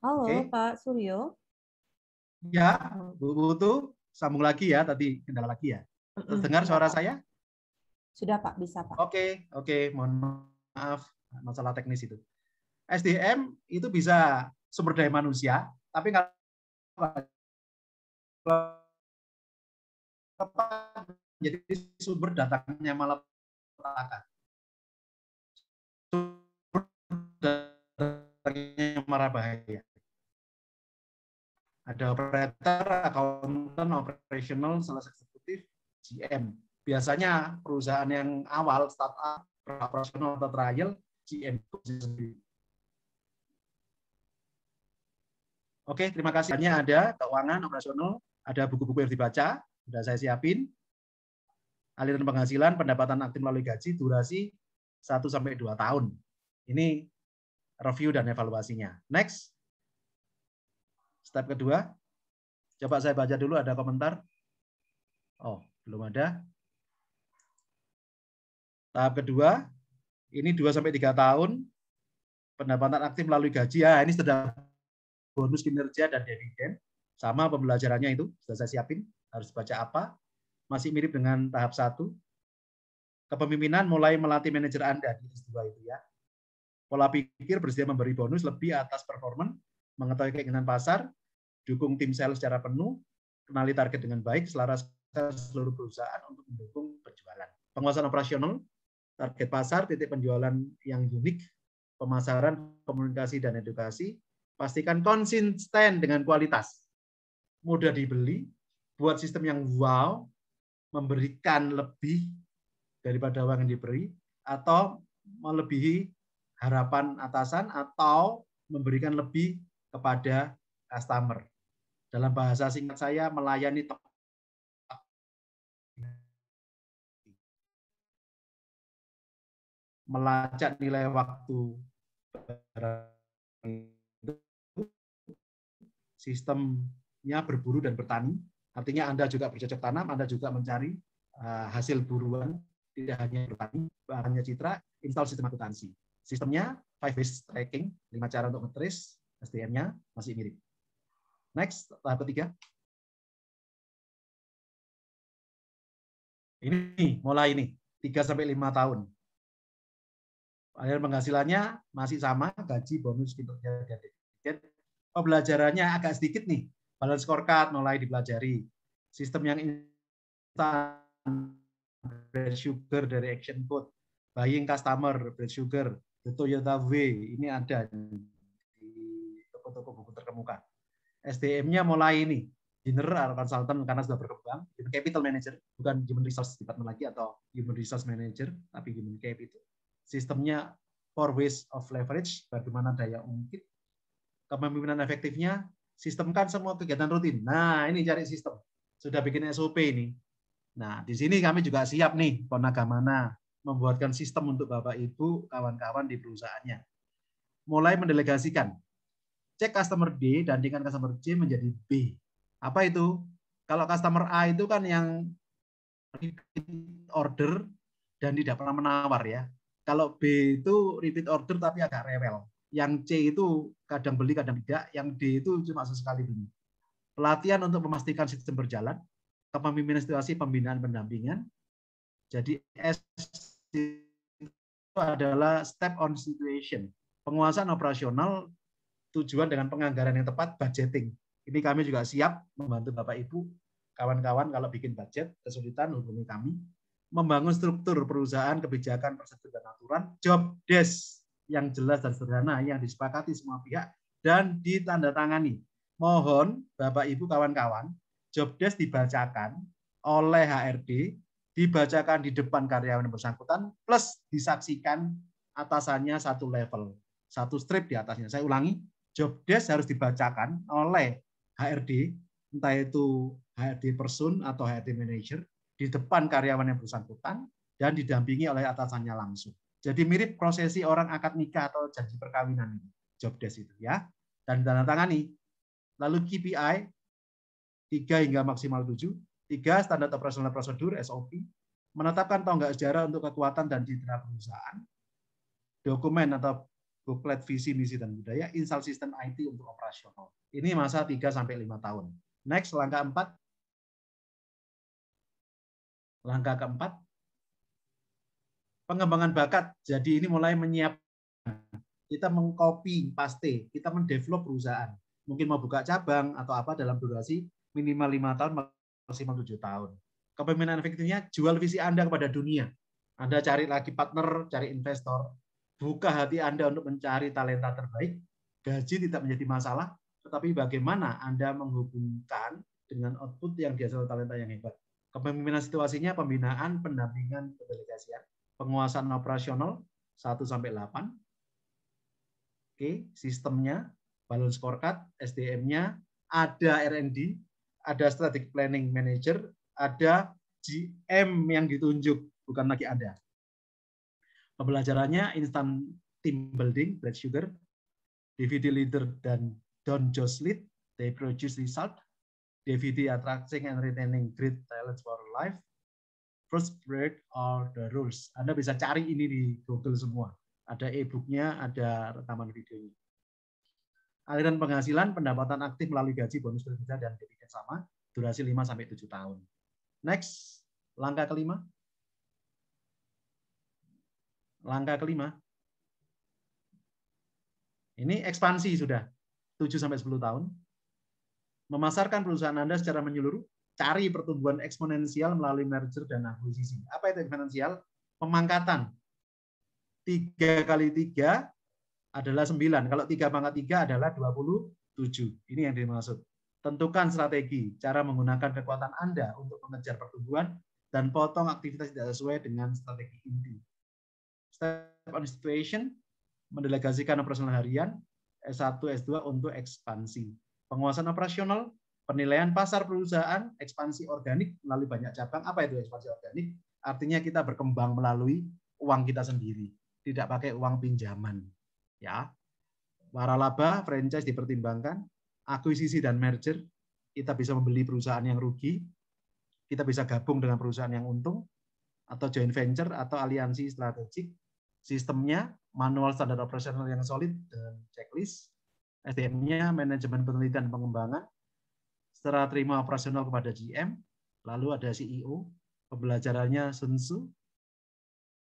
Halo okay. Pak Suryo. Ya, Bu Putu, sambung lagi ya tadi kendala lagi ya. Terdengar suara saya? Sudah Pak, bisa Pak. Oke, okay, oke, okay. mohon maaf masalah teknis itu. SDM itu bisa sumber daya manusia, tapi kalau Jadi sumber datangnya malah petaka. Sumber datangnya marah bahaya. Ada operator, accountant, operational, sales eksekutif, GM. Biasanya perusahaan yang awal, startup, operational, atau trial, GM itu sendiri. Oke, terima kasih. Hanya ada keuangan, operasional, ada buku-buku yang dibaca, sudah saya siapin. Aliran penghasilan, pendapatan aktif melalui gaji, durasi 1-2 tahun. Ini review dan evaluasinya. Next. Step kedua, coba saya baca dulu ada komentar. Oh, belum ada. Tahap kedua, ini 2 sampai 3 tahun pendapatan aktif melalui gaji. Ya, ini sudah bonus kinerja dan dividen. Sama pembelajarannya itu, sudah saya siapin harus baca apa. Masih mirip dengan tahap satu. Kepemimpinan mulai melatih manajer Anda di S2 itu ya. Pola pikir bersedia memberi bonus lebih atas performan mengetahui keinginan pasar, dukung tim sales secara penuh, kenali target dengan baik, selaras seluruh perusahaan untuk mendukung penjualan. Penguasaan operasional, target pasar, titik penjualan yang unik, pemasaran, komunikasi, dan edukasi, pastikan konsisten dengan kualitas. Mudah dibeli, buat sistem yang wow, memberikan lebih daripada uang yang diberi, atau melebihi harapan atasan, atau memberikan lebih kepada customer. Dalam bahasa singkat saya, melayani tepat. Melacak nilai waktu sistemnya berburu dan bertani. Artinya Anda juga bercocok tanam, Anda juga mencari eh, hasil buruan, tidak hanya bertani, bahannya citra, install sistem akuntansi. Sistemnya five ways tracking, lima cara untuk ngetrace, SDM-nya masih mirip. Next, tahap ketiga. Ini mulai ini, 3 sampai 5 tahun. Aliran penghasilannya masih sama, gaji, bonus, kinerja, dan dividen. Pembelajarannya agak sedikit nih. Balance scorecard mulai dipelajari. Sistem yang instan, bread sugar dari action code, buying customer, bread sugar, the Toyota Way, ini ada toko buku terkemuka. SDM-nya mulai ini, general consultant karena sudah berkembang, human capital manager, bukan human resource department lagi atau human resource manager, tapi human capital. Sistemnya four ways of leverage, bagaimana daya ungkit, kepemimpinan efektifnya, sistemkan semua kegiatan rutin. Nah, ini cari sistem. Sudah bikin SOP ini. Nah, di sini kami juga siap nih, Ponaga mana membuatkan sistem untuk Bapak Ibu, kawan-kawan di perusahaannya. Mulai mendelegasikan cek customer B dan dengan customer C menjadi B. Apa itu? Kalau customer A itu kan yang repeat order dan tidak pernah menawar ya. Kalau B itu repeat order tapi agak rewel. Yang C itu kadang beli kadang tidak, yang D itu cuma sesekali beli. Pelatihan untuk memastikan sistem berjalan, kepemimpinan situasi pembinaan pendampingan. Jadi S itu adalah step on situation, penguasaan operasional tujuan dengan penganggaran yang tepat, budgeting. Ini kami juga siap membantu Bapak Ibu, kawan-kawan kalau bikin budget, kesulitan hubungi kami. Membangun struktur perusahaan, kebijakan, prosedur, dan aturan, job desk yang jelas dan sederhana, yang disepakati semua pihak, dan ditandatangani. Mohon Bapak Ibu kawan-kawan, job desk dibacakan oleh HRD, dibacakan di depan karyawan yang bersangkutan, plus disaksikan atasannya satu level, satu strip di atasnya. Saya ulangi, job desk harus dibacakan oleh HRD, entah itu HRD person atau HRD manager, di depan karyawan yang bersangkutan, dan didampingi oleh atasannya langsung. Jadi mirip prosesi orang akad nikah atau janji perkawinan ini, job desk itu ya. Dan tanda ditandatangani. Lalu KPI 3 hingga maksimal 7, 3 standar operasional prosedur SOP, menetapkan tonggak sejarah untuk kekuatan dan citra perusahaan, dokumen atau booklet visi, misi, dan budaya, install sistem IT untuk operasional. Ini masa 3-5 tahun. Next, langkah 4. Langkah keempat, pengembangan bakat. Jadi ini mulai menyiapkan. Kita mengcopy, paste, kita mendevelop perusahaan. Mungkin mau buka cabang atau apa dalam durasi minimal lima tahun, maksimal tujuh tahun. Kepemimpinan efektifnya, jual visi Anda kepada dunia. Anda cari lagi partner, cari investor, buka hati Anda untuk mencari talenta terbaik, gaji tidak menjadi masalah, tetapi bagaimana Anda menghubungkan dengan output yang dihasilkan talenta yang hebat. Kepemimpinan situasinya pembinaan, pendampingan, kedelegasian, penguasaan operasional 1 sampai 8. Oke, sistemnya, balance scorecard, SDM-nya, ada R&D, ada strategic planning manager, ada GM yang ditunjuk, bukan lagi ada. Pembelajarannya Instant Team Building, Brad Sugar, DVD Leader, dan Don lead. They Produce Result, DVD Attracting and Retaining Great Talents for Life, First Break are The Rules. Anda bisa cari ini di Google semua. Ada e-booknya, ada rekaman videonya. Aliran penghasilan, pendapatan aktif melalui gaji, bonus kerja, dan dividen sama, durasi 5-7 tahun. Next, langkah kelima, Langkah kelima. Ini ekspansi sudah. 7 sampai 10 tahun. Memasarkan perusahaan Anda secara menyeluruh, cari pertumbuhan eksponensial melalui merger dan akuisisi. Apa itu eksponensial? Pemangkatan. 3 kali 3 adalah 9. Kalau 3 pangkat 3 adalah 27. Ini yang dimaksud. Tentukan strategi, cara menggunakan kekuatan Anda untuk mengejar pertumbuhan, dan potong aktivitas tidak sesuai dengan strategi inti step on situation, mendelegasikan operasional harian, S1, S2 untuk ekspansi. Penguasaan operasional, penilaian pasar perusahaan, ekspansi organik melalui banyak cabang. Apa itu ekspansi organik? Artinya kita berkembang melalui uang kita sendiri, tidak pakai uang pinjaman. Ya. Para laba, franchise dipertimbangkan, akuisisi dan merger, kita bisa membeli perusahaan yang rugi, kita bisa gabung dengan perusahaan yang untung, atau joint venture atau aliansi strategik, sistemnya, manual standar operasional yang solid dan checklist, SDM-nya, manajemen penelitian dan pengembangan, setelah terima operasional kepada GM, lalu ada CEO, pembelajarannya Sun Tzu,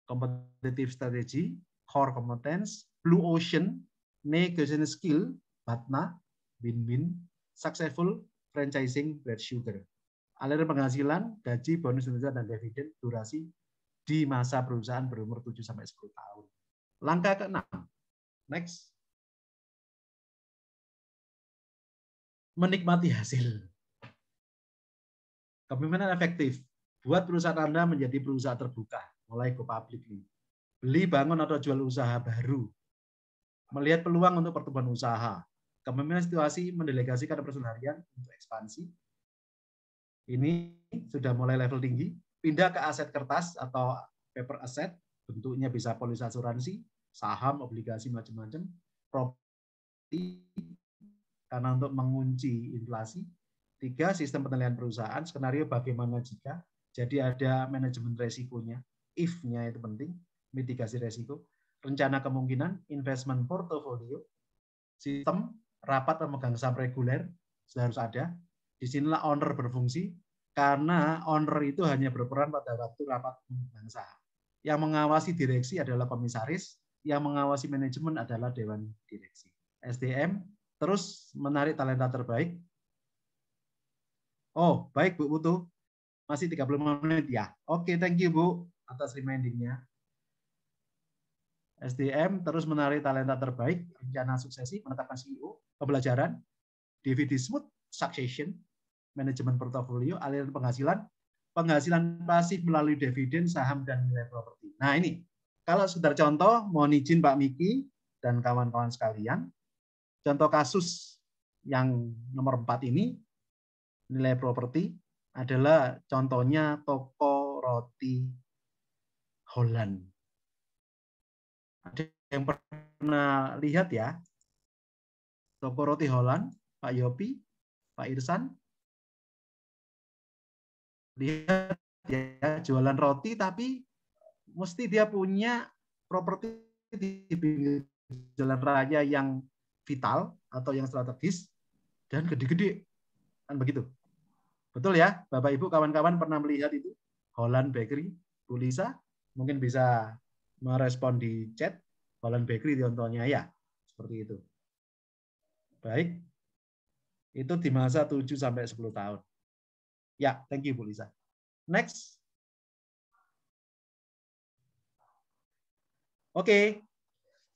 competitive strategy, core competence, blue ocean, negotiation skill, BATNA, win-win, successful, franchising, red sugar. Aliran penghasilan, gaji, bonus, dan dividen, durasi, di masa perusahaan berumur 7 sampai 10 tahun. Langkah ke-6. Next. Menikmati hasil. Kepemimpinan efektif. Buat perusahaan Anda menjadi perusahaan terbuka, mulai go public ini. Beli, bangun, atau jual usaha baru. Melihat peluang untuk pertumbuhan usaha. Kepemimpinan situasi mendelegasikan personal harian untuk ekspansi. Ini sudah mulai level tinggi, pindah ke aset kertas atau paper asset, bentuknya bisa polis asuransi, saham, obligasi macam-macam, properti karena untuk mengunci inflasi. Tiga, sistem penilaian perusahaan, skenario bagaimana jika. Jadi ada manajemen resikonya, if-nya itu penting, mitigasi resiko, rencana kemungkinan, investment portfolio, sistem, rapat pemegang saham reguler, harus ada. di Disinilah owner berfungsi, karena owner itu hanya berperan pada waktu rapat bangsa. Yang mengawasi direksi adalah komisaris, yang mengawasi manajemen adalah dewan direksi. SDM terus menarik talenta terbaik. Oh, baik Bu Putu. Masih 30 menit ya. Oke, okay, thank you Bu atas remindingnya. SDM terus menarik talenta terbaik, rencana suksesi, menetapkan CEO, pembelajaran, DVD smooth, succession, manajemen portofolio, aliran penghasilan, penghasilan pasif melalui dividen, saham, dan nilai properti. Nah ini, kalau sekedar contoh, mohon izin Pak Miki dan kawan-kawan sekalian, contoh kasus yang nomor 4 ini, nilai properti, adalah contohnya toko roti Holland. Ada yang pernah lihat ya, toko roti Holland, Pak Yopi, Pak Irsan, dia ya, dia jualan roti tapi mesti dia punya properti di pinggir jalan raya yang vital atau yang strategis dan gede-gede kan begitu betul ya bapak ibu kawan-kawan pernah melihat itu Holland Bakery Bu Lisa mungkin bisa merespon di chat Holland Bakery contohnya ya seperti itu baik itu di masa 7 sampai 10 tahun Ya, thank you Bu Lisa. Next. Oke. Okay.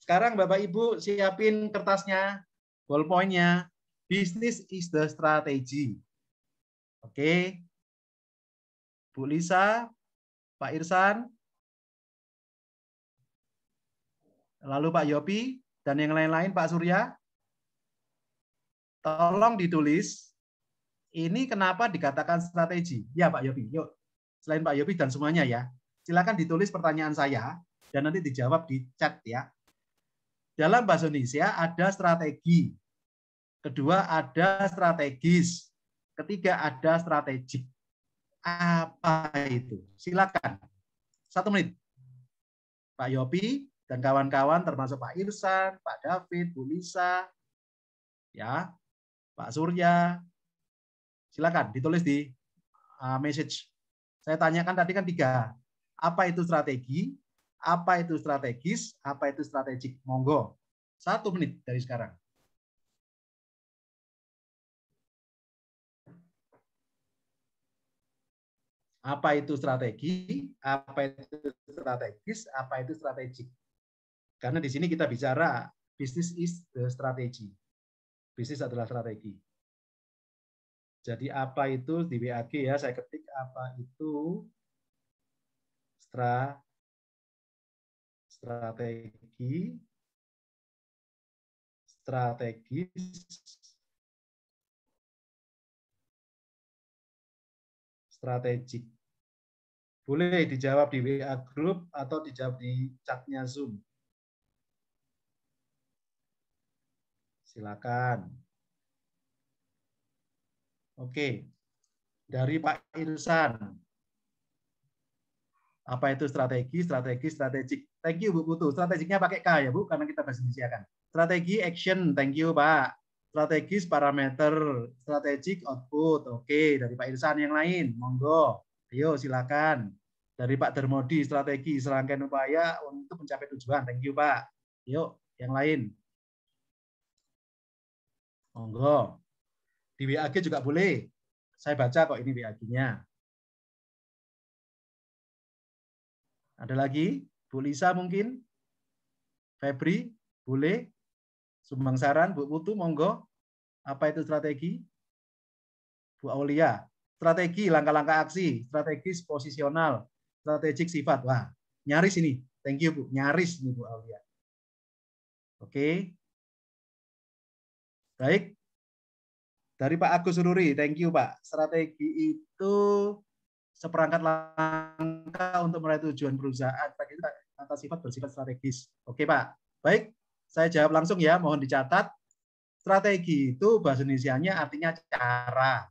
Sekarang Bapak Ibu siapin kertasnya, ballpointnya. Business is the strategy. Oke. Okay. Bu Lisa, Pak Irsan, lalu Pak Yopi, dan yang lain-lain Pak Surya. Tolong ditulis ini kenapa dikatakan strategi? Ya Pak Yopi, yuk. Selain Pak Yopi dan semuanya ya. Silakan ditulis pertanyaan saya dan nanti dijawab di chat ya. Dalam bahasa Indonesia ada strategi. Kedua ada strategis. Ketiga ada strategik. Apa itu? Silakan. Satu menit. Pak Yopi dan kawan-kawan termasuk Pak Irsan, Pak David, Bu Lisa, ya, Pak Surya, Silakan ditulis di uh, message. Saya tanyakan tadi kan tiga. Apa itu strategi? Apa itu strategis? Apa itu strategik? Monggo. Satu menit dari sekarang. Apa itu strategi? Apa itu strategis? Apa itu strategik? Karena di sini kita bicara bisnis is the strategy. Bisnis adalah strategi. Jadi apa itu di WAG ya, saya ketik apa itu stra, strategi strategis strategik. Boleh dijawab di WA group atau dijawab di chatnya Zoom. Silakan. Oke. Dari Pak Irsan. Apa itu strategi? Strategi, strategik. Thank you Bu Putu. Strategiknya pakai K ya Bu, karena kita bahasa Indonesia kan. Strategi, action. Thank you Pak. Strategis, parameter. strategik, output. Oke. Dari Pak Irsan yang lain. Monggo. Ayo silakan. Dari Pak Dermodi, strategi, serangkaian upaya untuk mencapai tujuan. Thank you Pak. Yuk, yang lain. Monggo. Di WAG juga boleh. Saya baca kok ini WAG-nya. Ada lagi? Bu Lisa mungkin? Febri? Boleh? Sumbang saran? Bu Putu, monggo. Apa itu strategi? Bu Aulia. Strategi, langkah-langkah aksi. Strategis, posisional. Strategik sifat. Wah, nyaris ini. Thank you, Bu. Nyaris ini, Bu Aulia. Oke. Baik. Dari Pak Agus Ruri, thank you Pak. Strategi itu seperangkat langkah untuk meraih tujuan perusahaan. Pak itu kata sifat bersifat strategis. Oke Pak. Baik, saya jawab langsung ya. Mohon dicatat. Strategi itu bahasa Indonesia-nya artinya cara.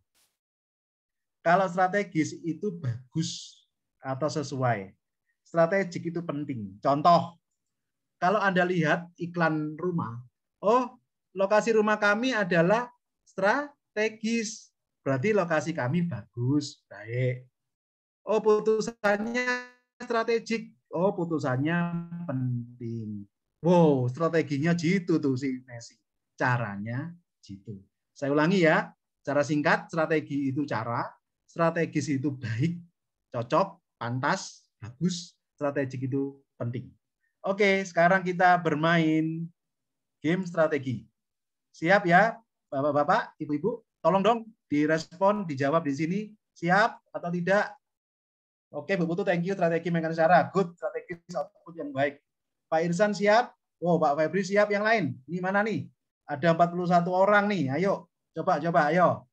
Kalau strategis itu bagus atau sesuai. Strategik itu penting. Contoh, kalau Anda lihat iklan rumah, oh lokasi rumah kami adalah stra strategis. Berarti lokasi kami bagus, baik. Oh, putusannya strategik. Oh, putusannya penting. Wow, strateginya gitu tuh si Messi. Caranya gitu. Saya ulangi ya. Cara singkat, strategi itu cara. Strategis itu baik, cocok, pantas, bagus. Strategik itu penting. Oke, sekarang kita bermain game strategi. Siap ya? Bapak-bapak, ibu-ibu, tolong dong direspon, dijawab di sini, siap atau tidak. Oke, Bu Putu, thank you strategi mengenai secara Good, strategi output yang baik. Pak Irsan siap? Wow, oh, Pak Febri siap yang lain. Ini mana nih? Ada 41 orang nih. Ayo, coba, coba, ayo.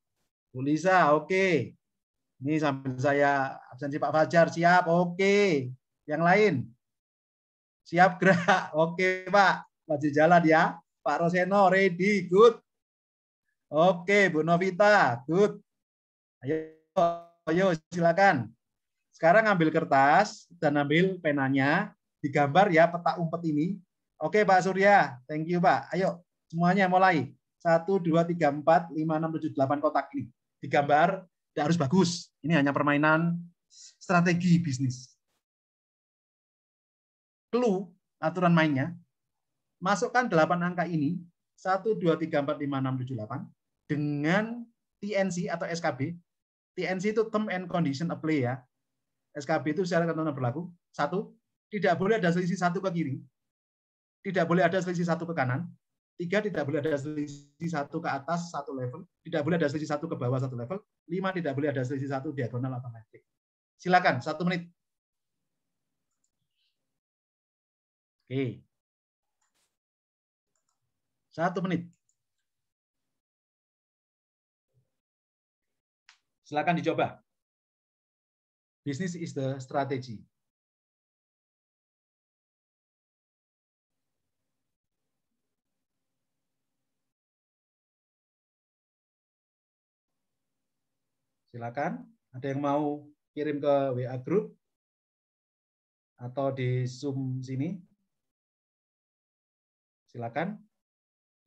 Bu Lisa, oke. Okay. Ini sambil saya absensi Pak Fajar, siap, oke. Okay. Yang lain? Siap gerak, [LAUGHS] oke okay, Pak. Masih jalan ya. Pak Roseno, ready, good. Oke, Bu Novita, good. Ayo, ayo silakan. Sekarang ambil kertas dan ambil penanya, digambar ya peta umpet ini. Oke Pak Surya, thank you Pak. Ayo semuanya mulai. Satu, dua, tiga, empat, lima, enam, tujuh, delapan kotak ini. Digambar, tidak harus bagus. Ini hanya permainan strategi bisnis. Clue, aturan mainnya, masukkan delapan angka ini, satu, dua, tiga, empat, lima, enam, tujuh, delapan dengan TNC atau SKB. TNC itu Term and Condition Apply ya. SKB itu secara ketentuan berlaku. Satu, tidak boleh ada selisih satu ke kiri. Tidak boleh ada selisih satu ke kanan. Tiga, tidak boleh ada selisih satu ke atas satu level. Tidak boleh ada selisih satu ke bawah satu level. Lima, tidak boleh ada selisih satu diagonal atau metrik. Silakan, satu menit. Oke. Satu menit. Silakan dicoba. Business is the strategy. Silakan, ada yang mau kirim ke WA group atau di Zoom sini. Silakan.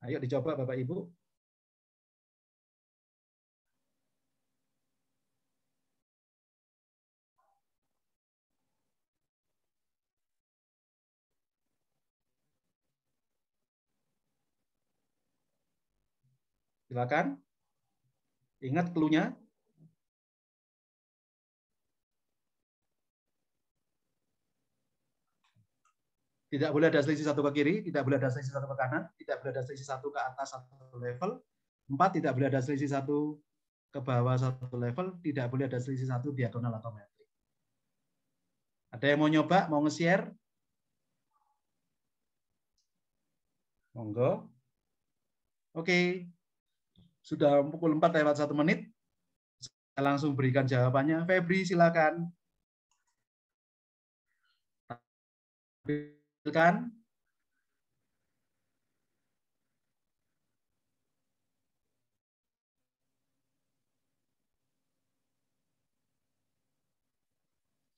Ayo dicoba Bapak Ibu. Silakan. Ingat klunya. Tidak boleh ada selisih satu ke kiri, tidak boleh ada selisih satu ke kanan, tidak boleh ada selisih satu ke atas satu level. Empat, tidak boleh ada selisih satu ke bawah satu level, tidak boleh ada selisih satu diagonal atau metrik. Ada yang mau nyoba, mau nge-share? Monggo. Oke. Okay. Sudah pukul 4 lewat satu menit. Saya langsung berikan jawabannya. Febri, silakan. Tampilkan.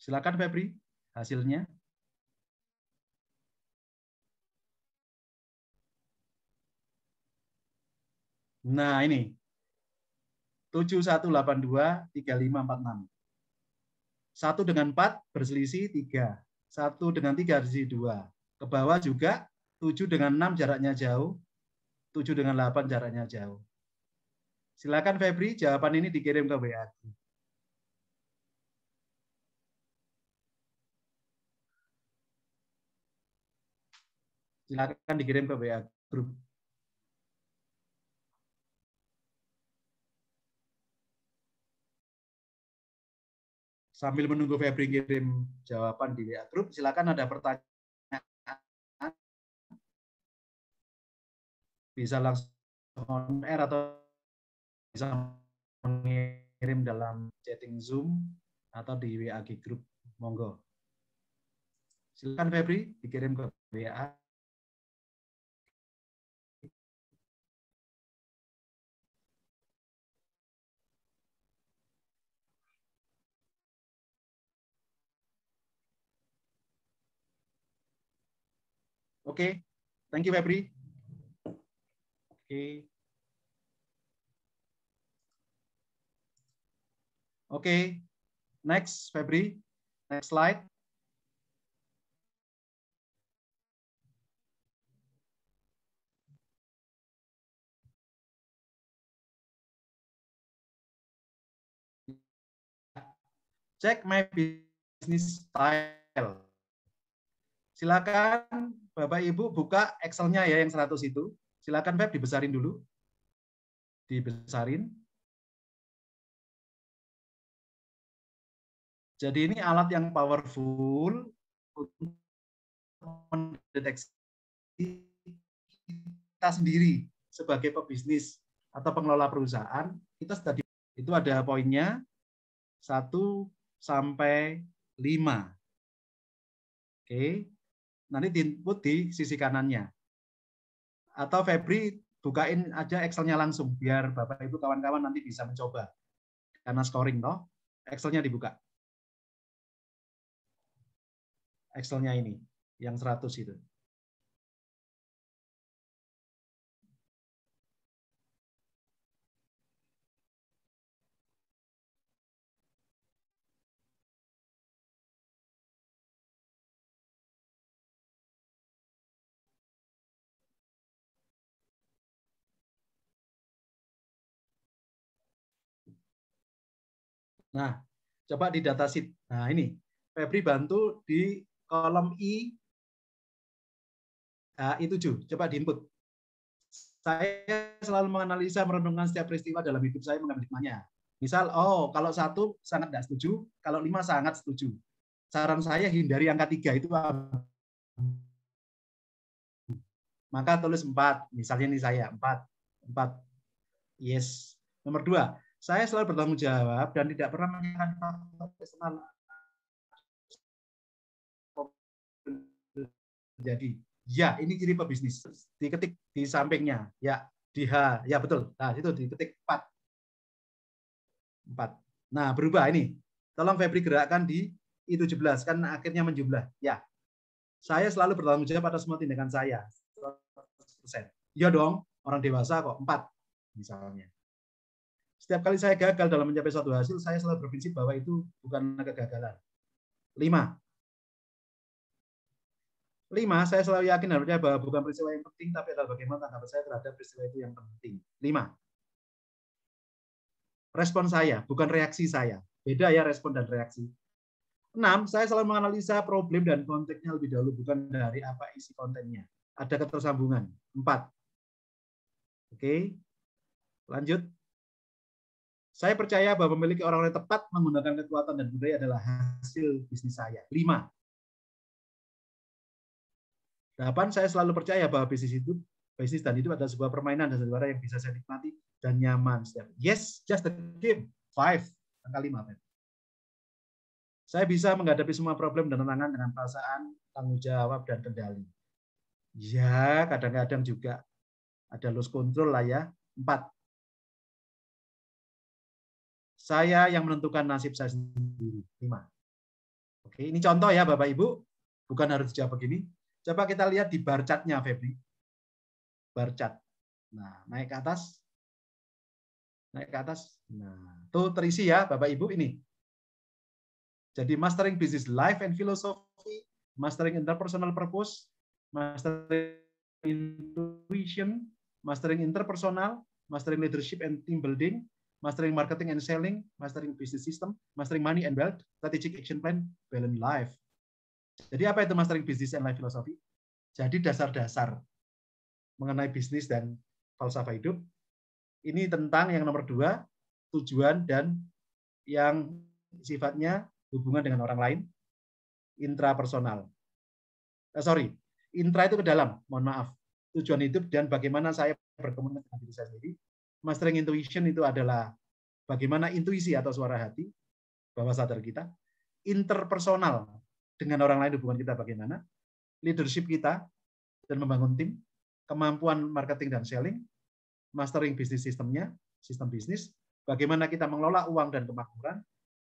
Silakan Febri, hasilnya. Nah, ini. 7182 3546. 1 dengan 4 berselisih 3. 1 dengan 3 berselisih 2. Ke bawah juga 7 dengan 6 jaraknya jauh. 7 dengan 8 jaraknya jauh. Silakan Febri, jawaban ini dikirim ke WA. Silakan dikirim ke WA grup. sambil menunggu Febri kirim jawaban di WA grup, silakan ada pertanyaan bisa langsung on air atau bisa mengirim dalam chatting Zoom atau di WA grup. Monggo. Silakan Febri dikirim ke WA. Okay. Thank you, Febri. Okay. Okay. Next, Febri. Next slide. Check my business style. Silakan Bapak Ibu buka Excel-nya ya yang 100 itu. Silakan Feb dibesarin dulu. Dibesarin. Jadi ini alat yang powerful untuk mendeteksi kita sendiri sebagai pebisnis atau pengelola perusahaan, kita sudah di, itu ada poinnya 1 sampai 5. Oke. Okay nanti diinput di sisi kanannya. Atau Febri bukain aja Excel-nya langsung biar Bapak Ibu kawan-kawan nanti bisa mencoba. Karena scoring toh, Excel-nya dibuka. Excel-nya ini yang 100 itu. Nah, coba di data sheet. Nah, ini Febri bantu di kolom I I7. Coba di input. Saya selalu menganalisa, merenungkan setiap peristiwa dalam hidup saya mengambil hikmahnya. Misal, oh kalau satu sangat tidak setuju, kalau lima sangat setuju. Saran saya hindari angka tiga itu maka tulis empat Misalnya ini saya empat empat Yes. Nomor dua saya selalu bertanggung jawab dan tidak pernah menyalahkan faktor eksternal terjadi. Ya, ini ciri pebisnis. Diketik di sampingnya. Ya, di H. Ya, betul. Nah, itu diketik 4. 4. Nah, berubah ini. Tolong Febri gerakkan di I17. Kan akhirnya menjumlah. Ya. Saya selalu bertanggung jawab atas semua tindakan saya. 100%. Iya dong, orang dewasa kok. 4 misalnya. Setiap kali saya gagal dalam mencapai suatu hasil, saya selalu berprinsip bahwa itu bukan kegagalan. Lima. Lima, saya selalu yakin harusnya bahwa bukan peristiwa yang penting, tapi adalah bagaimana tanggapan saya terhadap peristiwa itu yang penting. Lima. Respon saya, bukan reaksi saya. Beda ya respon dan reaksi. Enam, Saya selalu menganalisa problem dan konteksnya lebih dahulu, bukan dari apa isi kontennya. Ada ketersambungan. Empat, Oke. Lanjut. Saya percaya bahwa memiliki orang-orang yang tepat menggunakan kekuatan dan budaya adalah hasil bisnis saya. Lima. Delapan, saya selalu percaya bahwa bisnis itu bisnis dan itu adalah sebuah permainan dan sebuah yang bisa saya nikmati dan nyaman. Yes, just a game. Five, angka lima. Man. Saya bisa menghadapi semua problem dan tantangan dengan perasaan tanggung jawab dan kendali. Ya, kadang-kadang juga ada loss control lah ya. Empat, saya yang menentukan nasib saya sendiri. Lima. Oke, ini contoh ya Bapak Ibu. Bukan harus dijawab begini. Coba kita lihat di bar chartnya Febri. Bar chart. Nah, naik ke atas. Naik ke atas. Nah, tuh terisi ya Bapak Ibu ini. Jadi mastering business life and philosophy, mastering interpersonal purpose, mastering intuition, mastering interpersonal, mastering leadership and team building, mastering marketing and selling, mastering business system, mastering money and wealth, strategic action plan, balance life. Jadi apa itu mastering business and life philosophy? Jadi dasar-dasar mengenai bisnis dan falsafah hidup. Ini tentang yang nomor dua, tujuan dan yang sifatnya hubungan dengan orang lain, intrapersonal. Eh, sorry, intra itu ke dalam, mohon maaf. Tujuan hidup dan bagaimana saya berkomunikasi dengan diri saya sendiri, Mastering intuition itu adalah bagaimana intuisi atau suara hati, bawah sadar kita, interpersonal dengan orang lain hubungan kita bagaimana, leadership kita dan membangun tim, kemampuan marketing dan selling, mastering bisnis sistemnya, sistem bisnis, bagaimana kita mengelola uang dan kemakmuran,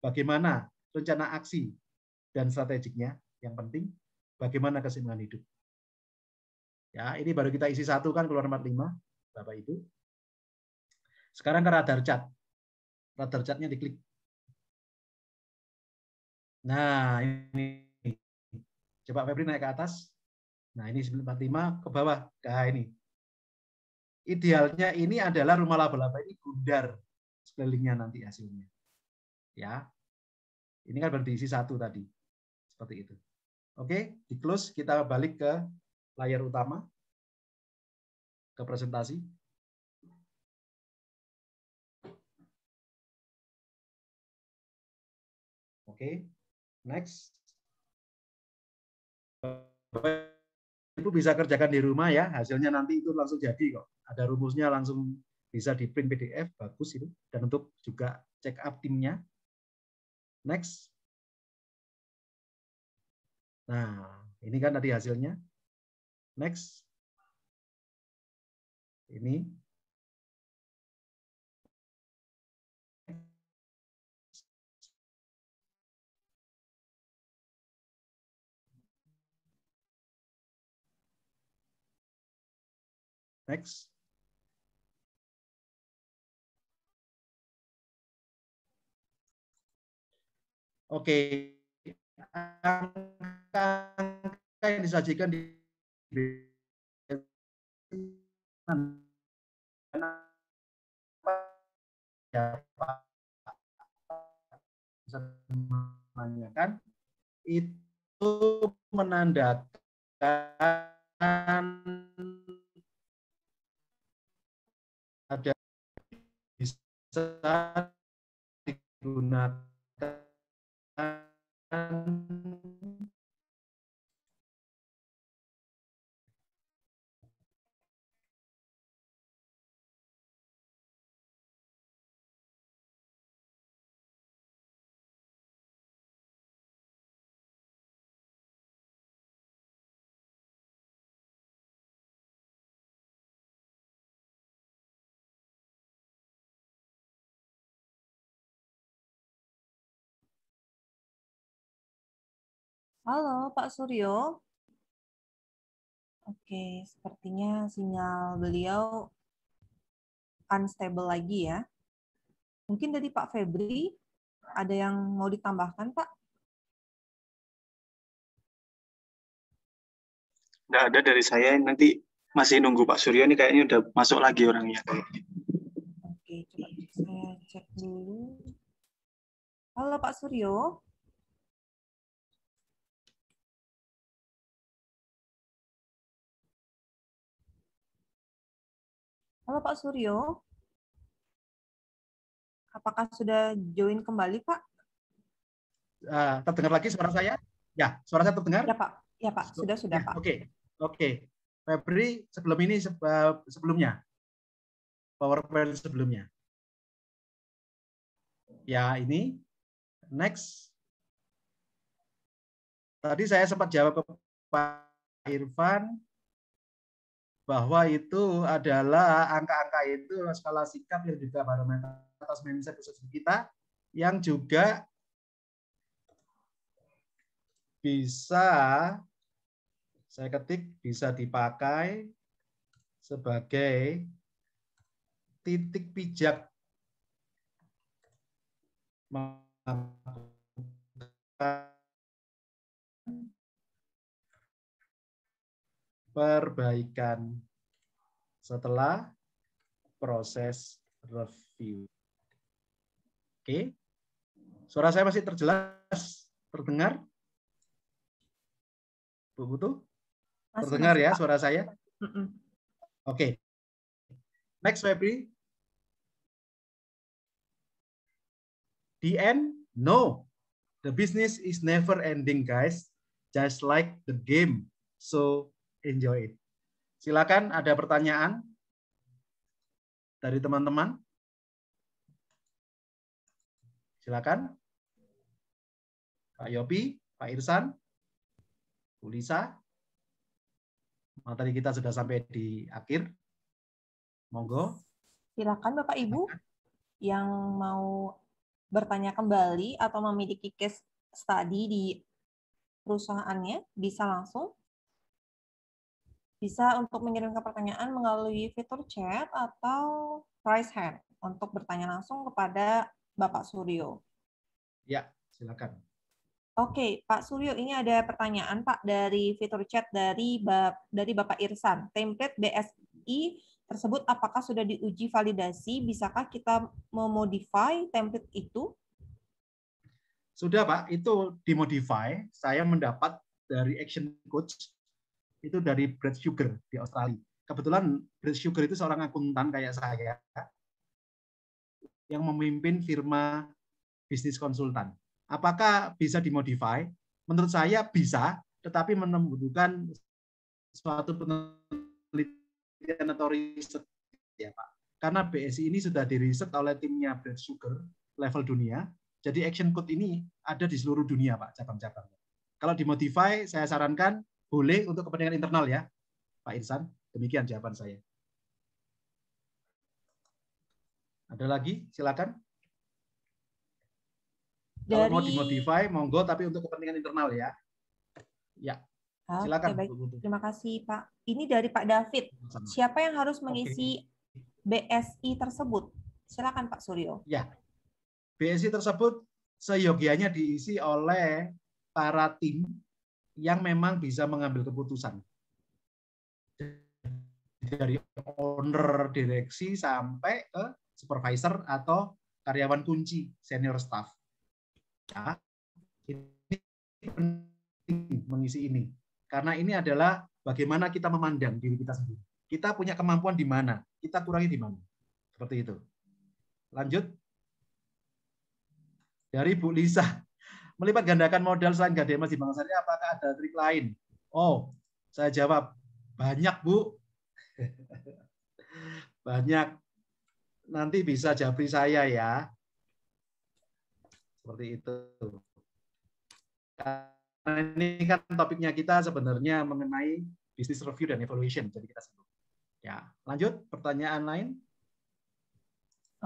bagaimana rencana aksi dan strategiknya yang penting, bagaimana keseimbangan hidup. Ya, ini baru kita isi satu kan keluar empat lima Bapak Ibu. Sekarang ke kan radar cat. Radar catnya diklik. Nah, ini. Coba Febri naik ke atas. Nah, ini 945 ke bawah. Nah, ini. Idealnya ini adalah rumah laba-laba ini bundar sekelilingnya nanti hasilnya. Ya. Ini kan berarti satu tadi. Seperti itu. Oke, di close kita balik ke layar utama ke presentasi. Oke, okay. next. itu Ibu bisa kerjakan di rumah ya, hasilnya nanti itu langsung jadi kok. Ada rumusnya langsung bisa di print PDF, bagus itu. Dan untuk juga check up timnya. Next. Nah, ini kan tadi hasilnya. Next. Ini Next. Oke, angka-angka yang disajikan di kan itu menandakan saat digunakan Halo, Pak Suryo. Oke, sepertinya sinyal beliau unstable lagi ya. Mungkin dari Pak Febri, ada yang mau ditambahkan, Pak? Tidak ada dari saya, nanti masih nunggu Pak Suryo ini kayaknya udah masuk lagi orangnya. Oke, coba saya cek dulu. Halo Pak Suryo. Halo Pak Suryo. Apakah sudah join kembali Pak? Uh, terdengar lagi suara saya? Ya, suara saya terdengar? Ya Pak, ya Pak, sudah sudah ya, Pak. Oke, okay. oke. Okay. Febri sebelum ini eh, sebelumnya, PowerPoint sebelumnya. Ya ini, next. Tadi saya sempat jawab ke Pak Irfan bahwa itu adalah angka-angka itu skala sikap yang juga barometer atas mindset khusus kita yang juga bisa saya ketik bisa dipakai sebagai titik pijak perbaikan setelah proses review. Oke. Suara saya masih terjelas, terdengar? Bu Putu? Terdengar ya suara saya? Oke. Next, Febri. The end? No. The business is never ending, guys. Just like the game. So enjoy it. Silakan ada pertanyaan dari teman-teman. Silakan. Pak Yopi, Pak Irsan, Bu Lisa. tadi kita sudah sampai di akhir. Monggo. Silakan Bapak Ibu yang mau bertanya kembali atau memiliki case study di perusahaannya bisa langsung bisa untuk mengirimkan pertanyaan melalui fitur chat atau raise hand untuk bertanya langsung kepada Bapak Suryo. Ya, silakan. Oke, Pak Suryo, ini ada pertanyaan Pak dari fitur chat dari Bap dari Bapak Irsan. Template BSI tersebut apakah sudah diuji validasi? Bisakah kita memodify template itu? Sudah Pak, itu dimodify. Saya mendapat dari action coach itu dari Brad Sugar di Australia. Kebetulan Brad Sugar itu seorang akuntan kayak saya yang memimpin firma bisnis konsultan. Apakah bisa dimodify? Menurut saya bisa, tetapi menemukan suatu penelitian atau riset ya Pak. Karena BSI ini sudah diriset oleh timnya Brad Sugar level dunia. Jadi action code ini ada di seluruh dunia Pak cabang-cabangnya. Kalau dimodify, saya sarankan boleh untuk kepentingan internal ya, Pak Insan. Demikian jawaban saya. Ada lagi? Silakan. Dari... Kalau mau dimodify, monggo, tapi untuk kepentingan internal ya. Ya, silakan. Okay, Terima kasih Pak. Ini dari Pak David. Siapa yang harus mengisi okay. BSI tersebut? Silakan Pak Suryo. Ya, BSI tersebut seyogianya diisi oleh para tim yang memang bisa mengambil keputusan dari owner direksi sampai ke supervisor atau karyawan kunci senior staff. Ya, ini penting mengisi ini karena ini adalah bagaimana kita memandang diri kita sendiri. Kita punya kemampuan di mana, kita kurangi di mana. Seperti itu. Lanjut. Dari Bu Lisa melipat gandakan modal selain Gade Mas di Bank Syariah apakah ada trik lain? Oh, saya jawab banyak, Bu. [LAUGHS] banyak. Nanti bisa jabri saya ya. Seperti itu. Karena ini kan topiknya kita sebenarnya mengenai bisnis review dan evaluation. Jadi kita sebut. Ya, lanjut pertanyaan lain.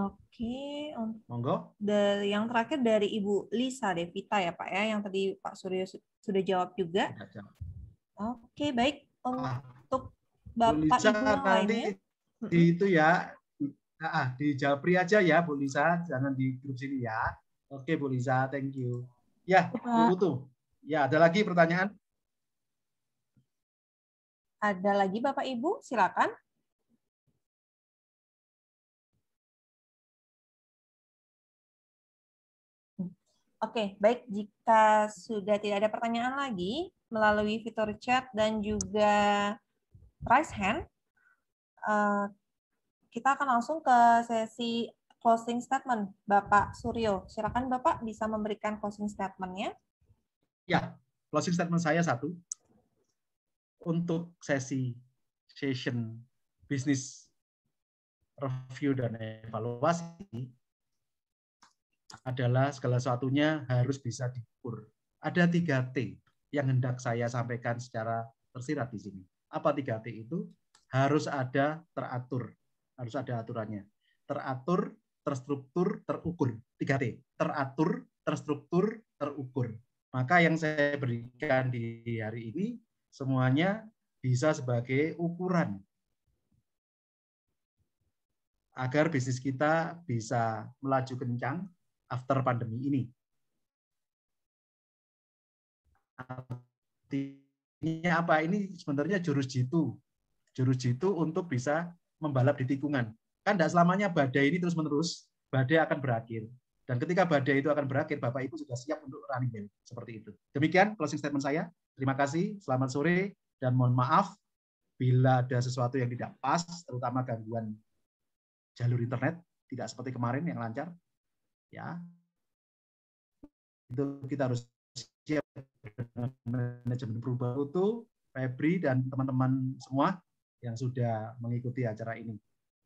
Oke, monggo. Dari yang terakhir dari Ibu Lisa Devita ya Pak ya, yang tadi Pak Suryo sudah jawab juga. Oke, okay, Oke, baik. Ah, Untuk Bapak Lisa, Ibu nanti lainnya. di itu ya, ah, ah, di Japri aja ya, Bu Lisa. Jangan di grup sini ya. Oke, Bu Lisa. Thank you. Ya, Bu tuh. Ya, ada lagi pertanyaan? Ada lagi, Bapak Ibu. Silakan. Oke, baik. Jika sudah tidak ada pertanyaan lagi melalui fitur chat dan juga raise hand, eh, kita akan langsung ke sesi closing statement Bapak Suryo. Silakan Bapak bisa memberikan closing statement-nya. Ya, closing statement saya satu. Untuk sesi session bisnis review dan evaluasi adalah segala sesuatunya harus bisa diukur. Ada tiga t yang hendak saya sampaikan secara tersirat di sini. Apa tiga t itu? Harus ada teratur. Harus ada aturannya. Teratur, terstruktur, terukur. Tiga t Teratur, terstruktur, terukur. Maka yang saya berikan di hari ini semuanya bisa sebagai ukuran agar bisnis kita bisa melaju kencang, after pandemi ini. Artinya apa? Ini sebenarnya jurus jitu. Jurus jitu untuk bisa membalap di tikungan. Kan tidak selamanya badai ini terus-menerus, badai akan berakhir. Dan ketika badai itu akan berakhir, Bapak Ibu sudah siap untuk running game. Seperti itu. Demikian closing statement saya. Terima kasih, selamat sore, dan mohon maaf bila ada sesuatu yang tidak pas, terutama gangguan jalur internet, tidak seperti kemarin yang lancar ya itu kita harus siap manajemen perubahan itu Febri dan teman-teman semua yang sudah mengikuti acara ini.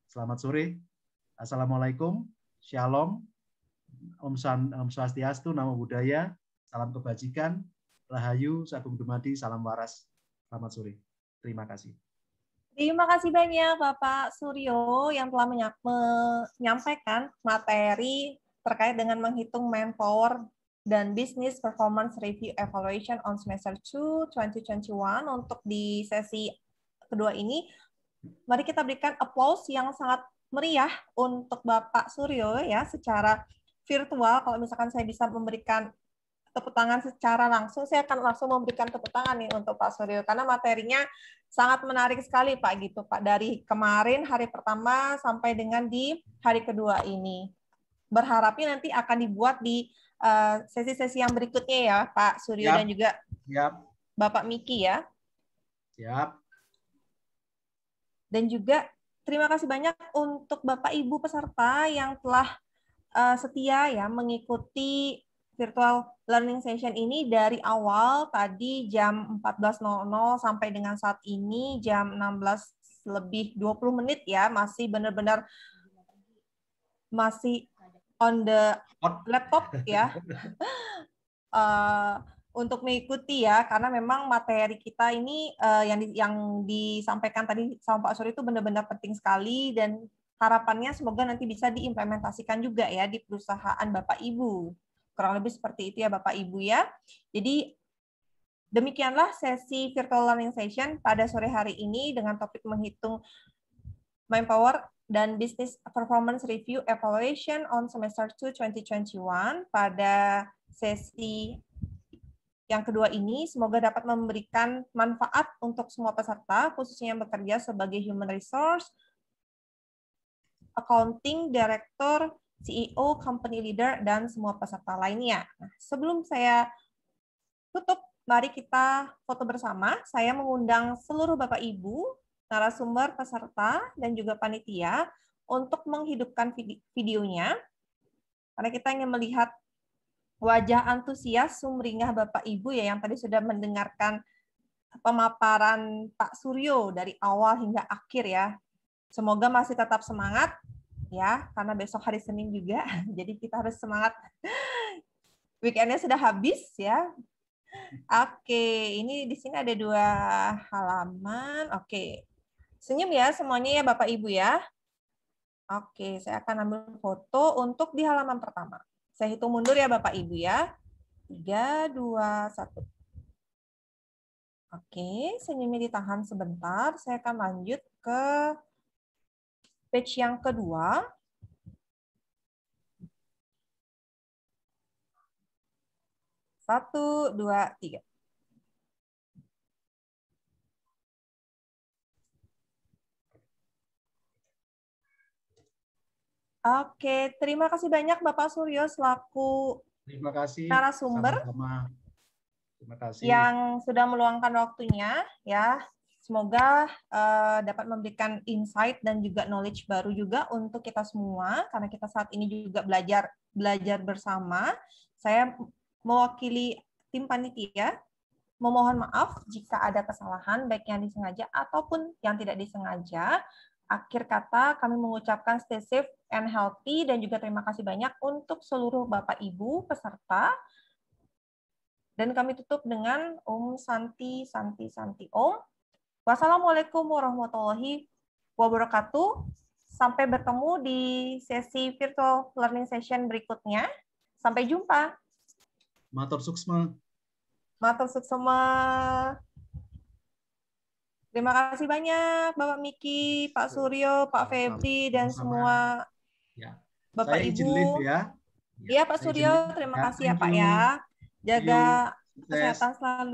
Selamat sore. Assalamualaikum. Shalom. Om, San, Om Swastiastu, nama budaya Salam kebajikan. Rahayu, Sagung Dumadi, Salam Waras. Selamat sore. Terima kasih. Terima kasih banyak Bapak Suryo yang telah menyampaikan materi terkait dengan menghitung manpower dan Business Performance Review Evaluation on Semester 2 2021 untuk di sesi kedua ini. Mari kita berikan applause yang sangat meriah untuk Bapak Suryo ya secara virtual. Kalau misalkan saya bisa memberikan tepuk tangan secara langsung, saya akan langsung memberikan tepuk tangan nih untuk Pak Suryo karena materinya sangat menarik sekali Pak gitu Pak dari kemarin hari pertama sampai dengan di hari kedua ini berharapnya nanti akan dibuat di eh, sesi-sesi yang berikutnya ya Pak Suryo dan juga Bapak Miki ya. Siap. Dan juga terima kasih banyak untuk Bapak Ibu peserta yang telah eh, setia ya mengikuti virtual learning session ini dari awal tadi jam 14.00 sampai dengan saat ini jam 16 lebih 20 menit ya masih benar-benar masih on the laptop ya uh, [LAUGHS] untuk mengikuti ya karena memang materi kita ini uh, yang di, yang disampaikan tadi sama Pak Suri itu benar-benar penting sekali dan harapannya semoga nanti bisa diimplementasikan juga ya di perusahaan Bapak Ibu kurang lebih seperti itu ya Bapak Ibu ya jadi demikianlah sesi virtual learning session pada sore hari ini dengan topik menghitung manpower dan Business Performance Review Evaluation on Semester 2 2021 pada sesi yang kedua ini semoga dapat memberikan manfaat untuk semua peserta, khususnya yang bekerja sebagai human resource, accounting, director, CEO, company leader, dan semua peserta lainnya. Nah, sebelum saya tutup, mari kita foto bersama. Saya mengundang seluruh Bapak-Ibu narasumber, peserta, dan juga panitia untuk menghidupkan videonya. Karena kita ingin melihat wajah antusias sumringah Bapak Ibu ya yang tadi sudah mendengarkan pemaparan Pak Suryo dari awal hingga akhir ya. Semoga masih tetap semangat ya karena besok hari Senin juga. [LAUGHS] Jadi kita harus semangat. [LAUGHS] Weekendnya sudah habis ya. Oke, ini di sini ada dua halaman. Oke, Senyum ya semuanya ya Bapak Ibu ya. Oke, saya akan ambil foto untuk di halaman pertama. Saya hitung mundur ya Bapak Ibu ya. 3, 2, 1. Oke, senyumnya ditahan sebentar. Saya akan lanjut ke page yang kedua. Satu, dua, tiga. Oke, terima kasih banyak Bapak Suryo selaku terima kasih narasumber. Sama -sama. Terima kasih. Yang sudah meluangkan waktunya ya. Semoga uh, dapat memberikan insight dan juga knowledge baru juga untuk kita semua karena kita saat ini juga belajar belajar bersama. Saya mewakili tim panitia memohon maaf jika ada kesalahan baik yang disengaja ataupun yang tidak disengaja akhir kata kami mengucapkan stay safe and healthy dan juga terima kasih banyak untuk seluruh Bapak Ibu peserta. Dan kami tutup dengan Om Santi Santi Santi Om. Wassalamualaikum warahmatullahi wabarakatuh. Sampai bertemu di sesi virtual learning session berikutnya. Sampai jumpa. Matur suksma. Matur suksma. Terima kasih banyak Bapak Miki, Pak Suryo, Pak Febri, dan semua ya. Bapak Saya Ibu. Ya. Iya ya, Pak Suryo, terima ya, kasih ya Pak ya. Jaga kesehatan selalu.